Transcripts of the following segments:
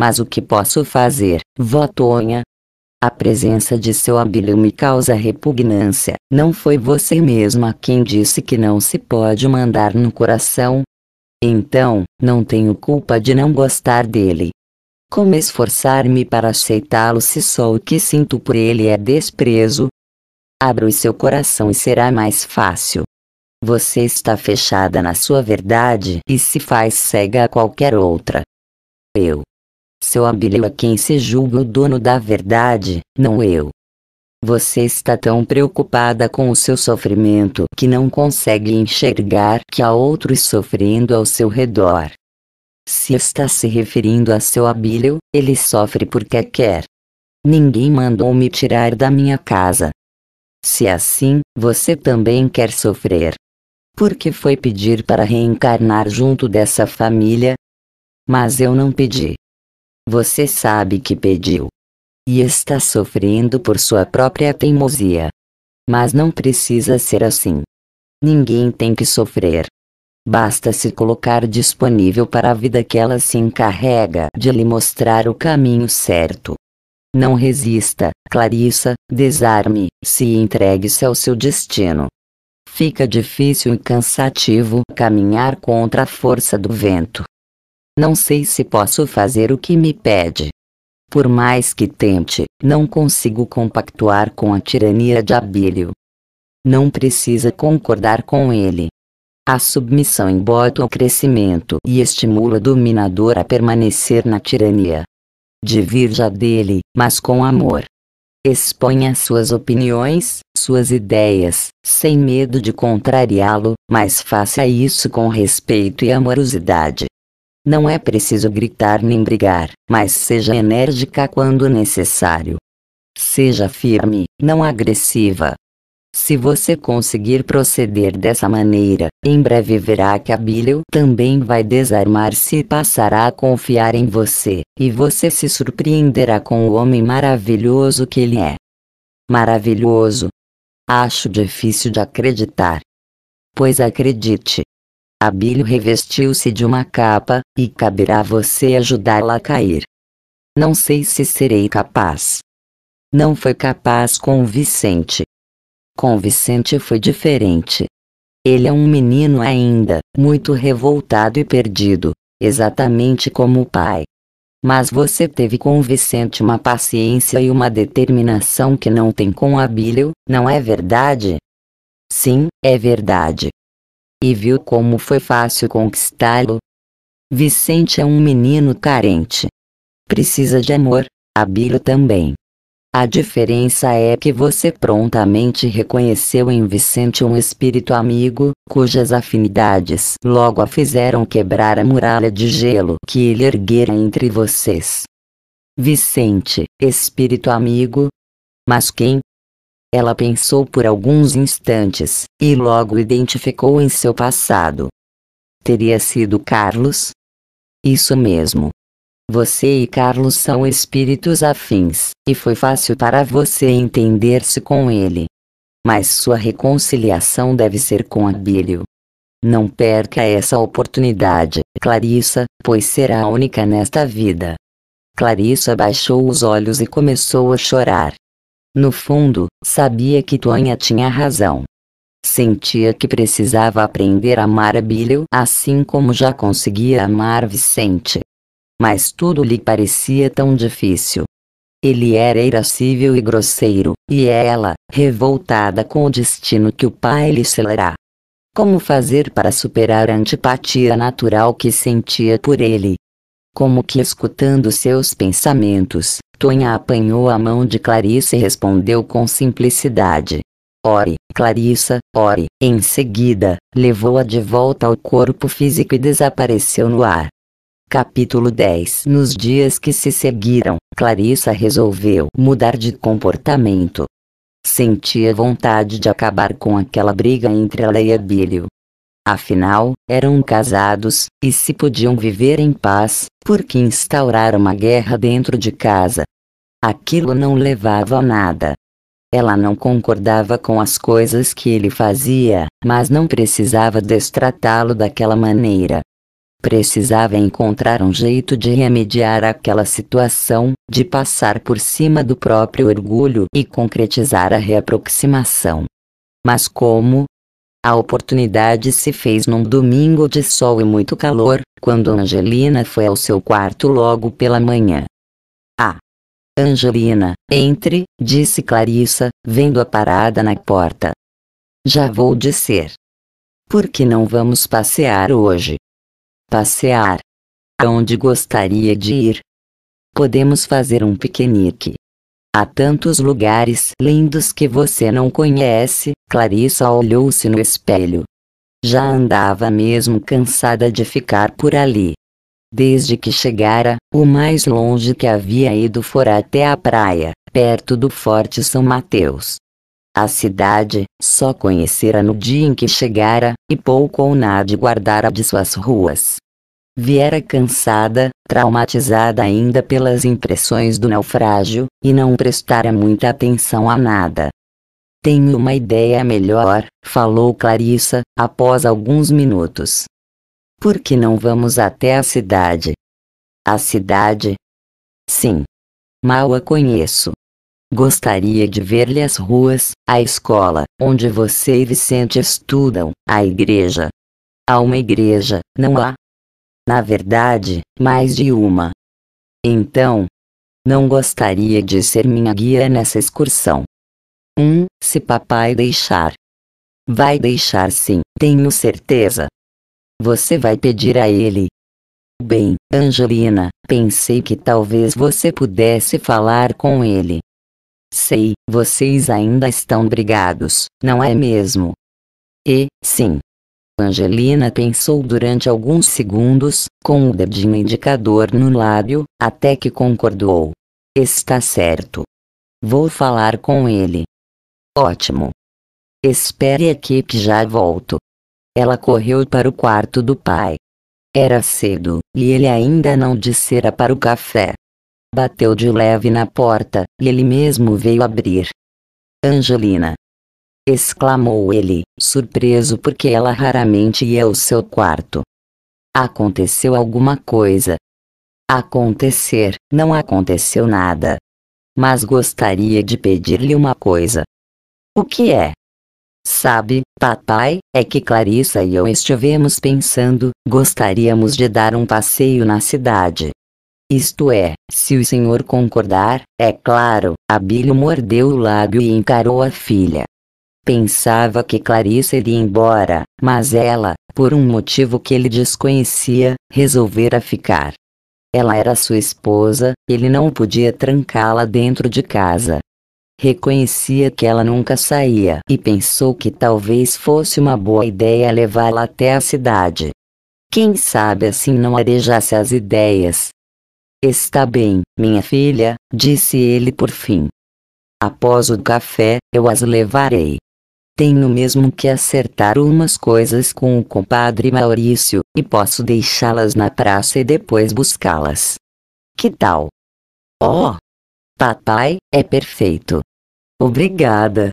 Mas o que posso fazer, Votonha? A presença de seu abílio me causa repugnância. Não foi você mesma quem disse que não se pode mandar no coração? Então, não tenho culpa de não gostar dele. Como esforçar-me para aceitá-lo se só o que sinto por ele é desprezo? Abra o seu coração e será mais fácil. Você está fechada na sua verdade e se faz cega a qualquer outra. Eu, seu Abílio é quem se julga o dono da verdade, não eu. Você está tão preocupada com o seu sofrimento que não consegue enxergar que há outros sofrendo ao seu redor. Se está se referindo a seu Abílio, ele sofre porque quer. Ninguém mandou me tirar da minha casa. Se é assim, você também quer sofrer. Por que foi pedir para reencarnar junto dessa família? Mas eu não pedi. Você sabe que pediu. E está sofrendo por sua própria teimosia. Mas não precisa ser assim. Ninguém tem que sofrer. Basta se colocar disponível para a vida que ela se encarrega de lhe mostrar o caminho certo. Não resista, Clarissa, desarme, se entregue-se ao seu destino. Fica difícil e cansativo caminhar contra a força do vento. Não sei se posso fazer o que me pede. Por mais que tente, não consigo compactuar com a tirania de Abílio. Não precisa concordar com ele. A submissão embota o crescimento e estimula o dominador a permanecer na tirania. Divirja dele, mas com amor. Exponha suas opiniões, suas ideias, sem medo de contrariá-lo, mas faça isso com respeito e amorosidade. Não é preciso gritar nem brigar, mas seja enérgica quando necessário. Seja firme, não agressiva. Se você conseguir proceder dessa maneira, em breve verá que Abílio também vai desarmar-se e passará a confiar em você, e você se surpreenderá com o homem maravilhoso que ele é. Maravilhoso. Acho difícil de acreditar. Pois acredite, Abílio revestiu-se de uma capa, e caberá a você ajudá-la a cair. Não sei se serei capaz. Não foi capaz com o Vicente. Com Vicente foi diferente. Ele é um menino ainda, muito revoltado e perdido, exatamente como o pai. Mas você teve com o Vicente uma paciência e uma determinação que não tem com Abílio, não é verdade? Sim, é verdade e viu como foi fácil conquistá-lo. Vicente é um menino carente. Precisa de amor, Abílio também. A diferença é que você prontamente reconheceu em Vicente um espírito amigo, cujas afinidades logo a fizeram quebrar a muralha de gelo que ele erguera entre vocês. Vicente, espírito amigo. Mas quem, ela pensou por alguns instantes, e logo identificou em seu passado. Teria sido Carlos? Isso mesmo. Você e Carlos são espíritos afins, e foi fácil para você entender-se com ele. Mas sua reconciliação deve ser com Abílio. Não perca essa oportunidade, Clarissa, pois será a única nesta vida. Clarissa baixou os olhos e começou a chorar. No fundo, sabia que Tonha tinha razão. Sentia que precisava aprender a amar Abílio assim como já conseguia amar Vicente. Mas tudo lhe parecia tão difícil. Ele era irascível e grosseiro, e ela, revoltada com o destino que o pai lhe selará. Como fazer para superar a antipatia natural que sentia por ele? Como que escutando seus pensamentos, Tonha apanhou a mão de Clarissa e respondeu com simplicidade. Ore, Clarissa, ore. Em seguida, levou-a de volta ao corpo físico e desapareceu no ar. Capítulo 10 Nos dias que se seguiram, Clarissa resolveu mudar de comportamento. Sentia vontade de acabar com aquela briga entre ela e Abílio, Afinal, eram casados, e se podiam viver em paz, porque instaurar uma guerra dentro de casa. Aquilo não levava a nada. Ela não concordava com as coisas que ele fazia, mas não precisava destratá-lo daquela maneira. Precisava encontrar um jeito de remediar aquela situação, de passar por cima do próprio orgulho e concretizar a reaproximação. Mas como? A oportunidade se fez num domingo de sol e muito calor, quando Angelina foi ao seu quarto logo pela manhã. Ah! Angelina, entre, disse Clarissa, vendo a parada na porta. Já vou dizer. Por que não vamos passear hoje? Passear? Aonde gostaria de ir? Podemos fazer um piquenique. Há tantos lugares lindos que você não conhece, Clarissa olhou-se no espelho. Já andava mesmo cansada de ficar por ali. Desde que chegara, o mais longe que havia ido fora até a praia, perto do Forte São Mateus. A cidade, só conhecera no dia em que chegara, e pouco ou nada guardara de suas ruas viera cansada, traumatizada ainda pelas impressões do naufrágio, e não prestara muita atenção a nada. Tenho uma ideia melhor, falou Clarissa, após alguns minutos. Por que não vamos até a cidade? A cidade? Sim. Mal a conheço. Gostaria de ver-lhe as ruas, a escola, onde você e Vicente estudam, a igreja. Há uma igreja, não há? na verdade, mais de uma. Então, não gostaria de ser minha guia nessa excursão. Um, se papai deixar. Vai deixar sim, tenho certeza. Você vai pedir a ele. Bem, Angelina, pensei que talvez você pudesse falar com ele. Sei, vocês ainda estão brigados, não é mesmo? E, sim, Angelina pensou durante alguns segundos, com o dedinho indicador no lábio, até que concordou. Está certo. Vou falar com ele. Ótimo. Espere aqui que já volto. Ela correu para o quarto do pai. Era cedo, e ele ainda não dissera para o café. Bateu de leve na porta, e ele mesmo veio abrir. Angelina, exclamou ele, surpreso porque ela raramente ia ao seu quarto. Aconteceu alguma coisa. Acontecer, não aconteceu nada. Mas gostaria de pedir-lhe uma coisa. O que é? Sabe, papai, é que Clarissa e eu estivemos pensando, gostaríamos de dar um passeio na cidade. Isto é, se o senhor concordar, é claro, Abílio mordeu o lábio e encarou a filha. Pensava que Clarice iria embora, mas ela, por um motivo que ele desconhecia, resolvera ficar. Ela era sua esposa, ele não podia trancá-la dentro de casa. Reconhecia que ela nunca saía e pensou que talvez fosse uma boa ideia levá-la até a cidade. Quem sabe assim não arejasse as ideias. Está bem, minha filha, disse ele por fim. Após o café, eu as levarei. Tenho mesmo que acertar umas coisas com o compadre Maurício, e posso deixá-las na praça e depois buscá-las. Que tal? Oh! Papai, é perfeito! Obrigada!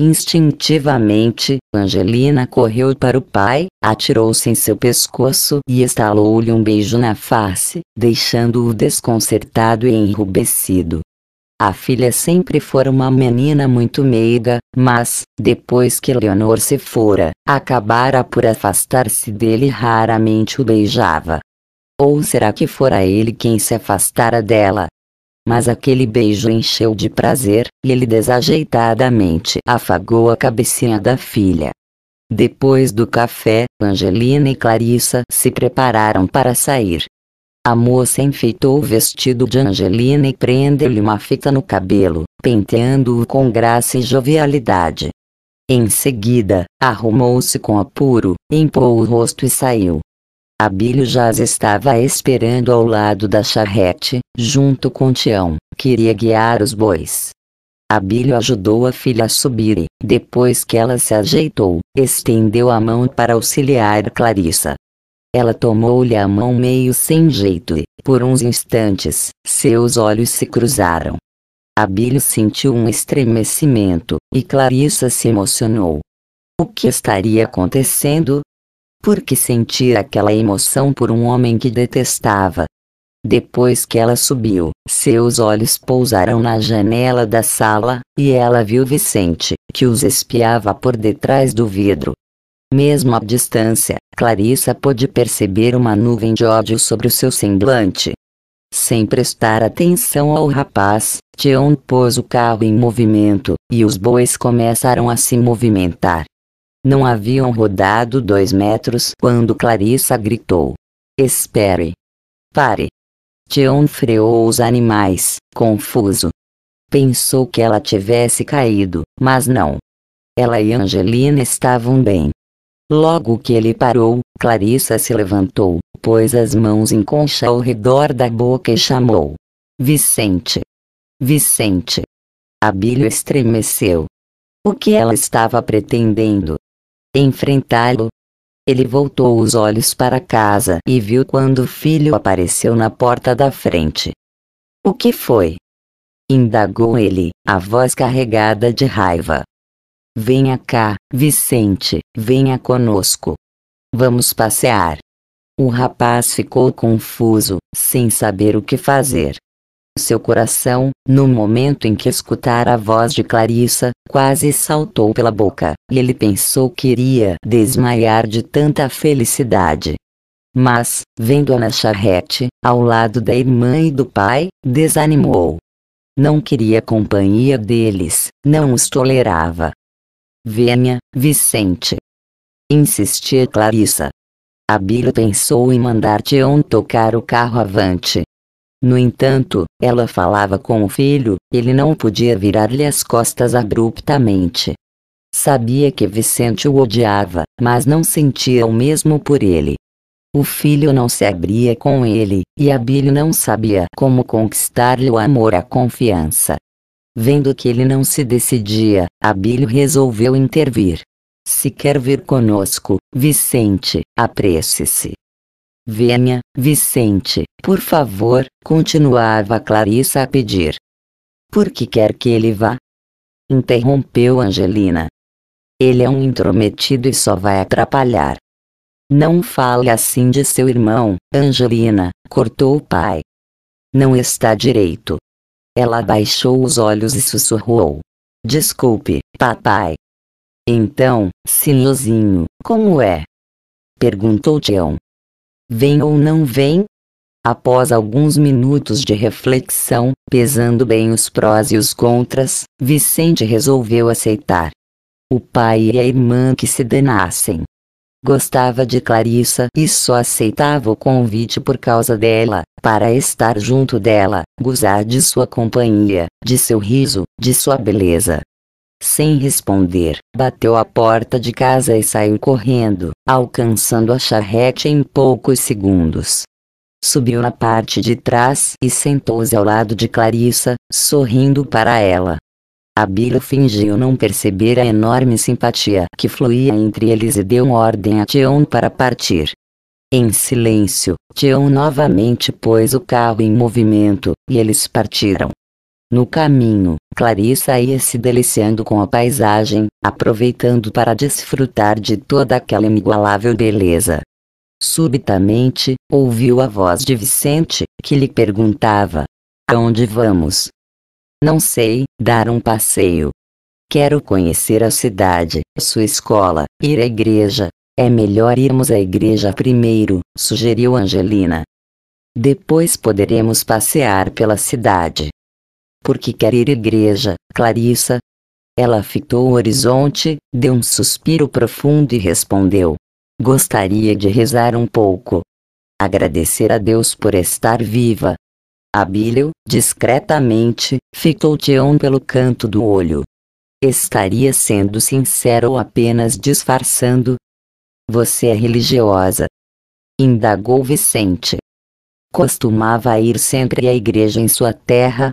Instintivamente, Angelina correu para o pai, atirou-se em seu pescoço e estalou-lhe um beijo na face, deixando-o desconcertado e enrubescido. A filha sempre fora uma menina muito meiga, mas, depois que Leonor se fora, acabara por afastar-se dele e raramente o beijava. Ou será que fora ele quem se afastara dela? Mas aquele beijo encheu de prazer, e ele desajeitadamente afagou a cabecinha da filha. Depois do café, Angelina e Clarissa se prepararam para sair, a moça enfeitou o vestido de Angelina e prendeu-lhe uma fita no cabelo, penteando-o com graça e jovialidade. Em seguida, arrumou-se com apuro, empou o rosto e saiu. Abílio já estava esperando ao lado da charrete, junto com Tião, que iria guiar os bois. Abílio ajudou a filha a subir e, depois que ela se ajeitou, estendeu a mão para auxiliar Clarissa. Ela tomou-lhe a mão meio sem jeito e, por uns instantes, seus olhos se cruzaram. Abílio sentiu um estremecimento, e Clarissa se emocionou. O que estaria acontecendo? Por que sentir aquela emoção por um homem que detestava? Depois que ela subiu, seus olhos pousaram na janela da sala, e ela viu Vicente, que os espiava por detrás do vidro. Mesmo à distância, Clarissa pôde perceber uma nuvem de ódio sobre o seu semblante. Sem prestar atenção ao rapaz, Tion pôs o carro em movimento, e os bois começaram a se movimentar. Não haviam rodado dois metros quando Clarissa gritou. Espere! Pare! Tion freou os animais, confuso. Pensou que ela tivesse caído, mas não. Ela e Angelina estavam bem. Logo que ele parou, Clarissa se levantou, pôs as mãos em concha ao redor da boca e chamou: Vicente! Vicente! Abílio estremeceu. O que ela estava pretendendo? Enfrentá-lo? Ele voltou os olhos para casa e viu quando o filho apareceu na porta da frente. O que foi? Indagou ele, a voz carregada de raiva. Venha cá, Vicente, venha conosco. Vamos passear. O rapaz ficou confuso, sem saber o que fazer. Seu coração, no momento em que escutara a voz de Clarissa, quase saltou pela boca, e ele pensou que iria desmaiar de tanta felicidade. Mas, vendo Ana Charrete, ao lado da irmã e do pai, desanimou. Não queria companhia deles, não os tolerava. Venha, Vicente. Insistia Clarissa. Abílio pensou em mandar Tion tocar o carro avante. No entanto, ela falava com o filho, ele não podia virar-lhe as costas abruptamente. Sabia que Vicente o odiava, mas não sentia o mesmo por ele. O filho não se abria com ele, e Abílio não sabia como conquistar-lhe o amor e a confiança. Vendo que ele não se decidia, Abílio resolveu intervir. Se quer vir conosco, Vicente, apresse-se. Venha, Vicente, por favor, continuava Clarissa a pedir. Por que quer que ele vá? Interrompeu Angelina. Ele é um intrometido e só vai atrapalhar. Não fale assim de seu irmão, Angelina, cortou o pai. Não está direito, ela abaixou os olhos e sussurrou. Desculpe, papai. Então, Silozinho, como é? Perguntou Tião. Vem ou não vem? Após alguns minutos de reflexão, pesando bem os prós e os contras, Vicente resolveu aceitar. O pai e a irmã que se danassem. Gostava de Clarissa e só aceitava o convite por causa dela, para estar junto dela, gozar de sua companhia, de seu riso, de sua beleza. Sem responder, bateu a porta de casa e saiu correndo, alcançando a charrete em poucos segundos. Subiu na parte de trás e sentou-se ao lado de Clarissa, sorrindo para ela. Abílio fingiu não perceber a enorme simpatia que fluía entre eles e deu ordem a Tion para partir. Em silêncio, Tion novamente pôs o carro em movimento, e eles partiram. No caminho, Clarissa ia se deliciando com a paisagem, aproveitando para desfrutar de toda aquela inigualável beleza. Subitamente, ouviu a voz de Vicente, que lhe perguntava: Aonde vamos? Não sei, dar um passeio. Quero conhecer a cidade, sua escola, ir à igreja. É melhor irmos à igreja primeiro, sugeriu Angelina. Depois poderemos passear pela cidade. Por que quer ir à igreja, Clarissa? Ela fitou o horizonte, deu um suspiro profundo e respondeu: Gostaria de rezar um pouco. Agradecer a Deus por estar viva, Abílio, discretamente, fitou Tião pelo canto do olho. Estaria sendo sincero ou apenas disfarçando? Você é religiosa? Indagou Vicente. Costumava ir sempre à igreja em sua terra?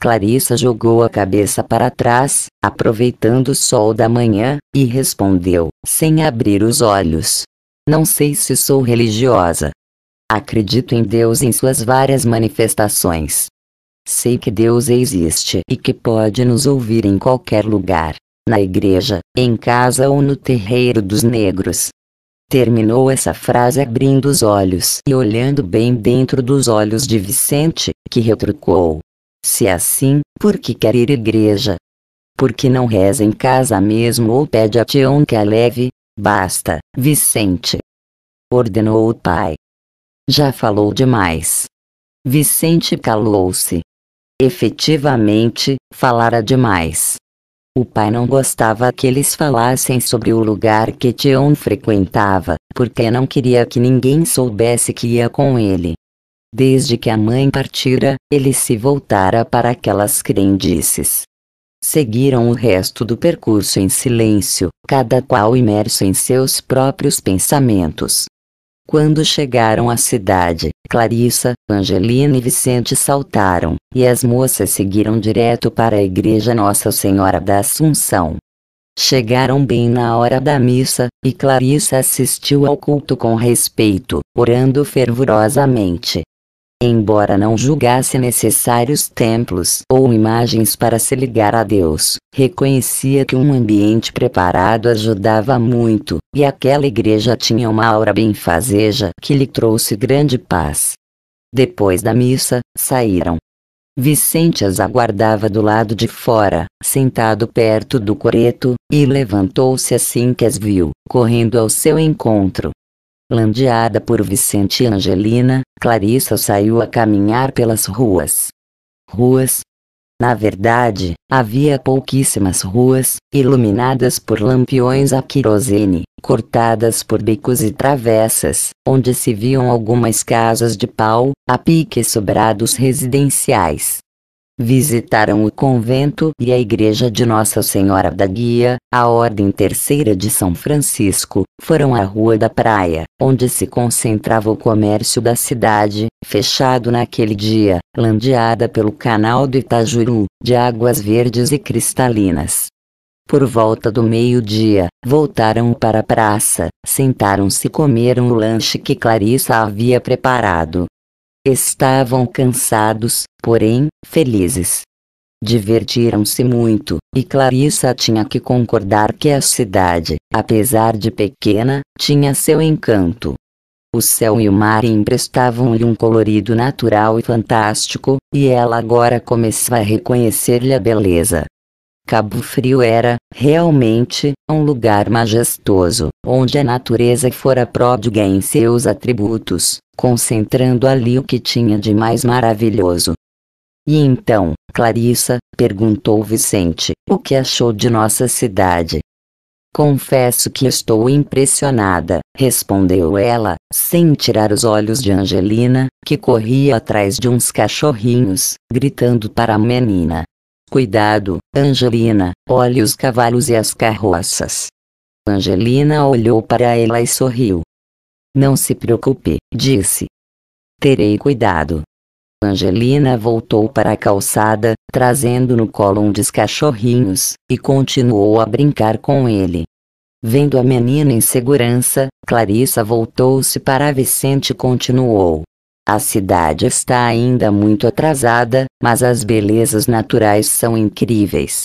Clarissa jogou a cabeça para trás, aproveitando o sol da manhã, e respondeu, sem abrir os olhos. Não sei se sou religiosa, Acredito em Deus em suas várias manifestações. Sei que Deus existe e que pode nos ouvir em qualquer lugar, na igreja, em casa ou no terreiro dos negros. Terminou essa frase abrindo os olhos e olhando bem dentro dos olhos de Vicente, que retrucou: Se é assim, por que quer ir igreja? Por que não reza em casa mesmo ou pede a Tião que a leve? Basta, Vicente. Ordenou o pai. Já falou demais. Vicente calou-se. Efetivamente, falara demais. O pai não gostava que eles falassem sobre o lugar que Tion frequentava, porque não queria que ninguém soubesse que ia com ele. Desde que a mãe partira, ele se voltara para aquelas crendices. Seguiram o resto do percurso em silêncio, cada qual imerso em seus próprios pensamentos. Quando chegaram à cidade, Clarissa, Angelina e Vicente saltaram, e as moças seguiram direto para a igreja Nossa Senhora da Assunção. Chegaram bem na hora da missa, e Clarissa assistiu ao culto com respeito, orando fervorosamente, embora não julgasse necessários templos ou imagens para se ligar a Deus, reconhecia que um ambiente preparado ajudava muito, e aquela igreja tinha uma aura benfazeja que lhe trouxe grande paz. Depois da missa, saíram. Vicente as aguardava do lado de fora, sentado perto do coreto, e levantou-se assim que as viu, correndo ao seu encontro. Landeada por Vicente e Angelina, Clarissa saiu a caminhar pelas ruas. Ruas? Na verdade, havia pouquíssimas ruas, iluminadas por lampiões a querosene, cortadas por becos e travessas, onde se viam algumas casas de pau, a pique e sobrados residenciais visitaram o convento e a igreja de Nossa Senhora da Guia, a Ordem Terceira de São Francisco, foram à Rua da Praia, onde se concentrava o comércio da cidade, fechado naquele dia, landeada pelo canal do Itajuru, de águas verdes e cristalinas. Por volta do meio-dia, voltaram para a praça, sentaram-se e comeram o lanche que Clarissa havia preparado, Estavam cansados, porém, felizes. Divertiram-se muito, e Clarissa tinha que concordar que a cidade, apesar de pequena, tinha seu encanto. O céu e o mar emprestavam-lhe um colorido natural e fantástico, e ela agora começava a reconhecer-lhe a beleza. Cabo Frio era, realmente, um lugar majestoso, onde a natureza fora pródiga em seus atributos, concentrando ali o que tinha de mais maravilhoso. E então, Clarissa, perguntou Vicente, o que achou de nossa cidade? Confesso que estou impressionada, respondeu ela, sem tirar os olhos de Angelina, que corria atrás de uns cachorrinhos, gritando para a menina. Cuidado, Angelina, olhe os cavalos e as carroças. Angelina olhou para ela e sorriu. Não se preocupe, disse. Terei cuidado. Angelina voltou para a calçada, trazendo no colo um dos cachorrinhos, e continuou a brincar com ele. Vendo a menina em segurança, Clarissa voltou-se para Vicente e continuou: a cidade está ainda muito atrasada, mas as belezas naturais são incríveis.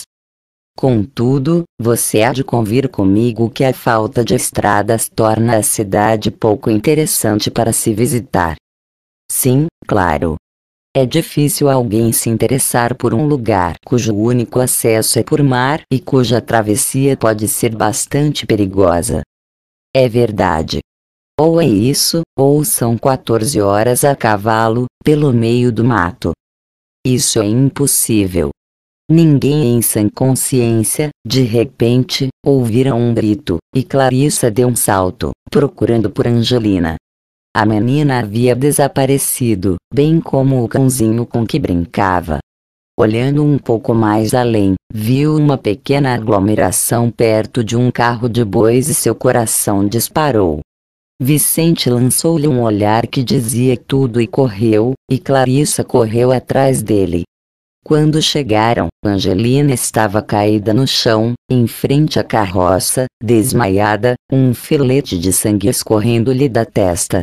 Contudo, você há de convir comigo que a falta de estradas torna a cidade pouco interessante para se visitar. Sim, claro. É difícil alguém se interessar por um lugar cujo único acesso é por mar e cuja travessia pode ser bastante perigosa. É verdade, ou é isso, ou são 14 horas a cavalo, pelo meio do mato. Isso é impossível. Ninguém em sã consciência, de repente, ouvira um grito, e Clarissa deu um salto, procurando por Angelina. A menina havia desaparecido, bem como o cãozinho com que brincava. Olhando um pouco mais além, viu uma pequena aglomeração perto de um carro de bois e seu coração disparou. Vicente lançou-lhe um olhar que dizia tudo e correu, e Clarissa correu atrás dele. Quando chegaram, Angelina estava caída no chão, em frente à carroça, desmaiada, um filete de sangue escorrendo-lhe da testa.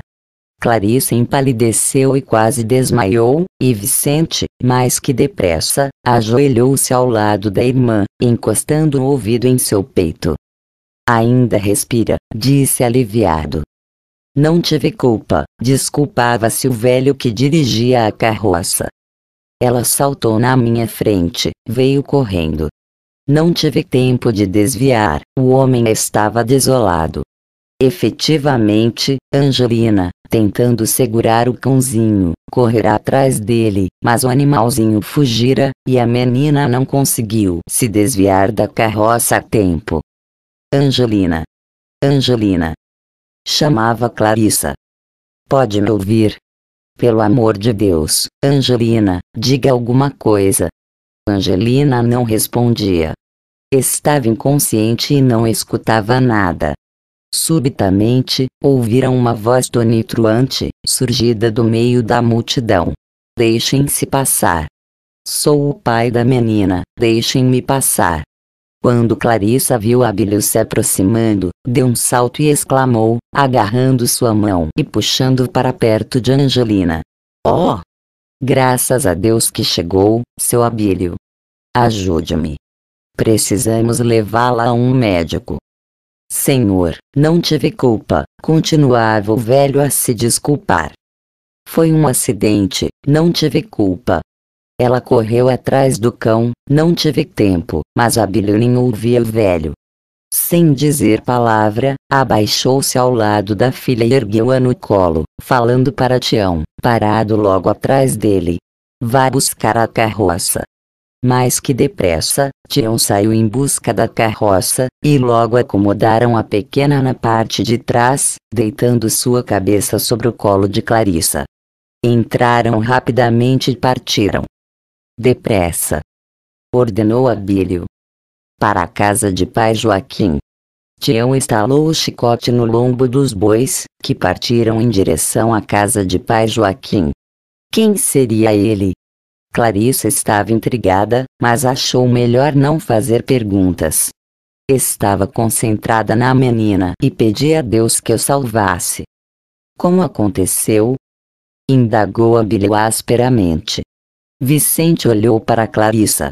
Clarissa empalideceu e quase desmaiou, e Vicente, mais que depressa, ajoelhou-se ao lado da irmã, encostando o ouvido em seu peito. Ainda respira, disse aliviado. Não tive culpa, desculpava-se o velho que dirigia a carroça. Ela saltou na minha frente, veio correndo. Não tive tempo de desviar, o homem estava desolado. Efetivamente, Angelina, tentando segurar o cãozinho, correrá atrás dele, mas o animalzinho fugira, e a menina não conseguiu se desviar da carroça a tempo. Angelina. Angelina. Chamava Clarissa. Pode me ouvir? Pelo amor de Deus, Angelina, diga alguma coisa. Angelina não respondia. Estava inconsciente e não escutava nada. Subitamente, ouviram uma voz tonitruante, surgida do meio da multidão. Deixem-se passar. Sou o pai da menina, deixem-me passar. Quando Clarissa viu Abílio se aproximando, deu um salto e exclamou, agarrando sua mão e puxando para perto de Angelina. Oh! Graças a Deus que chegou, seu Abílio. Ajude-me. Precisamos levá-la a um médico. Senhor, não tive culpa, continuava o velho a se desculpar. Foi um acidente, não tive culpa, ela correu atrás do cão, não tive tempo, mas a Billy ouvia o velho. Sem dizer palavra, abaixou-se ao lado da filha e ergueu-a no colo, falando para Tião, parado logo atrás dele. Vá buscar a carroça. Mais que depressa, Tião saiu em busca da carroça, e logo acomodaram a pequena na parte de trás, deitando sua cabeça sobre o colo de Clarissa. Entraram rapidamente e partiram. Depressa! Ordenou Abílio. Para a casa de pai Joaquim. Tião estalou o chicote no lombo dos bois, que partiram em direção à casa de pai Joaquim. Quem seria ele? Clarissa estava intrigada, mas achou melhor não fazer perguntas. Estava concentrada na menina e pedia a Deus que o salvasse. Como aconteceu? Indagou Abílio asperamente. Vicente olhou para Clarissa.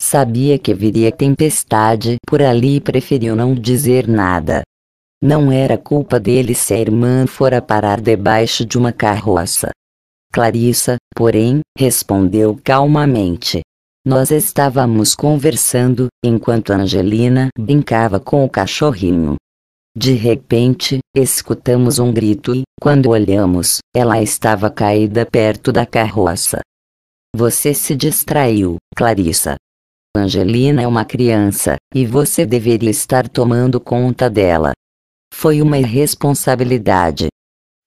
Sabia que viria tempestade por ali e preferiu não dizer nada. Não era culpa dele se a irmã fora parar debaixo de uma carroça. Clarissa, porém, respondeu calmamente. Nós estávamos conversando, enquanto Angelina brincava com o cachorrinho. De repente, escutamos um grito e, quando olhamos, ela estava caída perto da carroça. Você se distraiu, Clarissa. Angelina é uma criança, e você deveria estar tomando conta dela. Foi uma irresponsabilidade.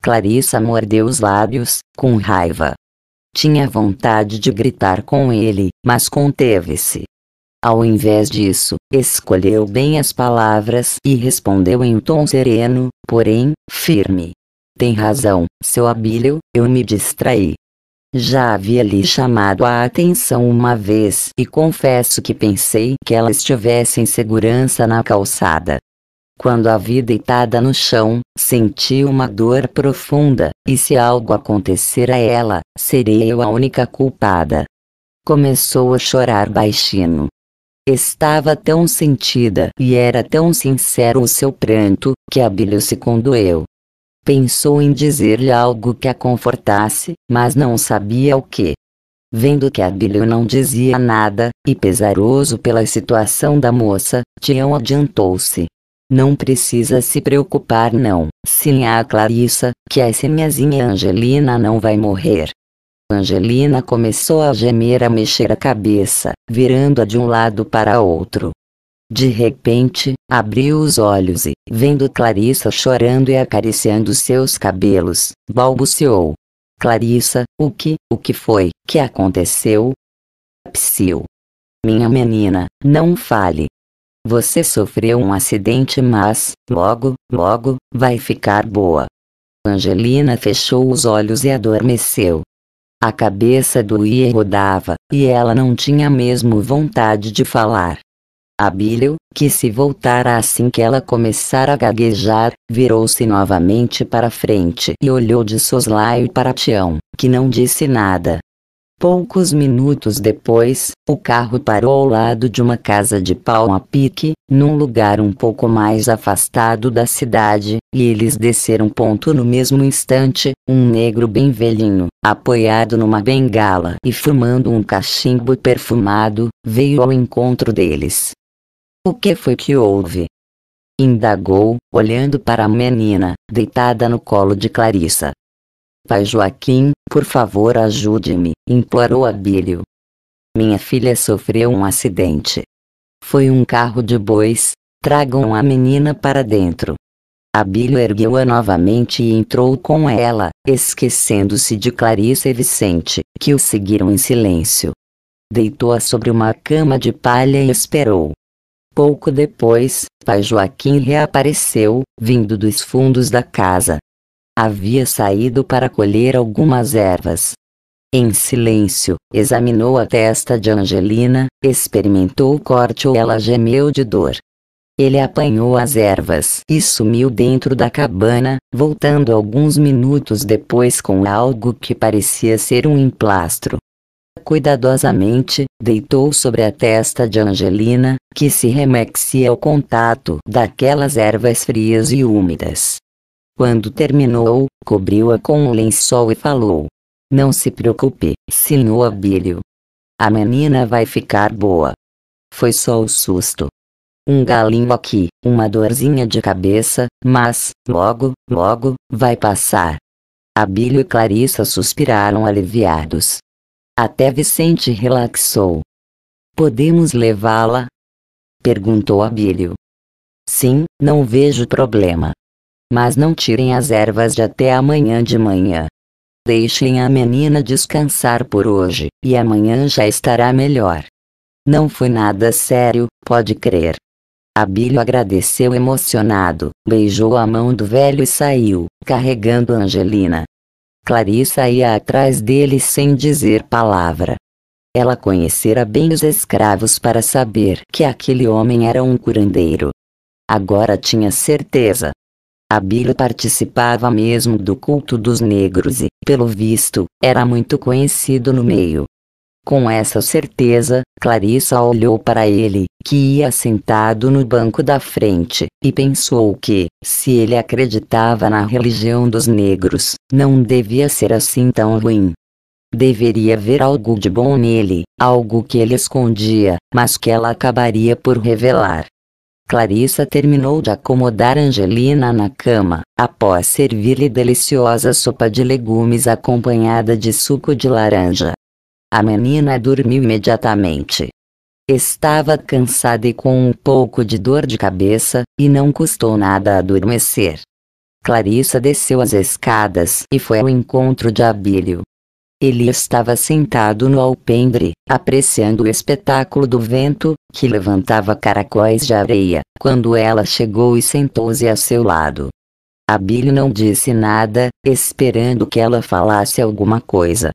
Clarissa mordeu os lábios, com raiva. Tinha vontade de gritar com ele, mas conteve-se. Ao invés disso, escolheu bem as palavras e respondeu em tom sereno, porém, firme. Tem razão, seu Abílio, eu me distraí. Já havia lhe chamado a atenção uma vez e confesso que pensei que ela estivesse em segurança na calçada. Quando a vi deitada no chão, senti uma dor profunda, e se algo acontecer a ela, serei eu a única culpada. Começou a chorar baixinho. Estava tão sentida e era tão sincero o seu pranto, que Abílio se condoeu. Pensou em dizer-lhe algo que a confortasse, mas não sabia o que. Vendo que Abílio não dizia nada, e pesaroso pela situação da moça, Tião adiantou-se. Não precisa se preocupar não, sim a Clarissa, que a semiazinha Angelina não vai morrer. Angelina começou a gemer a mexer a cabeça, virando-a de um lado para outro, de repente, abriu os olhos e, vendo Clarissa chorando e acariciando seus cabelos, balbuciou. Clarissa, o que, o que foi, que aconteceu? Psiu. Minha menina, não fale. Você sofreu um acidente mas, logo, logo, vai ficar boa. Angelina fechou os olhos e adormeceu. A cabeça doía e rodava, e ela não tinha mesmo vontade de falar. Abílio, que se voltara assim que ela começara a gaguejar, virou-se novamente para frente e olhou de soslaio para Tião, que não disse nada. Poucos minutos depois, o carro parou ao lado de uma casa de pau a pique, num lugar um pouco mais afastado da cidade, e eles desceram. Ponto no mesmo instante, um negro bem velhinho, apoiado numa bengala e fumando um cachimbo perfumado, veio ao encontro deles. O que foi que houve? Indagou, olhando para a menina, deitada no colo de Clarissa. Pai Joaquim, por favor ajude-me, implorou Abílio. Minha filha sofreu um acidente. Foi um carro de bois, tragam a menina para dentro. Abílio ergueu-a novamente e entrou com ela, esquecendo-se de Clarissa e Vicente, que o seguiram em silêncio. Deitou-a sobre uma cama de palha e esperou. Pouco depois, pai Joaquim reapareceu, vindo dos fundos da casa. Havia saído para colher algumas ervas. Em silêncio, examinou a testa de Angelina, experimentou o corte ou ela gemeu de dor. Ele apanhou as ervas e sumiu dentro da cabana, voltando alguns minutos depois com algo que parecia ser um emplastro cuidadosamente, deitou sobre a testa de Angelina, que se remexia ao contato daquelas ervas frias e úmidas. Quando terminou, cobriu-a com um lençol e falou: Não se preocupe, senhor Abílio. A menina vai ficar boa. Foi só o susto. Um galinho aqui, uma dorzinha de cabeça, mas, logo, logo, vai passar. Abílio e Clarissa suspiraram aliviados. Até Vicente relaxou. Podemos levá-la? Perguntou Abílio. Sim, não vejo problema. Mas não tirem as ervas de até amanhã de manhã. Deixem a menina descansar por hoje, e amanhã já estará melhor. Não foi nada sério, pode crer. Abílio agradeceu emocionado, beijou a mão do velho e saiu, carregando Angelina. Clarissa ia atrás dele sem dizer palavra. Ela conhecera bem os escravos para saber que aquele homem era um curandeiro. Agora tinha certeza. A Bíblia participava mesmo do culto dos negros e, pelo visto, era muito conhecido no meio. Com essa certeza, Clarissa olhou para ele, que ia sentado no banco da frente, e pensou que, se ele acreditava na religião dos negros, não devia ser assim tão ruim. Deveria haver algo de bom nele, algo que ele escondia, mas que ela acabaria por revelar. Clarissa terminou de acomodar Angelina na cama, após servir-lhe deliciosa sopa de legumes acompanhada de suco de laranja. A menina dormiu imediatamente. Estava cansada e com um pouco de dor de cabeça, e não custou nada adormecer. Clarissa desceu as escadas e foi ao encontro de Abílio. Ele estava sentado no alpendre, apreciando o espetáculo do vento, que levantava caracóis de areia, quando ela chegou e sentou-se a seu lado. Abílio não disse nada, esperando que ela falasse alguma coisa,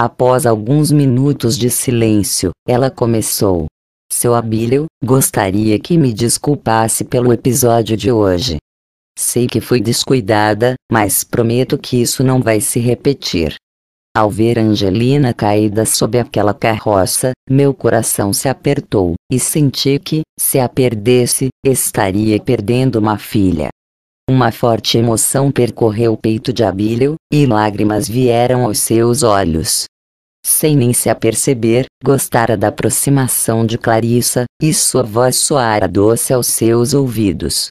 Após alguns minutos de silêncio, ela começou. Seu Abílio, gostaria que me desculpasse pelo episódio de hoje. Sei que fui descuidada, mas prometo que isso não vai se repetir. Ao ver Angelina caída sob aquela carroça, meu coração se apertou, e senti que, se a perdesse, estaria perdendo uma filha. Uma forte emoção percorreu o peito de Abílio, e lágrimas vieram aos seus olhos. Sem nem se aperceber, gostara da aproximação de Clarissa, e sua voz soara doce aos seus ouvidos.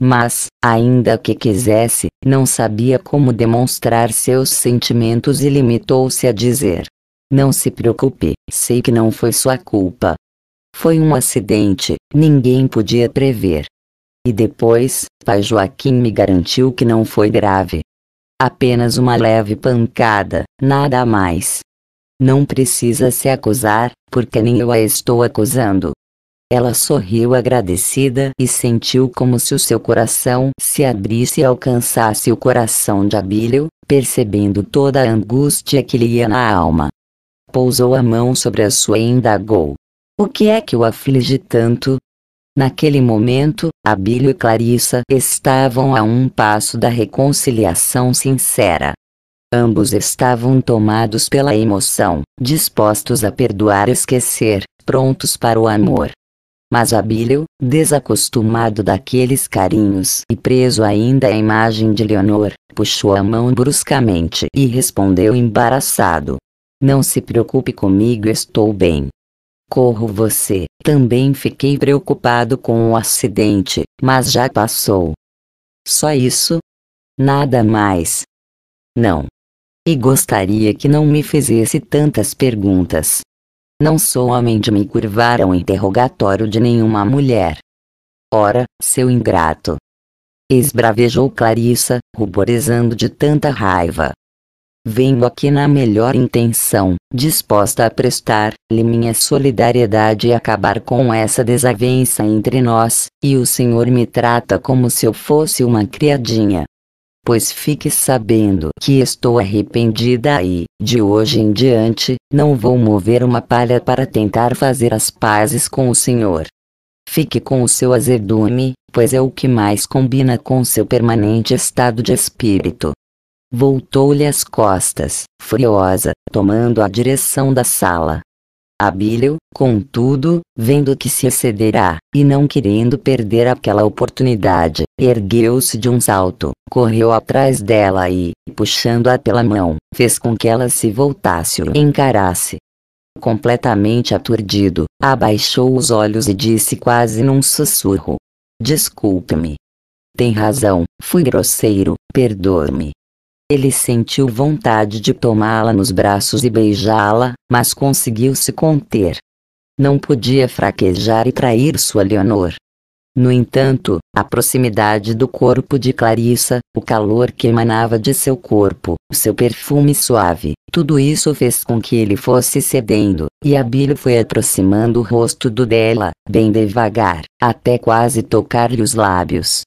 Mas, ainda que quisesse, não sabia como demonstrar seus sentimentos e limitou-se a dizer: Não se preocupe, sei que não foi sua culpa. Foi um acidente, ninguém podia prever. E depois, pai Joaquim me garantiu que não foi grave. Apenas uma leve pancada, nada mais. Não precisa se acusar, porque nem eu a estou acusando. Ela sorriu agradecida e sentiu como se o seu coração se abrisse e alcançasse o coração de Abílio, percebendo toda a angústia que lhe ia na alma. Pousou a mão sobre a sua e indagou. O que é que o aflige tanto? Naquele momento, Abílio e Clarissa estavam a um passo da reconciliação sincera. Ambos estavam tomados pela emoção, dispostos a perdoar e esquecer, prontos para o amor. Mas Abílio, desacostumado daqueles carinhos e preso ainda à imagem de Leonor, puxou a mão bruscamente e respondeu embaraçado: Não se preocupe comigo, estou bem. Corro você. Também fiquei preocupado com o acidente, mas já passou. Só isso? Nada mais. Não. E gostaria que não me fizesse tantas perguntas. Não sou homem de me curvar ao interrogatório de nenhuma mulher. Ora, seu ingrato! Esbravejou Clarissa, ruborizando de tanta raiva. Venho aqui na melhor intenção, disposta a prestar-lhe minha solidariedade e acabar com essa desavença entre nós, e o senhor me trata como se eu fosse uma criadinha. Pois fique sabendo que estou arrependida e, de hoje em diante, não vou mover uma palha para tentar fazer as pazes com o senhor. Fique com o seu azedume, pois é o que mais combina com seu permanente estado de espírito. Voltou-lhe as costas, furiosa, tomando a direção da sala. Abílio, contudo, vendo que se excederá, e não querendo perder aquela oportunidade, ergueu-se de um salto, correu atrás dela e, puxando-a pela mão, fez com que ela se voltasse e encarasse. Completamente aturdido, abaixou os olhos e disse quase num sussurro: Desculpe-me. Tem razão, fui grosseiro, perdoe-me. Ele sentiu vontade de tomá-la nos braços e beijá-la, mas conseguiu se conter. Não podia fraquejar e trair sua Leonor. No entanto, a proximidade do corpo de Clarissa, o calor que emanava de seu corpo, o seu perfume suave, tudo isso fez com que ele fosse cedendo, e a Billy foi aproximando o rosto do dela, bem devagar, até quase tocar-lhe os lábios.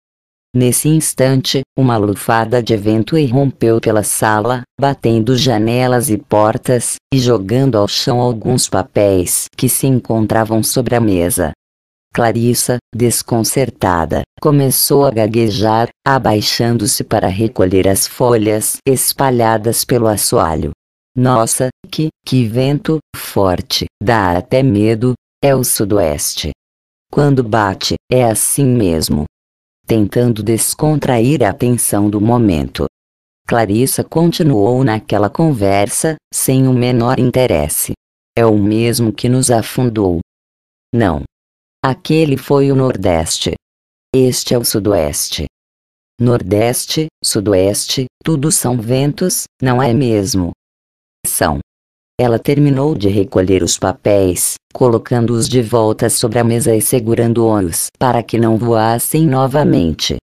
Nesse instante, uma lufada de vento irrompeu pela sala, batendo janelas e portas, e jogando ao chão alguns papéis que se encontravam sobre a mesa. Clarissa, desconcertada, começou a gaguejar, abaixando-se para recolher as folhas espalhadas pelo assoalho. Nossa, que, que vento, forte, dá até medo, é o sudoeste. Quando bate, é assim mesmo, tentando descontrair a atenção do momento. Clarissa continuou naquela conversa, sem o menor interesse. É o mesmo que nos afundou. Não. Aquele foi o Nordeste. Este é o Sudoeste. Nordeste, Sudoeste, tudo são ventos, não é mesmo? São. Ela terminou de recolher os papéis, colocando-os de volta sobre a mesa e segurando-os para que não voassem novamente.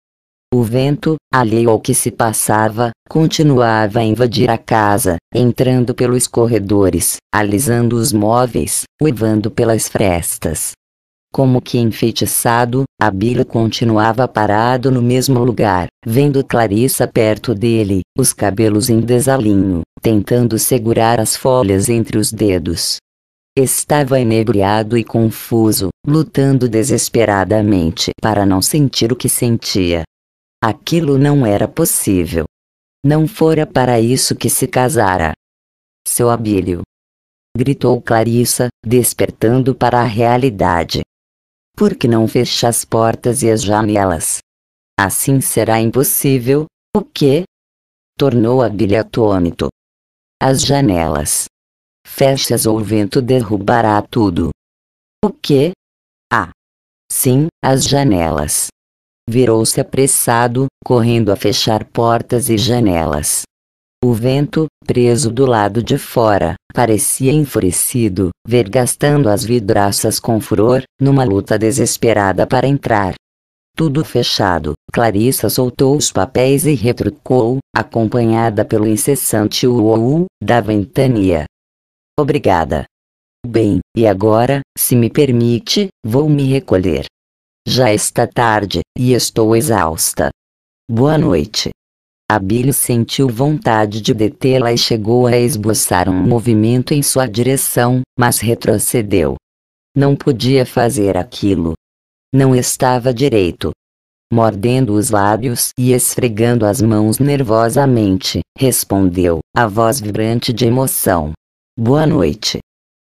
O vento, alheio ao que se passava, continuava a invadir a casa, entrando pelos corredores, alisando os móveis, uivando pelas frestas, como que enfeitiçado, Abílio continuava parado no mesmo lugar, vendo Clarissa perto dele, os cabelos em desalinho, tentando segurar as folhas entre os dedos. Estava inebriado e confuso, lutando desesperadamente para não sentir o que sentia. Aquilo não era possível. Não fora para isso que se casara. Seu Abílio. Gritou Clarissa, despertando para a realidade porque não fecha as portas e as janelas. Assim será impossível, o quê? Tornou a Billy atônito. As janelas. Fechas ou o vento derrubará tudo. O quê? Ah! Sim, as janelas. Virou-se apressado, correndo a fechar portas e janelas. O vento, preso do lado de fora, parecia enfurecido, vergastando as vidraças com furor, numa luta desesperada para entrar. Tudo fechado, Clarissa soltou os papéis e retrucou, acompanhada pelo incessante uou da ventania. Obrigada. Bem, e agora, se me permite, vou me recolher. Já está tarde, e estou exausta. Boa noite. Abílio sentiu vontade de detê-la e chegou a esboçar um movimento em sua direção, mas retrocedeu. Não podia fazer aquilo. Não estava direito. Mordendo os lábios e esfregando as mãos nervosamente, respondeu, a voz vibrante de emoção. Boa noite.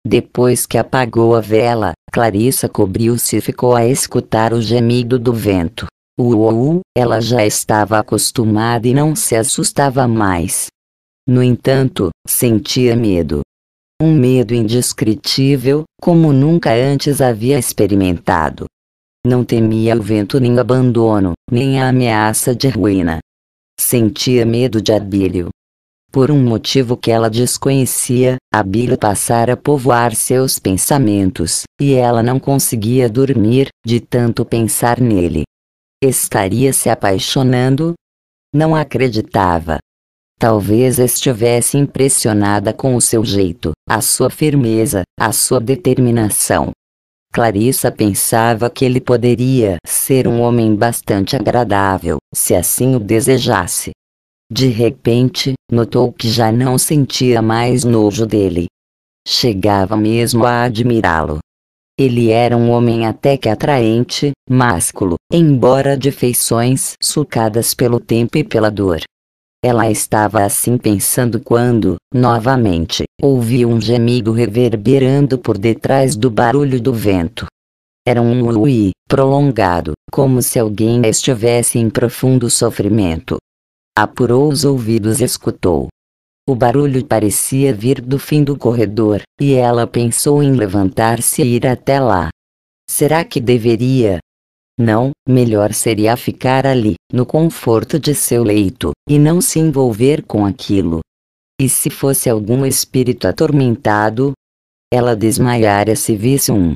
Depois que apagou a vela, Clarissa cobriu-se e ficou a escutar o gemido do vento. Uou, ela já estava acostumada e não se assustava mais. No entanto, sentia medo. Um medo indescritível, como nunca antes havia experimentado. Não temia o vento nem o abandono, nem a ameaça de ruína. Sentia medo de Abílio. Por um motivo que ela desconhecia, Abílio passara a povoar seus pensamentos, e ela não conseguia dormir, de tanto pensar nele. Estaria se apaixonando? Não acreditava. Talvez estivesse impressionada com o seu jeito, a sua firmeza, a sua determinação. Clarissa pensava que ele poderia ser um homem bastante agradável, se assim o desejasse. De repente, notou que já não sentia mais nojo dele. Chegava mesmo a admirá-lo. Ele era um homem até que atraente, másculo, embora de feições sucadas pelo tempo e pela dor. Ela estava assim pensando quando, novamente, ouviu um gemido reverberando por detrás do barulho do vento. Era um ui, prolongado, como se alguém estivesse em profundo sofrimento. Apurou os ouvidos e escutou. O barulho parecia vir do fim do corredor, e ela pensou em levantar-se e ir até lá. Será que deveria? Não, melhor seria ficar ali, no conforto de seu leito, e não se envolver com aquilo. E se fosse algum espírito atormentado? Ela desmaiara se visse um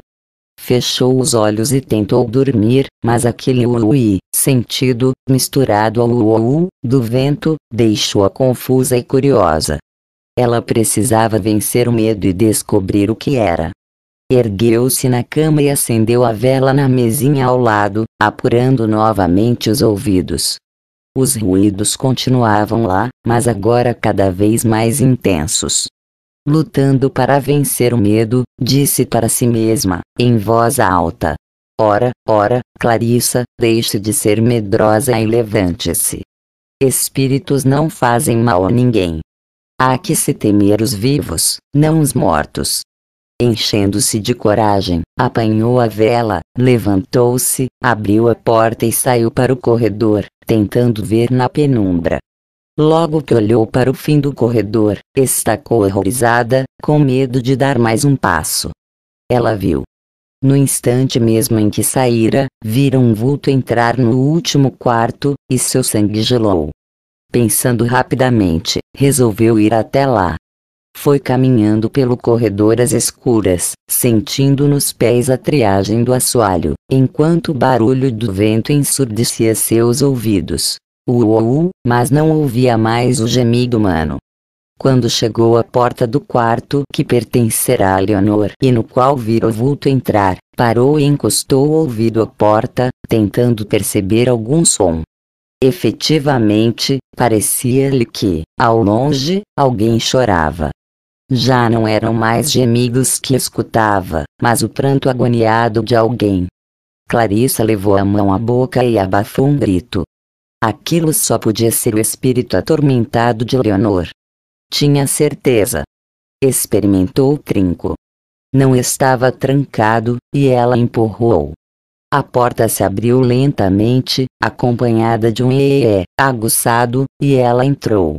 fechou os olhos e tentou dormir, mas aquele ui, sentido, misturado ao uou, do vento, deixou-a confusa e curiosa. Ela precisava vencer o medo e descobrir o que era. Ergueu-se na cama e acendeu a vela na mesinha ao lado, apurando novamente os ouvidos. Os ruídos continuavam lá, mas agora cada vez mais intensos lutando para vencer o medo, disse para si mesma, em voz alta. Ora, ora, Clarissa, deixe de ser medrosa e levante-se. Espíritos não fazem mal a ninguém. Há que se temer os vivos, não os mortos. Enchendo-se de coragem, apanhou a vela, levantou-se, abriu a porta e saiu para o corredor, tentando ver na penumbra. Logo que olhou para o fim do corredor, estacou horrorizada, com medo de dar mais um passo. Ela viu. No instante mesmo em que saíra, vira um vulto entrar no último quarto, e seu sangue gelou. Pensando rapidamente, resolveu ir até lá. Foi caminhando pelo corredor às escuras, sentindo nos pés a triagem do assoalho, enquanto o barulho do vento ensurdecia seus ouvidos. Uou, mas não ouvia mais o gemido humano. Quando chegou à porta do quarto que pertencerá a Leonor e no qual vira o vulto entrar, parou e encostou o ouvido à porta, tentando perceber algum som. Efetivamente, parecia-lhe que, ao longe, alguém chorava. Já não eram mais gemidos que escutava, mas o pranto agoniado de alguém. Clarissa levou a mão à boca e abafou um grito, Aquilo só podia ser o espírito atormentado de Leonor. Tinha certeza. Experimentou o trinco. Não estava trancado, e ela empurrou. A porta se abriu lentamente, acompanhada de um eee aguçado, e ela entrou.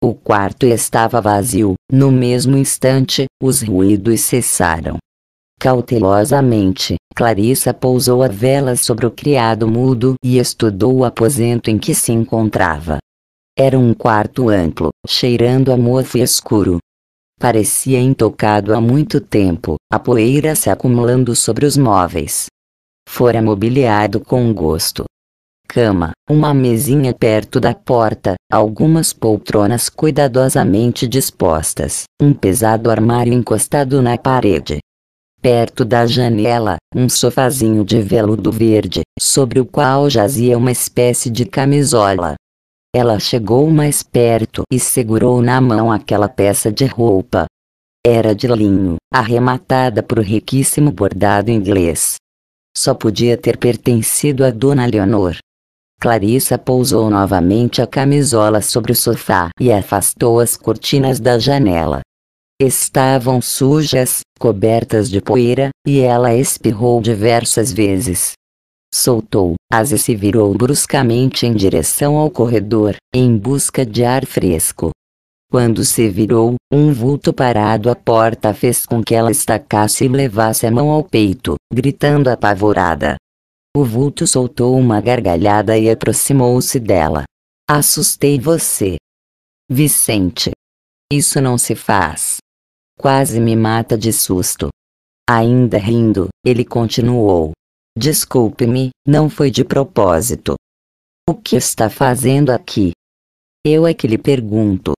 O quarto estava vazio, no mesmo instante, os ruídos cessaram. Cautelosamente, Clarissa pousou a vela sobre o criado mudo e estudou o aposento em que se encontrava. Era um quarto amplo, cheirando a mofo escuro. Parecia intocado há muito tempo, a poeira se acumulando sobre os móveis. Fora mobiliado com gosto. Cama, uma mesinha perto da porta, algumas poltronas cuidadosamente dispostas, um pesado armário encostado na parede, Perto da janela, um sofazinho de veludo verde, sobre o qual jazia uma espécie de camisola. Ela chegou mais perto e segurou na mão aquela peça de roupa. Era de linho, arrematada por riquíssimo bordado inglês. Só podia ter pertencido a Dona Leonor. Clarissa pousou novamente a camisola sobre o sofá e afastou as cortinas da janela estavam sujas, cobertas de poeira, e ela espirrou diversas vezes. Soltou as e se virou bruscamente em direção ao corredor, em busca de ar fresco. Quando se virou, um vulto parado à porta fez com que ela estacasse e levasse a mão ao peito, gritando apavorada. O vulto soltou uma gargalhada e aproximou-se dela. Assustei você. Vicente. Isso não se faz. Quase me mata de susto. Ainda rindo, ele continuou. Desculpe-me, não foi de propósito. O que está fazendo aqui? Eu é que lhe pergunto.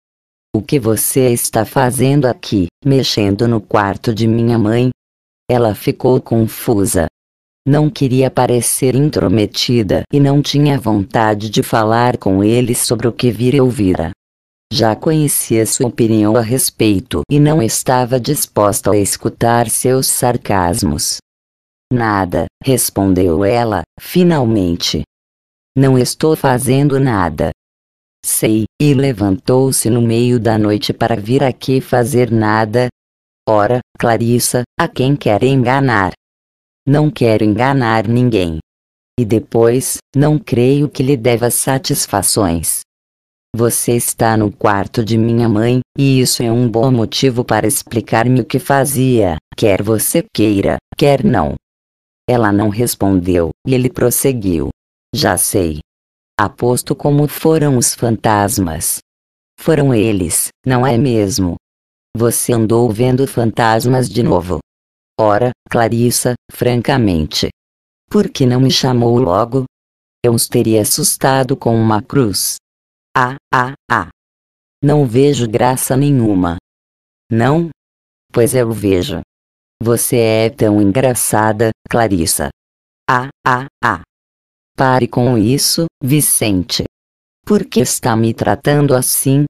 O que você está fazendo aqui, mexendo no quarto de minha mãe? Ela ficou confusa. Não queria parecer intrometida e não tinha vontade de falar com ele sobre o que vira ou vira já conhecia sua opinião a respeito e não estava disposta a escutar seus sarcasmos. Nada, respondeu ela, finalmente. Não estou fazendo nada. Sei, e levantou-se no meio da noite para vir aqui fazer nada. Ora, Clarissa, a quem quer enganar? Não quero enganar ninguém. E depois, não creio que lhe deva satisfações. Você está no quarto de minha mãe, e isso é um bom motivo para explicar-me o que fazia, quer você queira, quer não. Ela não respondeu, e ele prosseguiu. Já sei. Aposto como foram os fantasmas. Foram eles, não é mesmo? Você andou vendo fantasmas de novo. Ora, Clarissa, francamente. Por que não me chamou logo? Eu os teria assustado com uma cruz. Ah, ah, ah. Não vejo graça nenhuma. Não? Pois eu vejo. Você é tão engraçada, Clarissa. Ah, ah, ah. Pare com isso, Vicente. Por que está me tratando assim?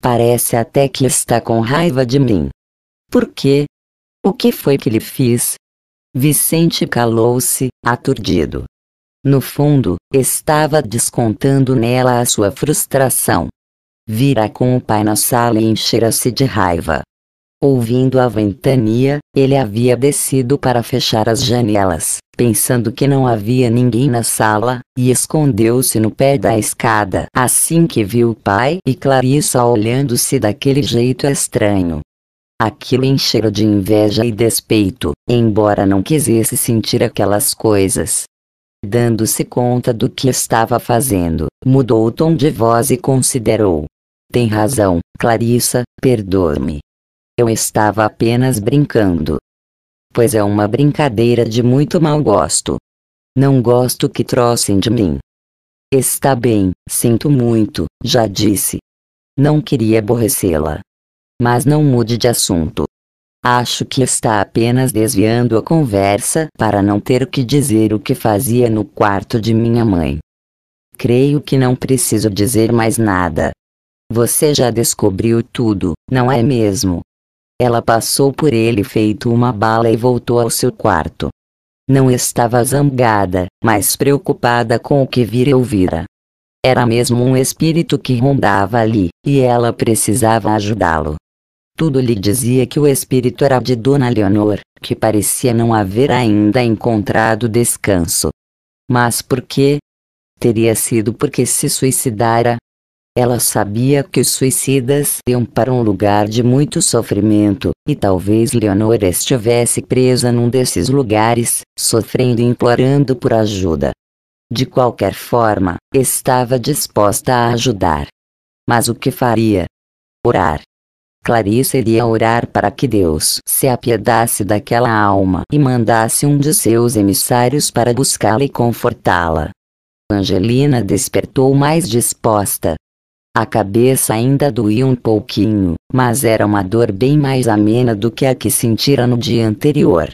Parece até que está com raiva de mim. Por quê? O que foi que lhe fiz? Vicente calou-se, aturdido. No fundo, estava descontando nela a sua frustração. Vira com o pai na sala e enchera-se de raiva. Ouvindo a ventania, ele havia descido para fechar as janelas, pensando que não havia ninguém na sala, e escondeu-se no pé da escada assim que viu o pai e Clarissa olhando-se daquele jeito estranho. Aquilo encheu de inveja e despeito, embora não quisesse sentir aquelas coisas, Dando-se conta do que estava fazendo, mudou o tom de voz e considerou. Tem razão, Clarissa, perdoe-me. Eu estava apenas brincando. Pois é uma brincadeira de muito mau gosto. Não gosto que trocem de mim. Está bem, sinto muito, já disse. Não queria aborrecê-la. Mas não mude de assunto. Acho que está apenas desviando a conversa para não ter que dizer o que fazia no quarto de minha mãe. Creio que não preciso dizer mais nada. Você já descobriu tudo, não é mesmo? Ela passou por ele feito uma bala e voltou ao seu quarto. Não estava zangada, mas preocupada com o que vira ou vira. Era mesmo um espírito que rondava ali, e ela precisava ajudá-lo. Tudo lhe dizia que o espírito era de Dona Leonor, que parecia não haver ainda encontrado descanso. Mas por quê? Teria sido porque se suicidara. Ela sabia que os suicidas iam para um lugar de muito sofrimento, e talvez Leonor estivesse presa num desses lugares, sofrendo e implorando por ajuda. De qualquer forma, estava disposta a ajudar. Mas o que faria? Orar. Clarice iria orar para que Deus se apiedasse daquela alma e mandasse um de seus emissários para buscá-la e confortá-la. Angelina despertou mais disposta. A cabeça ainda doía um pouquinho, mas era uma dor bem mais amena do que a que sentira no dia anterior.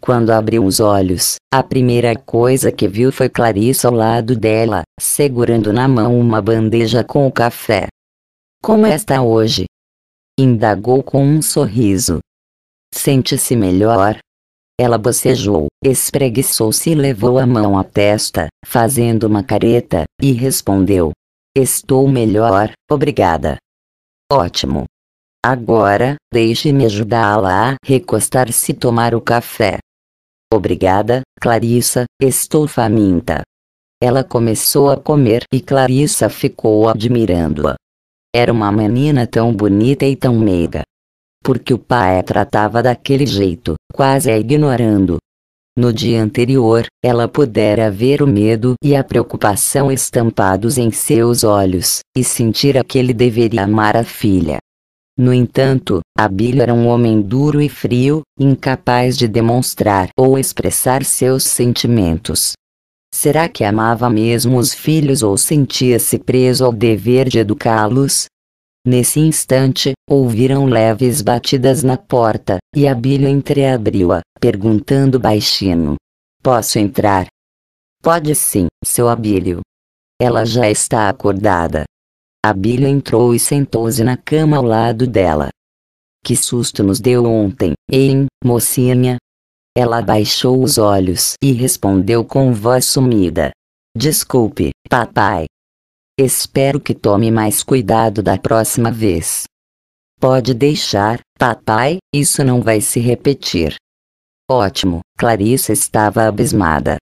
Quando abriu os olhos, a primeira coisa que viu foi Clarice ao lado dela, segurando na mão uma bandeja com o café. Como é está hoje? indagou com um sorriso. Sente-se melhor? Ela bocejou, espreguiçou-se e levou a mão à testa, fazendo uma careta, e respondeu: Estou melhor, obrigada. Ótimo. Agora, deixe-me ajudá-la a recostar-se e tomar o café. Obrigada, Clarissa, estou faminta. Ela começou a comer e Clarissa ficou admirando-a. Era uma menina tão bonita e tão meiga. Porque o pai a tratava daquele jeito, quase a ignorando. No dia anterior, ela pudera ver o medo e a preocupação estampados em seus olhos, e sentir que ele deveria amar a filha. No entanto, Abílio era um homem duro e frio, incapaz de demonstrar ou expressar seus sentimentos, Será que amava mesmo os filhos ou sentia-se preso ao dever de educá-los? Nesse instante, ouviram leves batidas na porta, e Abílio entreabriu-a, perguntando baixinho: Posso entrar? Pode sim, seu Abílio. Ela já está acordada. Abílio entrou e sentou-se na cama ao lado dela. Que susto nos deu ontem, hein, mocinha, ela baixou os olhos e respondeu com voz sumida: Desculpe, papai. Espero que tome mais cuidado da próxima vez. Pode deixar, papai, isso não vai se repetir. Ótimo, Clarissa estava abismada.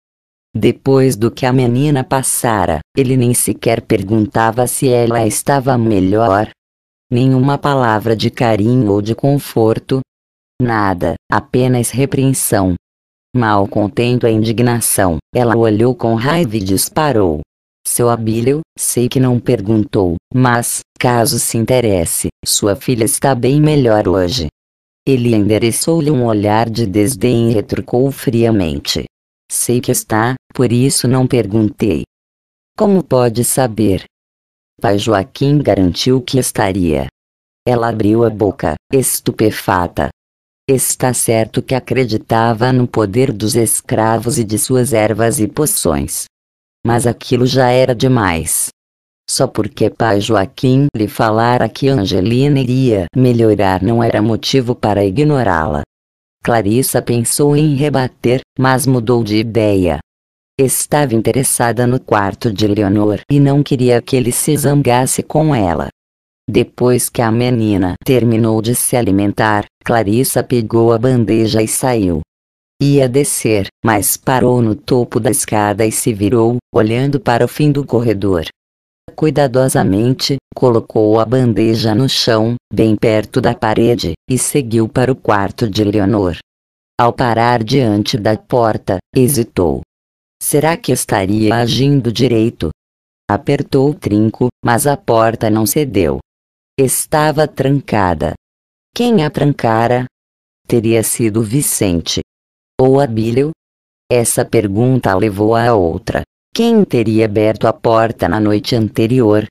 Depois do que a menina passara, ele nem sequer perguntava se ela estava melhor. Nenhuma palavra de carinho ou de conforto, Nada, apenas repreensão. Mal contendo a indignação, ela olhou com raiva e disparou. Seu Abílio, sei que não perguntou, mas, caso se interesse, sua filha está bem melhor hoje. Ele endereçou-lhe um olhar de desdém e retrucou friamente. Sei que está, por isso não perguntei. Como pode saber? Pai Joaquim garantiu que estaria. Ela abriu a boca, estupefata, Está certo que acreditava no poder dos escravos e de suas ervas e poções. Mas aquilo já era demais. Só porque pai Joaquim lhe falara que Angelina iria melhorar não era motivo para ignorá-la. Clarissa pensou em rebater, mas mudou de ideia. Estava interessada no quarto de Leonor e não queria que ele se zangasse com ela. Depois que a menina terminou de se alimentar, Clarissa pegou a bandeja e saiu. Ia descer, mas parou no topo da escada e se virou, olhando para o fim do corredor. Cuidadosamente, colocou a bandeja no chão, bem perto da parede, e seguiu para o quarto de Leonor. Ao parar diante da porta, hesitou. Será que estaria agindo direito? Apertou o trinco, mas a porta não cedeu estava trancada. Quem a trancara? Teria sido Vicente. Ou Abílio? Essa pergunta levou à outra. Quem teria aberto a porta na noite anterior?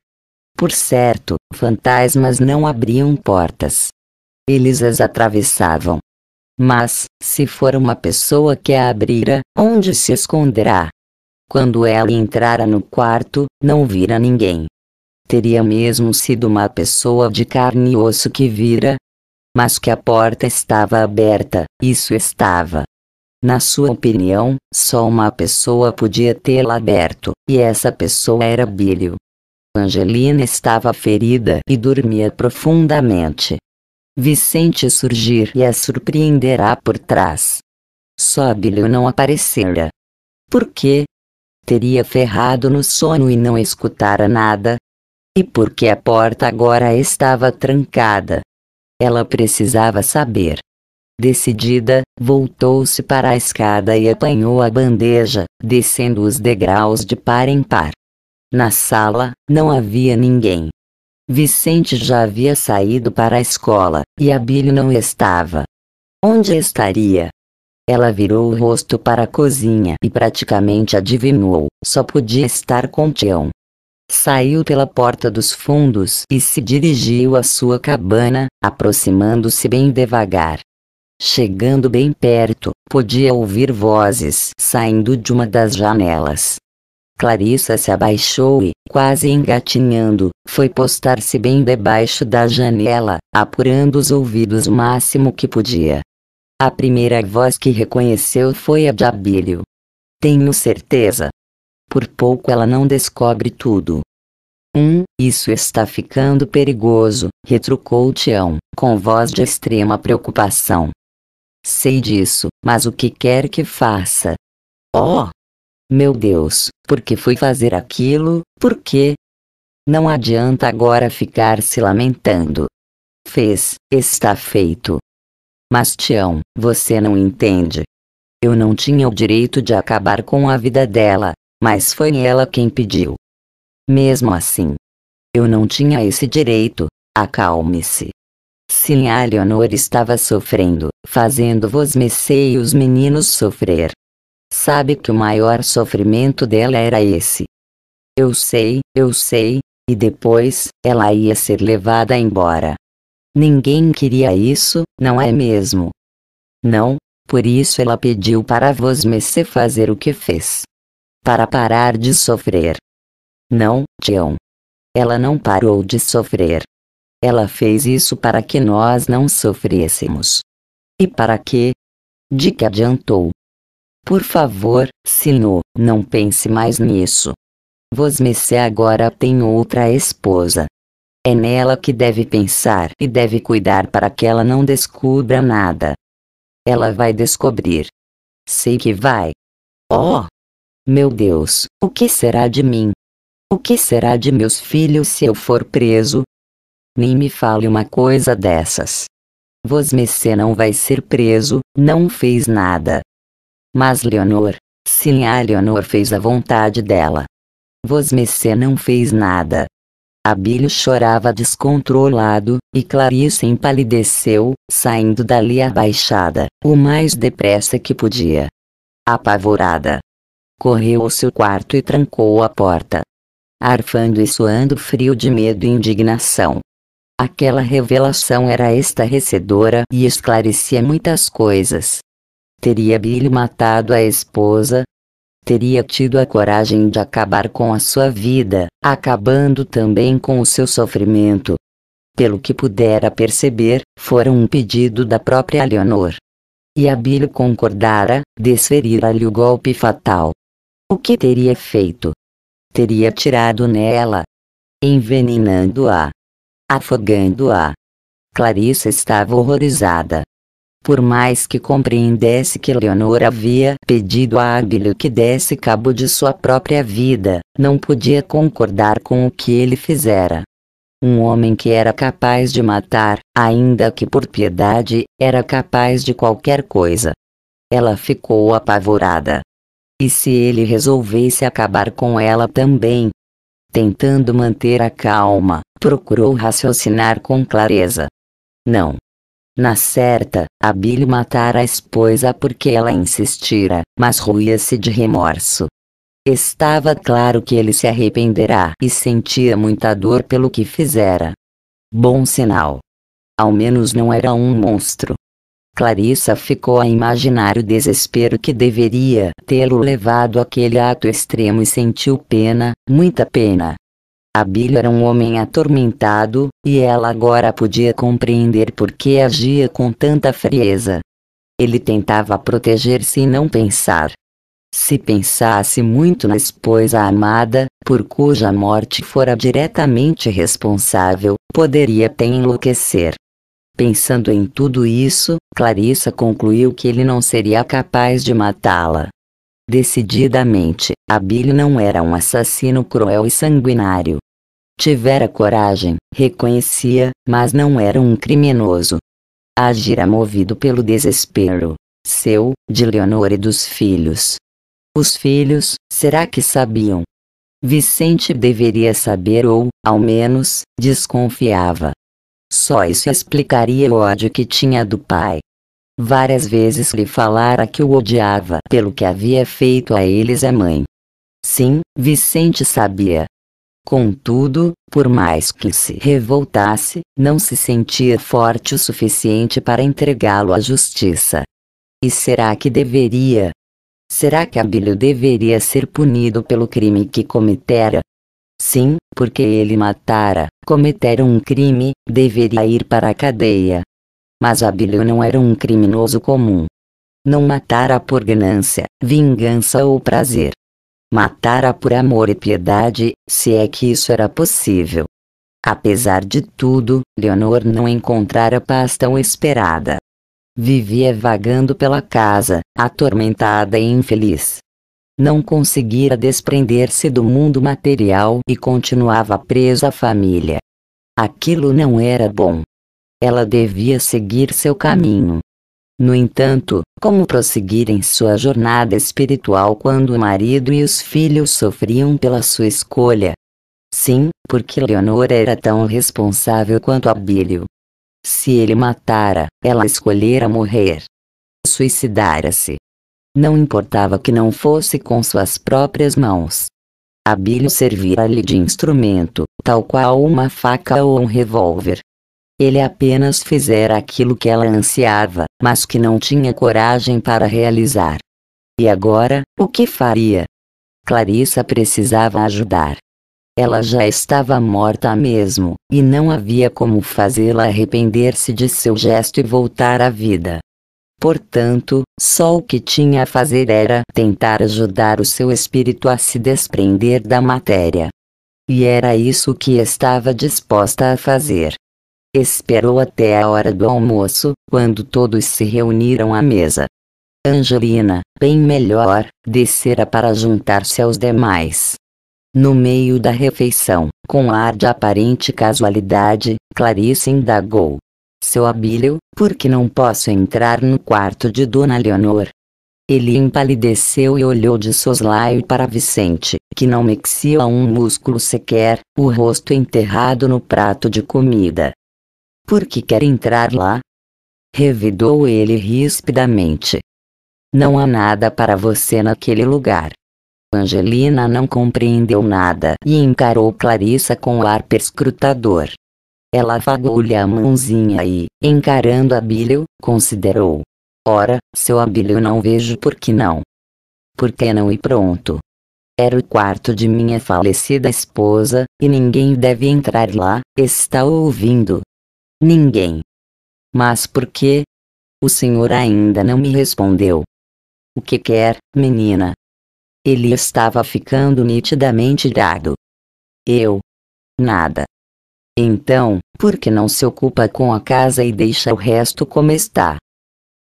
Por certo, fantasmas não abriam portas. Eles as atravessavam. Mas, se for uma pessoa que a abrira, onde se esconderá? Quando ela entrara no quarto, não vira ninguém teria mesmo sido uma pessoa de carne e osso que vira? Mas que a porta estava aberta, isso estava. Na sua opinião, só uma pessoa podia tê-la aberto, e essa pessoa era Bílio. Angelina estava ferida e dormia profundamente. Vicente surgir e a surpreenderá por trás. Só Bílio não aparecera. Por quê? Teria ferrado no sono e não escutara nada, e porque a porta agora estava trancada. Ela precisava saber. Decidida, voltou-se para a escada e apanhou a bandeja, descendo os degraus de par em par. Na sala, não havia ninguém. Vicente já havia saído para a escola, e Abílio não estava. Onde estaria? Ela virou o rosto para a cozinha e praticamente adivinhou, só podia estar com Tião saiu pela porta dos fundos e se dirigiu à sua cabana, aproximando-se bem devagar. Chegando bem perto, podia ouvir vozes saindo de uma das janelas. Clarissa se abaixou e, quase engatinhando, foi postar-se bem debaixo da janela, apurando os ouvidos o máximo que podia. A primeira voz que reconheceu foi a de Abílio. Tenho certeza, por pouco ela não descobre tudo. Hum, isso está ficando perigoso, retrucou Tião, com voz de extrema preocupação. Sei disso, mas o que quer que faça? Oh! Meu Deus, por que fui fazer aquilo, por quê? Não adianta agora ficar se lamentando. Fez, está feito. Mas Tião, você não entende. Eu não tinha o direito de acabar com a vida dela, mas foi ela quem pediu. Mesmo assim, eu não tinha esse direito. Acalme-se. Sim, a Leonor estava sofrendo, fazendo você e os meninos sofrer. Sabe que o maior sofrimento dela era esse. Eu sei, eu sei, e depois, ela ia ser levada embora. Ninguém queria isso, não é mesmo? Não, por isso ela pediu para você fazer o que fez para parar de sofrer. Não, Tião. Ela não parou de sofrer. Ela fez isso para que nós não sofrêssemos. E para que? De que adiantou? Por favor, Sino, não pense mais nisso. Vosmecê agora tem outra esposa. É nela que deve pensar e deve cuidar para que ela não descubra nada. Ela vai descobrir. Sei que vai. Oh! Meu Deus, o que será de mim? O que será de meus filhos se eu for preso? Nem me fale uma coisa dessas. Vosmecê não vai ser preso, não fez nada. Mas Leonor, sim a Leonor fez a vontade dela. Vosmecê não fez nada. Abílio chorava descontrolado, e Clarice empalideceu, saindo dali abaixada, o mais depressa que podia. Apavorada correu ao seu quarto e trancou a porta. Arfando e suando frio de medo e indignação. Aquela revelação era estarrecedora e esclarecia muitas coisas. Teria Billy matado a esposa? Teria tido a coragem de acabar com a sua vida, acabando também com o seu sofrimento. Pelo que pudera perceber, fora um pedido da própria Leonor. E a Billy concordara, desferira-lhe o golpe fatal o que teria feito? Teria tirado nela, envenenando-a, afogando-a. Clarissa estava horrorizada. Por mais que compreendesse que Leonor havia pedido a Aguilho que desse cabo de sua própria vida, não podia concordar com o que ele fizera. Um homem que era capaz de matar, ainda que por piedade, era capaz de qualquer coisa. Ela ficou apavorada. E se ele resolvesse acabar com ela também? Tentando manter a calma, procurou raciocinar com clareza. Não. Na certa, a Billy matara a esposa porque ela insistira, mas ruía-se de remorso. Estava claro que ele se arrependerá e sentia muita dor pelo que fizera. Bom sinal. Ao menos não era um monstro. Clarissa ficou a imaginar o desespero que deveria tê-lo levado àquele ato extremo e sentiu pena, muita pena. Abílio era um homem atormentado, e ela agora podia compreender por que agia com tanta frieza. Ele tentava proteger-se e não pensar. Se pensasse muito na esposa amada, por cuja morte fora diretamente responsável, poderia até enlouquecer. Pensando em tudo isso, Clarissa concluiu que ele não seria capaz de matá-la. Decididamente, Abílio não era um assassino cruel e sanguinário. Tivera coragem, reconhecia, mas não era um criminoso. Agira movido pelo desespero seu, de Leonor e dos filhos. Os filhos, será que sabiam? Vicente deveria saber ou, ao menos, desconfiava. Só isso explicaria o ódio que tinha do pai. Várias vezes lhe falara que o odiava pelo que havia feito a eles a mãe. Sim, Vicente sabia. Contudo, por mais que se revoltasse, não se sentia forte o suficiente para entregá-lo à justiça. E será que deveria? Será que Abílio deveria ser punido pelo crime que cometera? Sim, porque ele matara, cometera um crime, deveria ir para a cadeia. Mas Abílio não era um criminoso comum. Não matara por ganância, vingança ou prazer. Matara por amor e piedade, se é que isso era possível. Apesar de tudo, Leonor não encontrara paz tão esperada. Vivia vagando pela casa, atormentada e infeliz não conseguira desprender-se do mundo material e continuava preso à família. Aquilo não era bom. Ela devia seguir seu caminho. No entanto, como prosseguir em sua jornada espiritual quando o marido e os filhos sofriam pela sua escolha? Sim, porque Leonor era tão responsável quanto Abílio. Se ele matara, ela escolhera morrer. Suicidara-se. Não importava que não fosse com suas próprias mãos. A bilho servira-lhe de instrumento, tal qual uma faca ou um revólver. Ele apenas fizera aquilo que ela ansiava, mas que não tinha coragem para realizar. E agora, o que faria? Clarissa precisava ajudar. Ela já estava morta mesmo, e não havia como fazê-la arrepender-se de seu gesto e voltar à vida. Portanto, só o que tinha a fazer era tentar ajudar o seu espírito a se desprender da matéria. E era isso que estava disposta a fazer. Esperou até a hora do almoço, quando todos se reuniram à mesa. Angelina, bem melhor, descera para juntar-se aos demais. No meio da refeição, com ar de aparente casualidade, Clarice indagou: seu abílio, porque não posso entrar no quarto de Dona Leonor. Ele empalideceu e olhou de soslaio para Vicente, que não mexia um músculo sequer, o rosto enterrado no prato de comida. Por que quer entrar lá? Revidou ele rispidamente. Não há nada para você naquele lugar. Angelina não compreendeu nada e encarou Clarissa com o ar perscrutador. Ela afagou-lhe a mãozinha e, encarando Abílio, considerou. Ora, seu Abílio não vejo por que não. Por que não e pronto. Era o quarto de minha falecida esposa, e ninguém deve entrar lá, está ouvindo? Ninguém. Mas por quê? O senhor ainda não me respondeu. O que quer, menina? Ele estava ficando nitidamente dado. Eu? Nada. Então, por que não se ocupa com a casa e deixa o resto como está?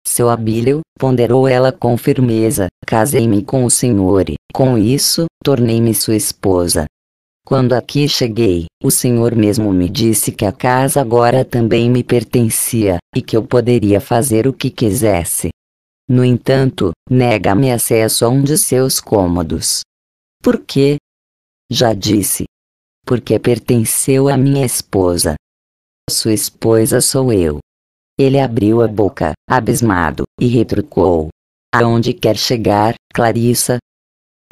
Seu Abílio, ponderou ela com firmeza, casei-me com o senhor e, com isso, tornei-me sua esposa. Quando aqui cheguei, o senhor mesmo me disse que a casa agora também me pertencia, e que eu poderia fazer o que quisesse. No entanto, nega-me acesso a um de seus cômodos. Por quê? Já disse, porque pertenceu à minha esposa. Sua esposa sou eu. Ele abriu a boca, abismado, e retrucou. Aonde quer chegar, Clarissa?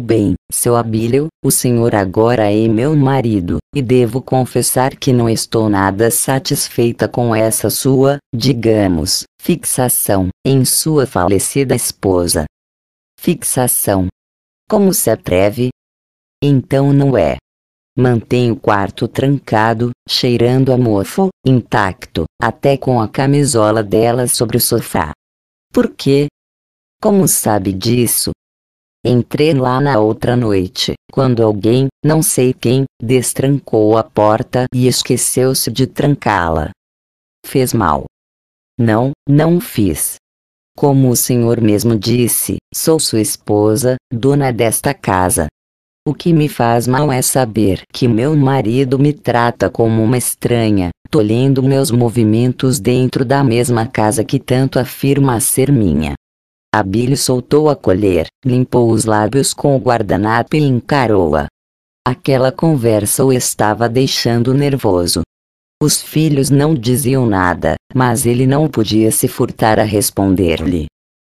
Bem, seu Abílio, o senhor agora é meu marido, e devo confessar que não estou nada satisfeita com essa sua, digamos, fixação em sua falecida esposa. Fixação. Como se atreve? Então não é Mantém o quarto trancado, cheirando a mofo, intacto, até com a camisola dela sobre o sofá. Por quê? Como sabe disso? Entrei lá na outra noite, quando alguém, não sei quem, destrancou a porta e esqueceu-se de trancá-la. Fez mal. Não, não fiz. Como o senhor mesmo disse, sou sua esposa, dona desta casa, o que me faz mal é saber que meu marido me trata como uma estranha, tolhendo meus movimentos dentro da mesma casa que tanto afirma ser minha. Abílio soltou a colher, limpou os lábios com o guardanapo e encarou-a. Aquela conversa o estava deixando nervoso. Os filhos não diziam nada, mas ele não podia se furtar a responder-lhe.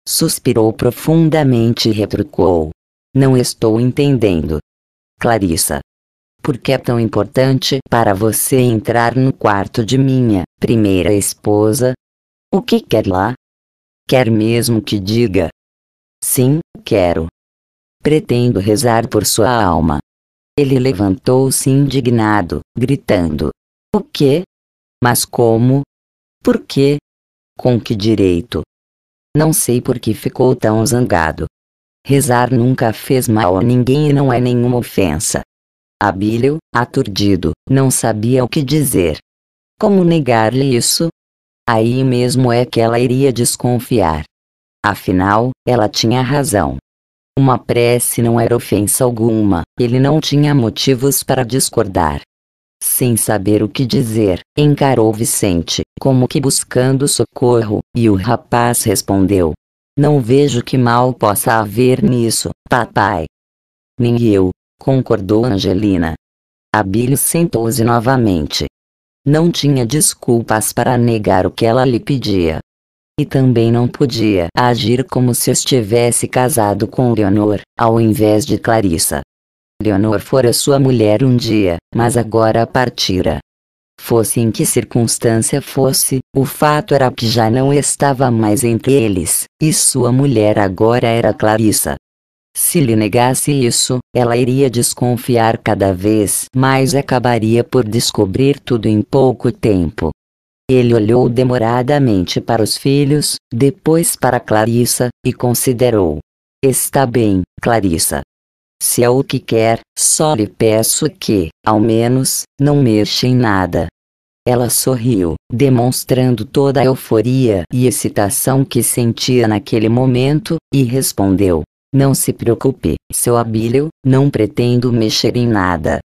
Suspirou profundamente e retrucou: não estou entendendo. Clarissa. Por que é tão importante para você entrar no quarto de minha primeira esposa? O que quer lá? Quer mesmo que diga? Sim, quero. Pretendo rezar por sua alma. Ele levantou-se indignado, gritando: O quê? Mas como? Por quê? Com que direito? Não sei por que ficou tão zangado, Rezar nunca fez mal a ninguém e não é nenhuma ofensa. Abílio, aturdido, não sabia o que dizer. Como negar-lhe isso? Aí mesmo é que ela iria desconfiar. Afinal, ela tinha razão. Uma prece não era ofensa alguma, ele não tinha motivos para discordar. Sem saber o que dizer, encarou Vicente, como que buscando socorro, e o rapaz respondeu: não vejo que mal possa haver nisso, papai. Nem eu, concordou Angelina. A Billy sentou-se novamente. Não tinha desculpas para negar o que ela lhe pedia. E também não podia agir como se estivesse casado com Leonor, ao invés de Clarissa. Leonor fora sua mulher um dia, mas agora partira fosse em que circunstância fosse, o fato era que já não estava mais entre eles, e sua mulher agora era Clarissa. Se lhe negasse isso, ela iria desconfiar cada vez mais e acabaria por descobrir tudo em pouco tempo. Ele olhou demoradamente para os filhos, depois para Clarissa, e considerou. Está bem, Clarissa. Se é o que quer, só lhe peço que, ao menos, não mexa em nada. Ela sorriu, demonstrando toda a euforia e excitação que sentia naquele momento, e respondeu: Não se preocupe, seu Abílio, não pretendo mexer em nada.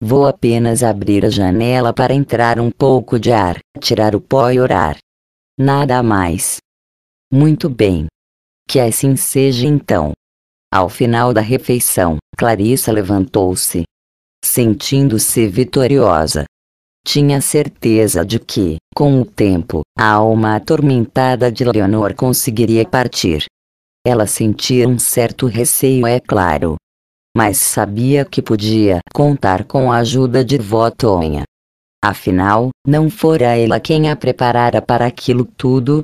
Vou apenas abrir a janela para entrar um pouco de ar, tirar o pó e orar. Nada mais. Muito bem. Que assim seja então. Ao final da refeição, Clarissa levantou-se. Sentindo-se vitoriosa. Tinha certeza de que, com o tempo, a alma atormentada de Leonor conseguiria partir. Ela sentia um certo receio, é claro. Mas sabia que podia contar com a ajuda de vó Tonha. Afinal, não fora ela quem a preparara para aquilo tudo,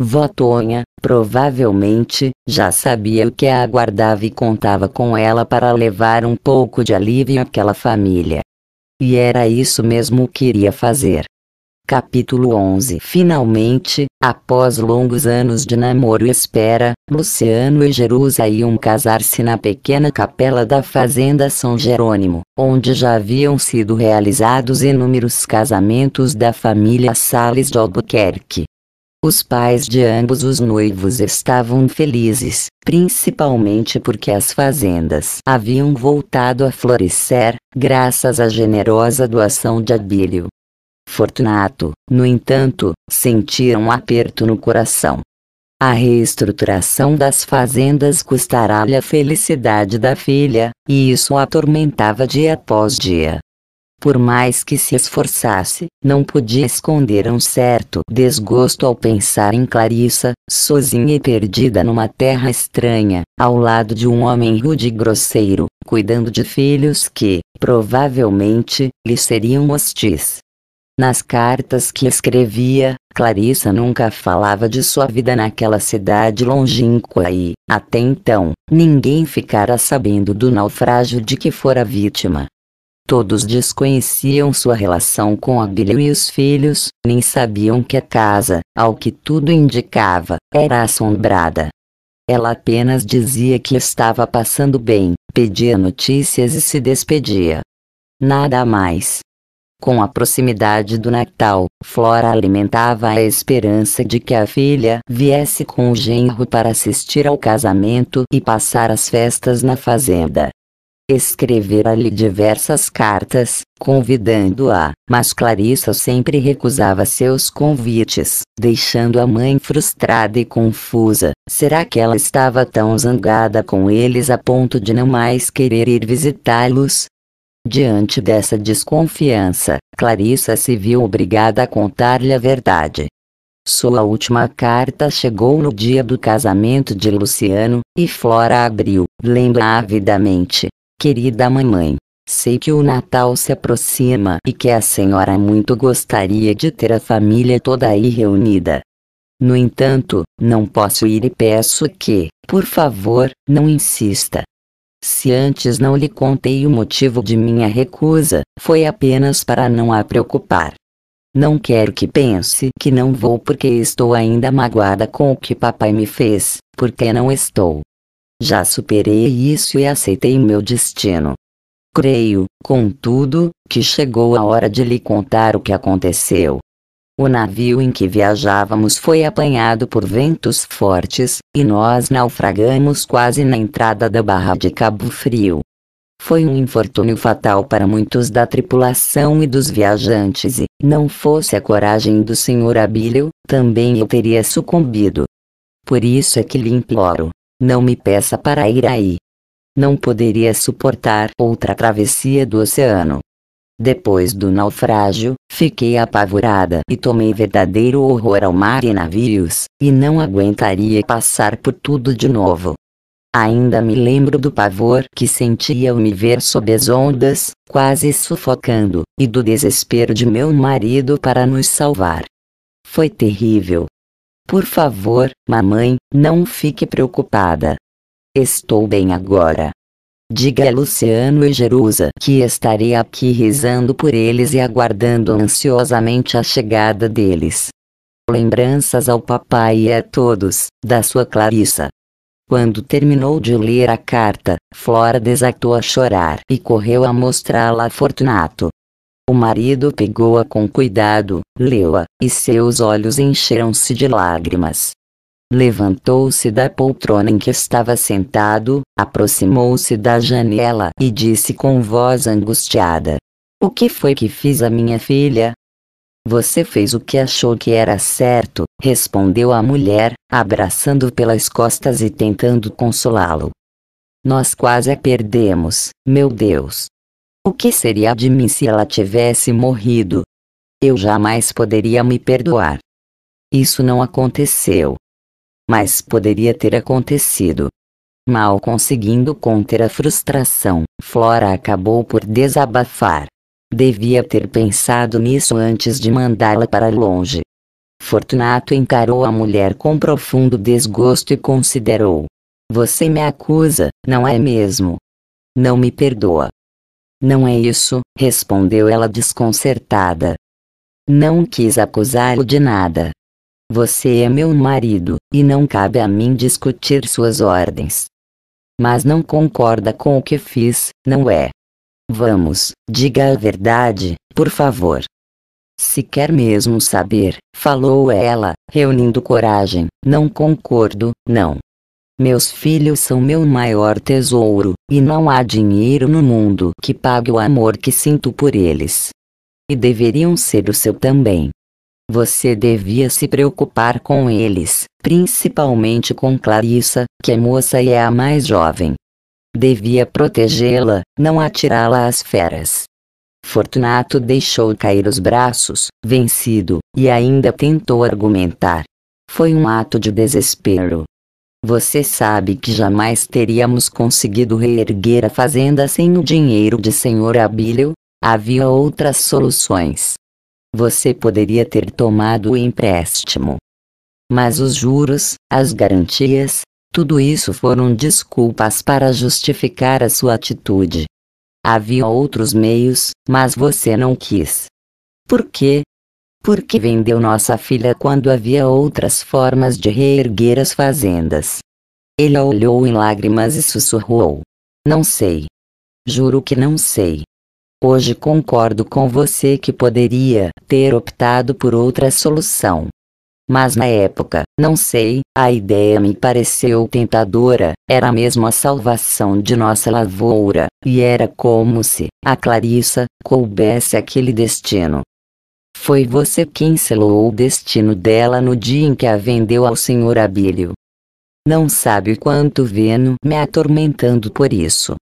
Votonha, provavelmente, já sabia o que a aguardava e contava com ela para levar um pouco de alívio àquela família. E era isso mesmo que iria fazer. Capítulo 11 Finalmente, após longos anos de namoro e espera, Luciano e Jerusa iam casar-se na pequena capela da Fazenda São Jerônimo, onde já haviam sido realizados inúmeros casamentos da família Sales de Albuquerque. Os pais de ambos os noivos estavam felizes, principalmente porque as fazendas haviam voltado a florescer, graças à generosa doação de Abílio. Fortunato, no entanto, sentia um aperto no coração. A reestruturação das fazendas custará-lhe a felicidade da filha, e isso a atormentava dia após dia. Por mais que se esforçasse, não podia esconder um certo desgosto ao pensar em Clarissa, sozinha e perdida numa terra estranha, ao lado de um homem rude e grosseiro, cuidando de filhos que, provavelmente, lhe seriam hostis. Nas cartas que escrevia, Clarissa nunca falava de sua vida naquela cidade longínqua e, até então, ninguém ficara sabendo do naufrágio de que fora vítima. Todos desconheciam sua relação com Abílio e os filhos, nem sabiam que a casa, ao que tudo indicava, era assombrada. Ela apenas dizia que estava passando bem, pedia notícias e se despedia. Nada mais. Com a proximidade do Natal, Flora alimentava a esperança de que a filha viesse com o genro para assistir ao casamento e passar as festas na fazenda. Escrevera-lhe diversas cartas, convidando-a, mas Clarissa sempre recusava seus convites, deixando a mãe frustrada e confusa. Será que ela estava tão zangada com eles a ponto de não mais querer ir visitá-los? Diante dessa desconfiança, Clarissa se viu obrigada a contar-lhe a verdade. Sua última carta chegou no dia do casamento de Luciano, e Flora abriu, lendo avidamente. Querida mamãe, sei que o Natal se aproxima e que a senhora muito gostaria de ter a família toda aí reunida. No entanto, não posso ir e peço que, por favor, não insista. Se antes não lhe contei o motivo de minha recusa, foi apenas para não a preocupar. Não quero que pense que não vou porque estou ainda magoada com o que papai me fez, porque não estou. Já superei isso e aceitei meu destino. Creio, contudo, que chegou a hora de lhe contar o que aconteceu. O navio em que viajávamos foi apanhado por ventos fortes, e nós naufragamos quase na entrada da Barra de Cabo Frio. Foi um infortúnio fatal para muitos da tripulação e dos viajantes, e, não fosse a coragem do Sr. Abílio, também eu teria sucumbido. Por isso é que lhe imploro, não me peça para ir aí. Não poderia suportar outra travessia do oceano. Depois do naufrágio, fiquei apavorada e tomei verdadeiro horror ao mar e navios, e não aguentaria passar por tudo de novo. Ainda me lembro do pavor que sentia ao me ver sob as ondas, quase sufocando, e do desespero de meu marido para nos salvar. Foi terrível, por favor, mamãe, não fique preocupada. Estou bem agora. Diga a Luciano e Jerusa que estarei aqui rezando por eles e aguardando ansiosamente a chegada deles. Lembranças ao papai e a todos, da sua Clarissa. Quando terminou de ler a carta, Flora desatou a chorar e correu a mostrá-la a Fortunato. O marido pegou-a com cuidado, leu-a, e seus olhos encheram-se de lágrimas. Levantou-se da poltrona em que estava sentado, aproximou-se da janela e disse com voz angustiada: O que foi que fiz a minha filha? Você fez o que achou que era certo, respondeu a mulher, abraçando pelas costas e tentando consolá-lo. Nós quase a perdemos, meu Deus, o que seria de mim se ela tivesse morrido? Eu jamais poderia me perdoar. Isso não aconteceu. Mas poderia ter acontecido. Mal conseguindo conter a frustração, Flora acabou por desabafar. Devia ter pensado nisso antes de mandá-la para longe. Fortunato encarou a mulher com profundo desgosto e considerou: Você me acusa, não é mesmo? Não me perdoa. Não é isso, respondeu ela desconcertada. Não quis acusá-lo de nada. Você é meu marido, e não cabe a mim discutir suas ordens. Mas não concorda com o que fiz, não é? Vamos, diga a verdade, por favor. Se quer mesmo saber, falou ela, reunindo coragem, não concordo, não. Meus filhos são meu maior tesouro, e não há dinheiro no mundo que pague o amor que sinto por eles. E deveriam ser o seu também. Você devia se preocupar com eles, principalmente com Clarissa, que é moça e é a mais jovem. Devia protegê-la, não atirá-la às feras. Fortunato deixou cair os braços, vencido, e ainda tentou argumentar. Foi um ato de desespero, você sabe que jamais teríamos conseguido reerguer a fazenda sem o dinheiro de Senhor Abílio? Havia outras soluções. Você poderia ter tomado o empréstimo. Mas os juros, as garantias, tudo isso foram desculpas para justificar a sua atitude. Havia outros meios, mas você não quis. Por quê? Por que vendeu nossa filha quando havia outras formas de reerguer as fazendas. Ele a olhou em lágrimas e sussurrou: Não sei. Juro que não sei. Hoje concordo com você que poderia ter optado por outra solução. Mas na época, não sei, a ideia me pareceu tentadora, era mesmo a salvação de nossa lavoura, e era como se, a Clarissa, coubesse aquele destino. Foi você quem selou o destino dela no dia em que a vendeu ao senhor Abílio. Não sabe o quanto veno me atormentando por isso.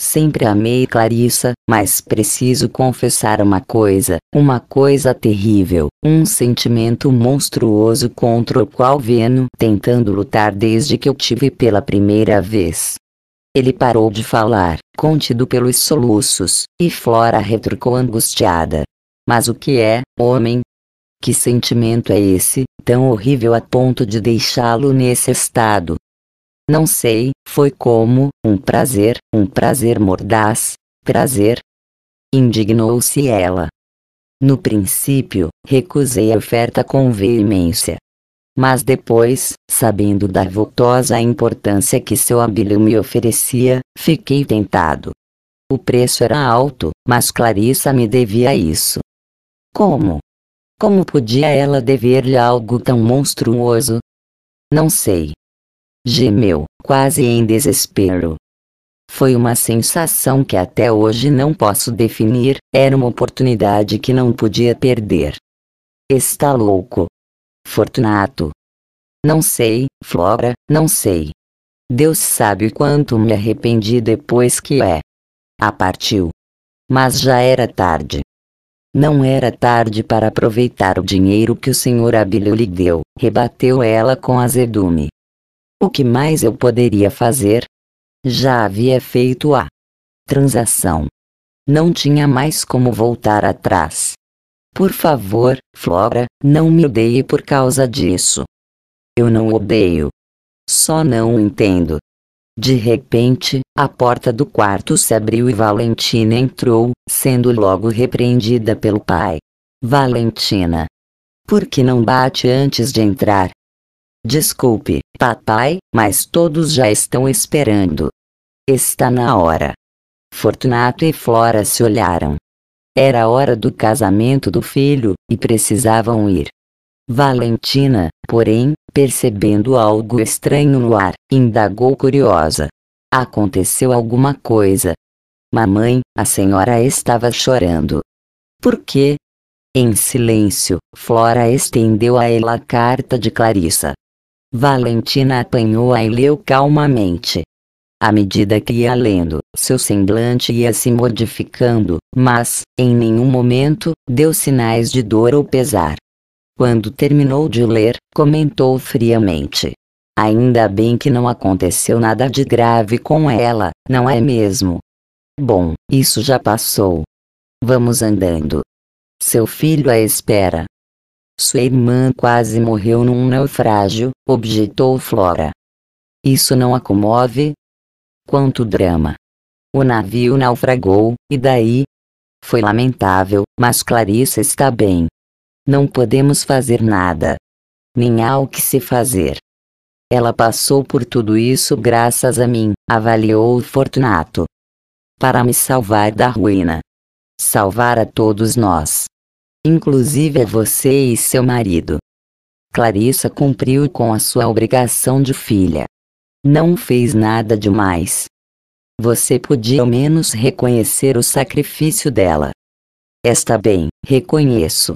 Sempre amei Clarissa, mas preciso confessar uma coisa, uma coisa terrível, um sentimento monstruoso contra o qual Veno tentando lutar desde que eu tive pela primeira vez. Ele parou de falar, contido pelos soluços, e Flora retrucou angustiada. Mas o que é, homem? Que sentimento é esse, tão horrível a ponto de deixá-lo nesse estado? Não sei, foi como, um prazer, um prazer mordaz, prazer. Indignou-se ela. No princípio, recusei a oferta com veemência. Mas depois, sabendo da voltosa importância que seu abílio me oferecia, fiquei tentado. O preço era alto, mas Clarissa me devia isso. Como? Como podia ela dever-lhe algo tão monstruoso? Não sei. Gemeu, quase em desespero. Foi uma sensação que até hoje não posso definir, era uma oportunidade que não podia perder. Está louco. Fortunato. Não sei, Flora, não sei. Deus sabe o quanto me arrependi depois que é. A partiu. Mas já era tarde. Não era tarde para aproveitar o dinheiro que o senhor Abílio lhe deu, rebateu ela com azedume. O que mais eu poderia fazer? Já havia feito a transação. Não tinha mais como voltar atrás. Por favor, Flora, não me odeie por causa disso. Eu não odeio. Só não entendo, de repente, a porta do quarto se abriu e Valentina entrou, sendo logo repreendida pelo pai. Valentina. Por que não bate antes de entrar? Desculpe, papai, mas todos já estão esperando. Está na hora. Fortunato e Flora se olharam. Era a hora do casamento do filho, e precisavam ir. Valentina, porém, Percebendo algo estranho no ar, indagou curiosa. Aconteceu alguma coisa? Mamãe, a senhora estava chorando. Por quê? Em silêncio, Flora estendeu a ela a carta de Clarissa. Valentina apanhou-a e leu calmamente. À medida que ia lendo, seu semblante ia se modificando, mas, em nenhum momento, deu sinais de dor ou pesar. Quando terminou de ler, comentou friamente. Ainda bem que não aconteceu nada de grave com ela, não é mesmo? Bom, isso já passou. Vamos andando. Seu filho à espera. Sua irmã quase morreu num naufrágio, objetou Flora. Isso não a comove? Quanto drama! O navio naufragou, e daí? Foi lamentável, mas Clarissa está bem. Não podemos fazer nada. Nem há o que se fazer. Ela passou por tudo isso graças a mim, avaliou Fortunato. Para me salvar da ruína. Salvar a todos nós. Inclusive a você e seu marido. Clarissa cumpriu com a sua obrigação de filha. Não fez nada demais. Você podia ao menos reconhecer o sacrifício dela. Está bem, reconheço.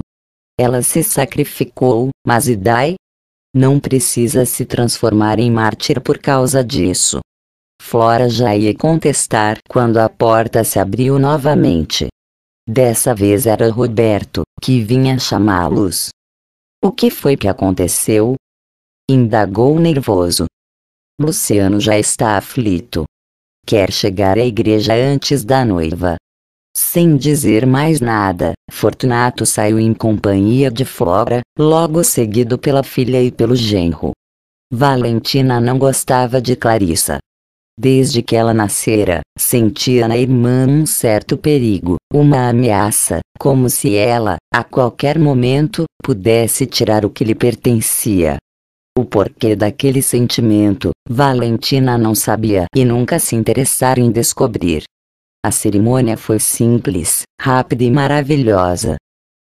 Ela se sacrificou, mas e dai? Não precisa se transformar em mártir por causa disso. Flora já ia contestar quando a porta se abriu novamente. Dessa vez era Roberto, que vinha chamá-los. O que foi que aconteceu? Indagou nervoso. Luciano já está aflito. Quer chegar à igreja antes da noiva. Sem dizer mais nada, Fortunato saiu em companhia de Flora, logo seguido pela filha e pelo genro. Valentina não gostava de Clarissa. Desde que ela nascera, sentia na irmã um certo perigo, uma ameaça, como se ela, a qualquer momento, pudesse tirar o que lhe pertencia. O porquê daquele sentimento, Valentina não sabia e nunca se interessara em descobrir. A cerimônia foi simples, rápida e maravilhosa.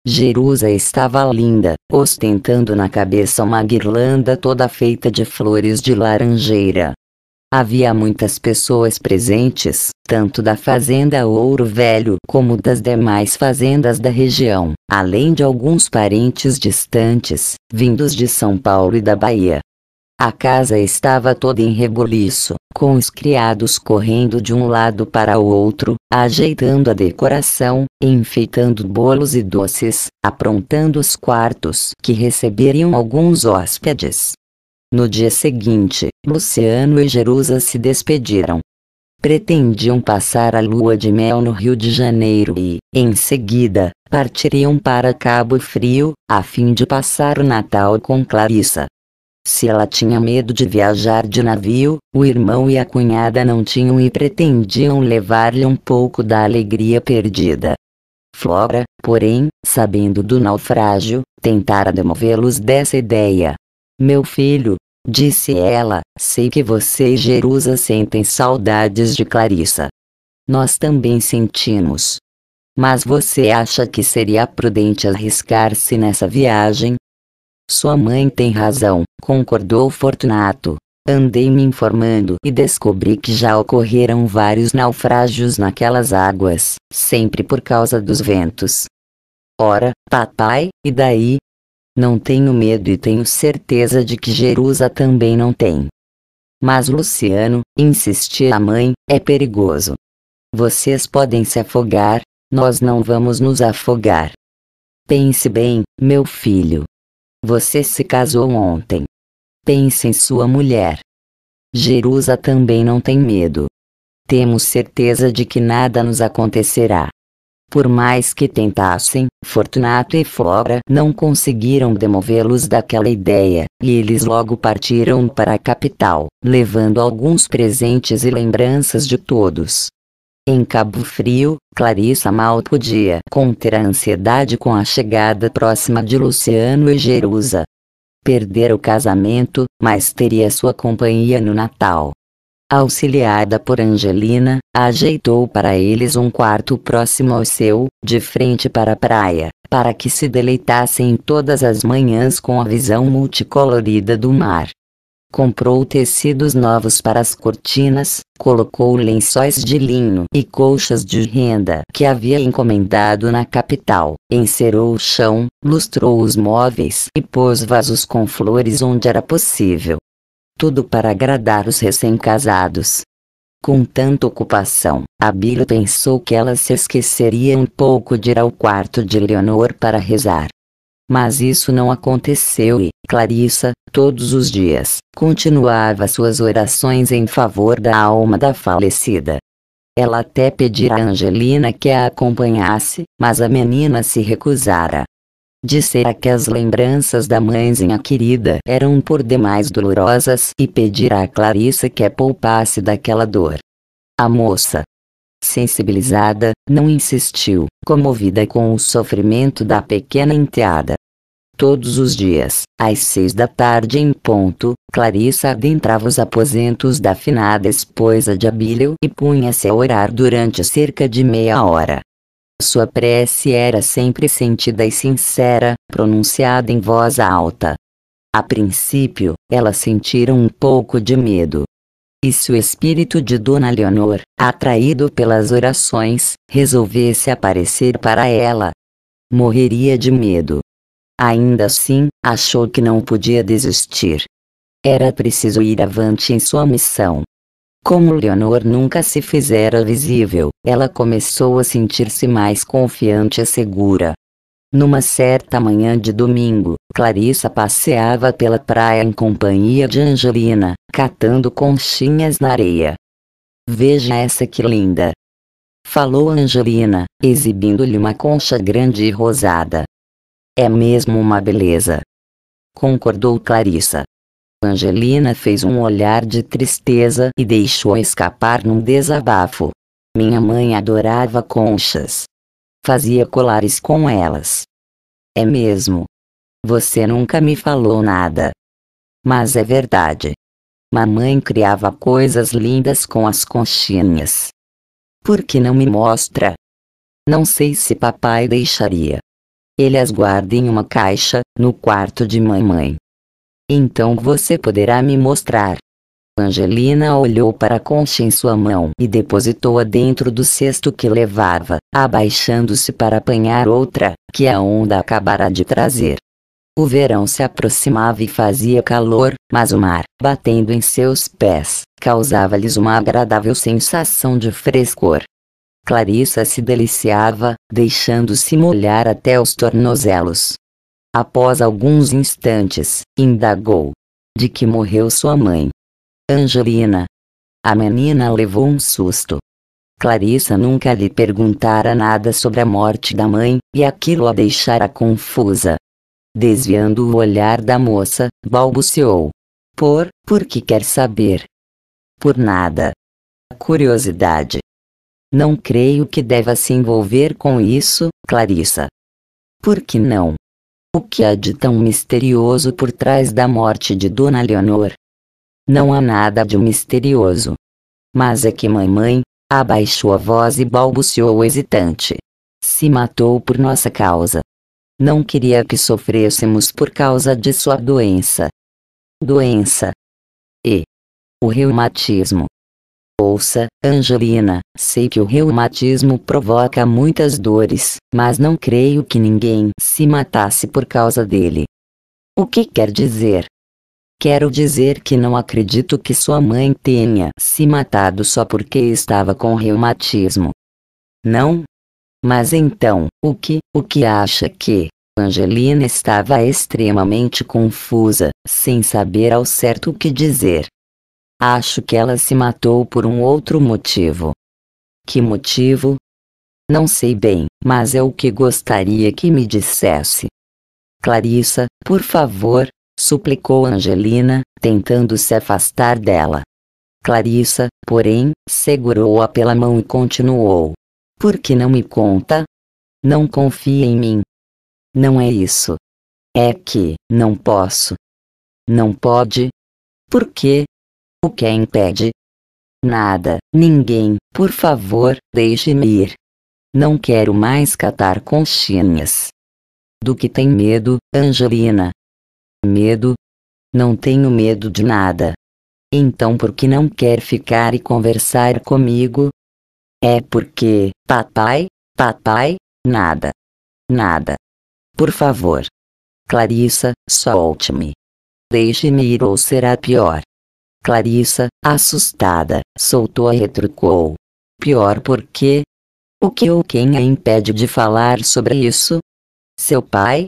Jerusa estava linda, ostentando na cabeça uma guirlanda toda feita de flores de laranjeira. Havia muitas pessoas presentes, tanto da fazenda Ouro Velho como das demais fazendas da região, além de alguns parentes distantes, vindos de São Paulo e da Bahia. A casa estava toda em rebuliço, com os criados correndo de um lado para o outro, ajeitando a decoração, enfeitando bolos e doces, aprontando os quartos que receberiam alguns hóspedes. No dia seguinte, Luciano e Jerusa se despediram. Pretendiam passar a lua de mel no Rio de Janeiro e, em seguida, partiriam para Cabo Frio, a fim de passar o Natal com Clarissa. Se ela tinha medo de viajar de navio, o irmão e a cunhada não tinham e pretendiam levar-lhe um pouco da alegria perdida. Flora, porém, sabendo do naufrágio, tentara demovê-los dessa ideia. Meu filho, disse ela, sei que você e Jerusa sentem saudades de Clarissa. Nós também sentimos. Mas você acha que seria prudente arriscar-se nessa viagem, sua mãe tem razão, concordou Fortunato. Andei me informando e descobri que já ocorreram vários naufrágios naquelas águas, sempre por causa dos ventos. Ora, papai, e daí? Não tenho medo e tenho certeza de que Jerusa também não tem. Mas Luciano, insistia a mãe, é perigoso. Vocês podem se afogar, nós não vamos nos afogar. Pense bem, meu filho, você se casou ontem. Pense em sua mulher. Jerusa também não tem medo. Temos certeza de que nada nos acontecerá. Por mais que tentassem, Fortunato e Flora não conseguiram demovê-los daquela ideia, e eles logo partiram para a capital, levando alguns presentes e lembranças de todos. Em Cabo Frio, Clarissa mal podia conter a ansiedade com a chegada próxima de Luciano e Jerusa. Perder o casamento, mas teria sua companhia no Natal. Auxiliada por Angelina, ajeitou para eles um quarto próximo ao seu, de frente para a praia, para que se deleitassem todas as manhãs com a visão multicolorida do mar comprou tecidos novos para as cortinas, colocou lençóis de linho e colchas de renda que havia encomendado na capital, encerou o chão, lustrou os móveis e pôs vasos com flores onde era possível. Tudo para agradar os recém-casados. Com tanta ocupação, Abílio pensou que ela se esqueceria um pouco de ir ao quarto de Leonor para rezar. Mas isso não aconteceu e Clarissa, todos os dias, continuava suas orações em favor da alma da falecida. Ela até pedira a Angelina que a acompanhasse, mas a menina se recusara. Dissera que as lembranças da mãezinha querida eram por demais dolorosas e pedira a Clarissa que a poupasse daquela dor. A moça, sensibilizada, não insistiu, comovida com o sofrimento da pequena enteada. Todos os dias, às seis da tarde em ponto, Clarissa adentrava os aposentos da finada esposa de Abílio e punha-se a orar durante cerca de meia hora. Sua prece era sempre sentida e sincera, pronunciada em voz alta. A princípio, ela sentira um pouco de medo, e se o espírito de Dona Leonor, atraído pelas orações, resolvesse aparecer para ela. Morreria de medo. Ainda assim, achou que não podia desistir. Era preciso ir avante em sua missão. Como Leonor nunca se fizera visível, ela começou a sentir-se mais confiante e segura, numa certa manhã de domingo, Clarissa passeava pela praia em companhia de Angelina, catando conchinhas na areia. Veja essa que linda! Falou Angelina, exibindo-lhe uma concha grande e rosada. É mesmo uma beleza! Concordou Clarissa. Angelina fez um olhar de tristeza e deixou escapar num desabafo. Minha mãe adorava conchas. Fazia colares com elas. É mesmo. Você nunca me falou nada. Mas é verdade. Mamãe criava coisas lindas com as conchinhas. Por que não me mostra? Não sei se papai deixaria. Ele as guarda em uma caixa, no quarto de mamãe. Então você poderá me mostrar. Angelina olhou para a concha em sua mão e depositou-a dentro do cesto que levava, abaixando-se para apanhar outra, que a onda acabara de trazer. O verão se aproximava e fazia calor, mas o mar, batendo em seus pés, causava-lhes uma agradável sensação de frescor. Clarissa se deliciava, deixando-se molhar até os tornozelos. Após alguns instantes, indagou: De que morreu sua mãe? Angelina. A menina levou um susto. Clarissa nunca lhe perguntara nada sobre a morte da mãe, e aquilo a deixara confusa. Desviando o olhar da moça, balbuciou. Por, por que quer saber? Por nada. Curiosidade. Não creio que deva se envolver com isso, Clarissa. Por que não? O que há de tão misterioso por trás da morte de Dona Leonor? Não há nada de misterioso. Mas é que mamãe, abaixou a voz e balbuciou hesitante. Se matou por nossa causa. Não queria que sofrêssemos por causa de sua doença. Doença. E. O reumatismo. Ouça, Angelina, sei que o reumatismo provoca muitas dores, mas não creio que ninguém se matasse por causa dele. O que quer dizer? Quero dizer que não acredito que sua mãe tenha se matado só porque estava com reumatismo. Não? Mas então, o que, o que acha que? Angelina estava extremamente confusa, sem saber ao certo o que dizer. Acho que ela se matou por um outro motivo. Que motivo? Não sei bem, mas é o que gostaria que me dissesse. Clarissa, por favor, suplicou Angelina, tentando se afastar dela. Clarissa, porém, segurou-a pela mão e continuou. Por que não me conta? Não confia em mim. Não é isso. É que, não posso. Não pode? Por quê? O que a impede? Nada, ninguém, por favor, deixe-me ir. Não quero mais catar conchinhas. Do que tem medo, Angelina? Medo? Não tenho medo de nada. Então por que não quer ficar e conversar comigo? É porque, papai, papai, nada. Nada. Por favor. Clarissa, solte-me. Deixe-me ir ou será pior. Clarissa, assustada, soltou e retrucou. Pior porque? O que ou quem a impede de falar sobre isso? Seu pai?